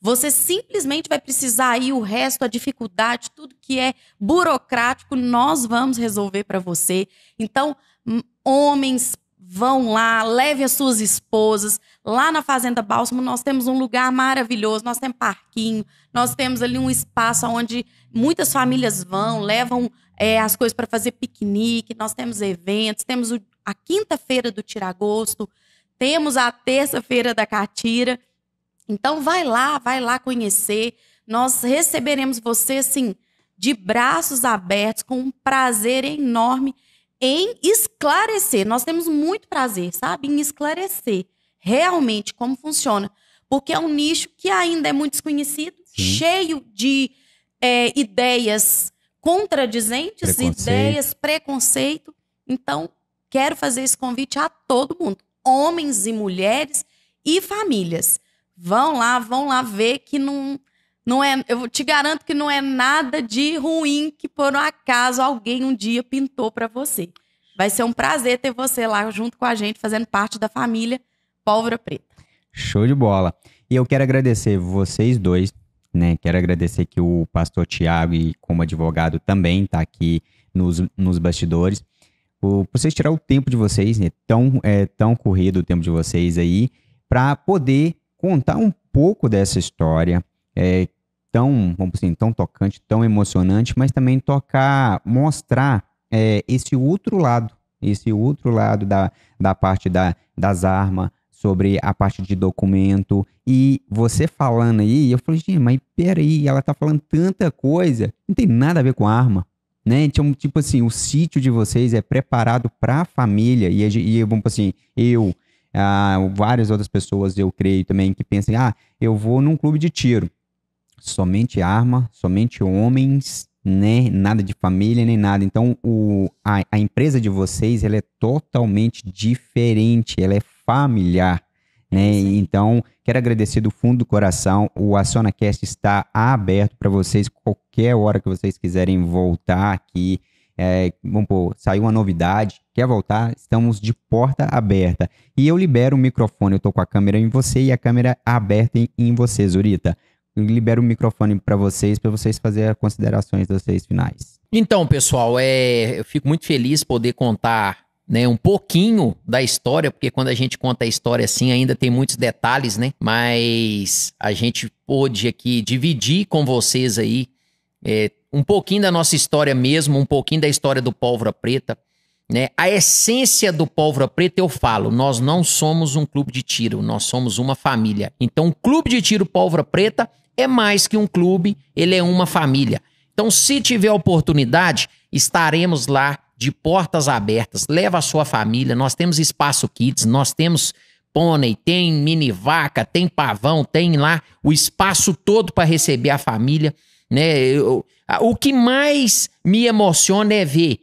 você simplesmente vai precisar aí o resto, a dificuldade, tudo que é burocrático, nós vamos resolver para você. Então, hum, homens, vão lá, leve as suas esposas. Lá na Fazenda Bálsamo, nós temos um lugar maravilhoso, nós temos parquinho, nós temos ali um espaço onde muitas famílias vão, levam é, as coisas para fazer piquenique, nós temos eventos, temos o, a quinta-feira do Tiragosto, temos a terça-feira da Catira. Então vai lá, vai lá conhecer. Nós receberemos você assim de braços abertos, com um prazer enorme em esclarecer. Nós temos muito prazer, sabe, em esclarecer realmente como funciona, porque é um nicho que ainda é muito desconhecido, Sim. cheio de é, ideias contradizentes, preconceito. ideias preconceito. Então, quero fazer esse convite a todo mundo, homens e mulheres e famílias. Vão lá, vão lá ver que não, não é. Eu te garanto que não é nada de ruim que por um acaso alguém um dia pintou para você. Vai ser um prazer ter você lá junto com a gente, fazendo parte da família Pólvora Preta. Show de bola. E eu quero agradecer vocês dois, né? Quero agradecer que o pastor Tiago, e como advogado, também está aqui nos, nos bastidores. Por vocês tirar o tempo de vocês, né? Tão, é, tão corrido o tempo de vocês aí, para poder contar um pouco dessa história, é, tão, vamos assim, tão tocante, tão emocionante, mas também tocar, mostrar é, esse outro lado, esse outro lado da, da parte da, das armas, sobre a parte de documento. E você falando aí, eu falei, gente, mas peraí, ela tá falando tanta coisa, não tem nada a ver com arma. Né? Então, tipo assim, o sítio de vocês é preparado para a família. E, e, vamos assim, eu, ah, várias outras pessoas, eu creio também, que pensam, ah, eu vou num clube de tiro. Somente arma, somente homens, né? Nada de família, nem nada. Então, o, a, a empresa de vocês, ela é totalmente diferente, ela é familiar. Né? Então, quero agradecer do fundo do coração. O AcionaCast está aberto para vocês. Qualquer hora que vocês quiserem voltar aqui, é, vamos pôr, saiu uma novidade, quer voltar, estamos de porta aberta. E eu libero o microfone, eu tô com a câmera em você e a câmera aberta em, em você, Zurita. Eu libero o microfone para vocês, para vocês fazerem considerações das seis finais. Então, pessoal, é, eu fico muito feliz poder contar né, um pouquinho da história, porque quando a gente conta a história assim, ainda tem muitos detalhes, né? Mas a gente pôde aqui dividir com vocês aí é, um pouquinho da nossa história mesmo, um pouquinho da história do Pólvora Preta. Né? A essência do Pólvora Preta, eu falo, nós não somos um clube de tiro, nós somos uma família. Então, o Clube de Tiro Pólvora Preta é mais que um clube, ele é uma família. Então, se tiver oportunidade, estaremos lá de portas abertas. Leva a sua família, nós temos espaço kids, nós temos pônei, tem mini vaca, tem pavão, tem lá o espaço todo para receber a família. Né? Eu, o que mais me emociona é ver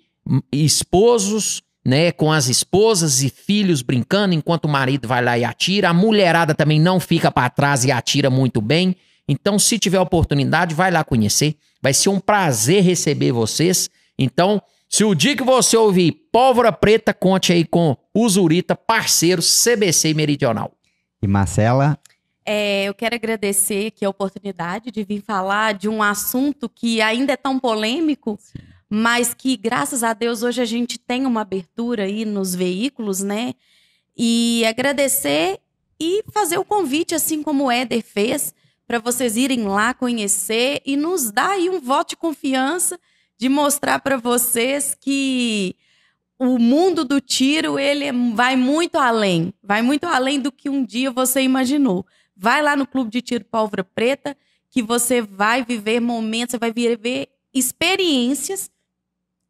esposos né, com as esposas e filhos brincando enquanto o marido vai lá e atira. A mulherada também não fica para trás e atira muito bem. Então, se tiver oportunidade, vai lá conhecer. Vai ser um prazer receber vocês. Então, se o dia que você ouvir Pólvora Preta, conte aí com Usurita, parceiro CBC Meridional. E Marcela, é, eu quero agradecer aqui a oportunidade de vir falar de um assunto que ainda é tão polêmico, Sim. mas que, graças a Deus, hoje a gente tem uma abertura aí nos veículos, né? E agradecer e fazer o convite, assim como o Éder fez, para vocês irem lá conhecer e nos dar aí um voto de confiança de mostrar para vocês que o mundo do tiro ele vai muito além, vai muito além do que um dia você imaginou. Vai lá no Clube de Tiro Pólvora Preta, que você vai viver momentos, você vai viver experiências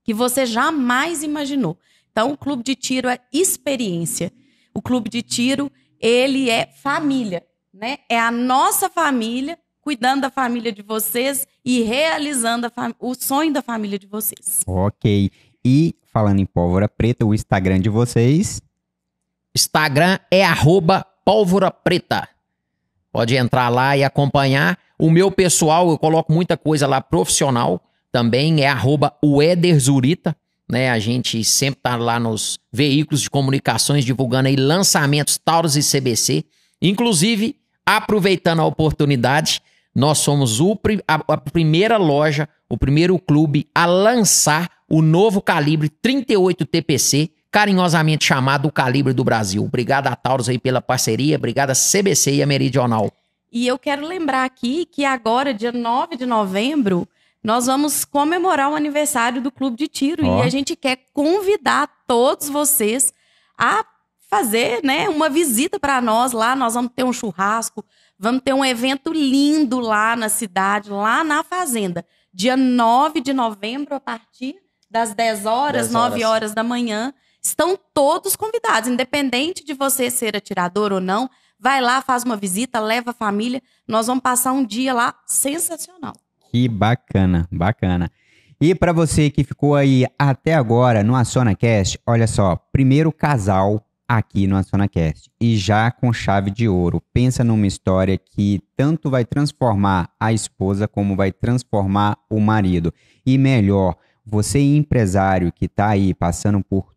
que você jamais imaginou. Então, o Clube de Tiro é experiência. O Clube de Tiro, ele é família, né? É a nossa família cuidando da família de vocês e realizando o sonho da família de vocês. Ok. E falando em pólvora preta, o Instagram de vocês. Instagram é arroba pólvora preta. Pode entrar lá e acompanhar. O meu pessoal, eu coloco muita coisa lá profissional também, é arroba Uederzurita. Né, a gente sempre tá lá nos veículos de comunicações divulgando aí lançamentos Taurus e CBC. Inclusive, aproveitando a oportunidade, nós somos o, a, a, primeira loja, o primeiro clube a lançar o novo calibre 38 TPC carinhosamente chamado o Calibre do Brasil. Obrigado a Taurus aí pela parceria, obrigado a CBC e a Meridional. E eu quero lembrar aqui que agora, dia 9 de novembro, nós vamos comemorar o aniversário do Clube de Tiro oh. e a gente quer convidar todos vocês a fazer, né, uma visita para nós lá. Nós vamos ter um churrasco, vamos ter um evento lindo lá na cidade, lá na fazenda. Dia 9 de novembro a partir das 10 horas, 10 horas. 9 horas da manhã. Estão todos convidados, independente de você ser atirador ou não. Vai lá, faz uma visita, leva a família. Nós vamos passar um dia lá sensacional. Que bacana, bacana. E para você que ficou aí até agora no AssonaCast, olha só, primeiro casal aqui no AssonaCast e já com chave de ouro. Pensa numa história que tanto vai transformar a esposa como vai transformar o marido. E melhor, você empresário que está aí passando por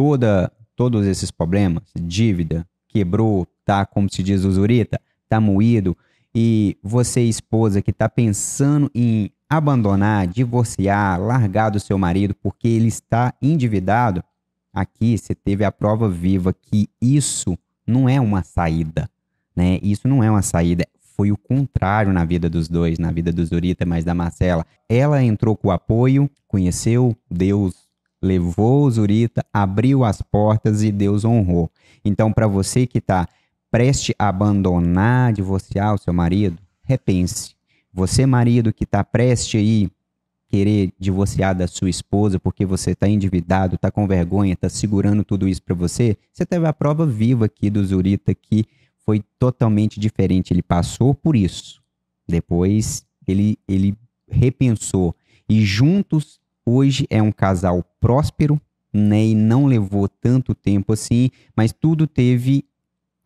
toda, todos esses problemas, dívida, quebrou, tá, como se diz usurita, tá moído, e você, esposa, que tá pensando em abandonar, divorciar, largar do seu marido porque ele está endividado, aqui você teve a prova viva que isso não é uma saída, né? Isso não é uma saída. Foi o contrário na vida dos dois, na vida do Zurita, mas da Marcela. Ela entrou com o apoio, conheceu Deus levou o Zurita, abriu as portas e Deus honrou. Então, para você que está preste a abandonar, divorciar o seu marido, repense. Você, marido, que está preste aí querer divorciar da sua esposa porque você está endividado, está com vergonha, está segurando tudo isso para você, você teve a prova viva aqui do Zurita que foi totalmente diferente. Ele passou por isso. Depois ele, ele repensou. E juntos Hoje é um casal próspero, né? E não levou tanto tempo assim, mas tudo teve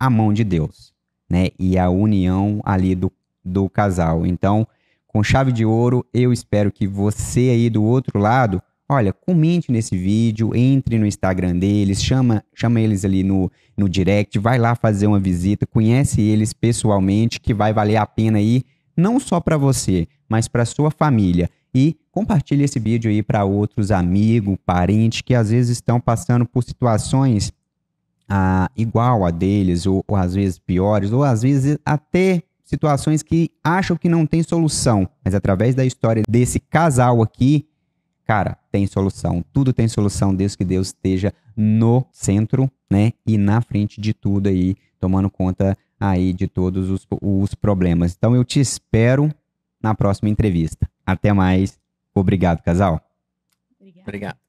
a mão de Deus, né? E a união ali do, do casal. Então, com chave de ouro, eu espero que você aí do outro lado, olha, comente nesse vídeo, entre no Instagram deles, chama, chama eles ali no, no direct, vai lá fazer uma visita, conhece eles pessoalmente, que vai valer a pena aí, não só para você, mas para sua família e compartilhe esse vídeo aí para outros amigos, parentes que às vezes estão passando por situações ah, igual a deles, ou, ou às vezes piores, ou às vezes até situações que acham que não tem solução, mas através da história desse casal aqui, cara, tem solução. Tudo tem solução, desde que Deus esteja no centro, né? E na frente de tudo aí, tomando conta aí de todos os, os problemas. Então eu te espero na próxima entrevista. Até mais. Obrigado, casal. Obrigado. Obrigado.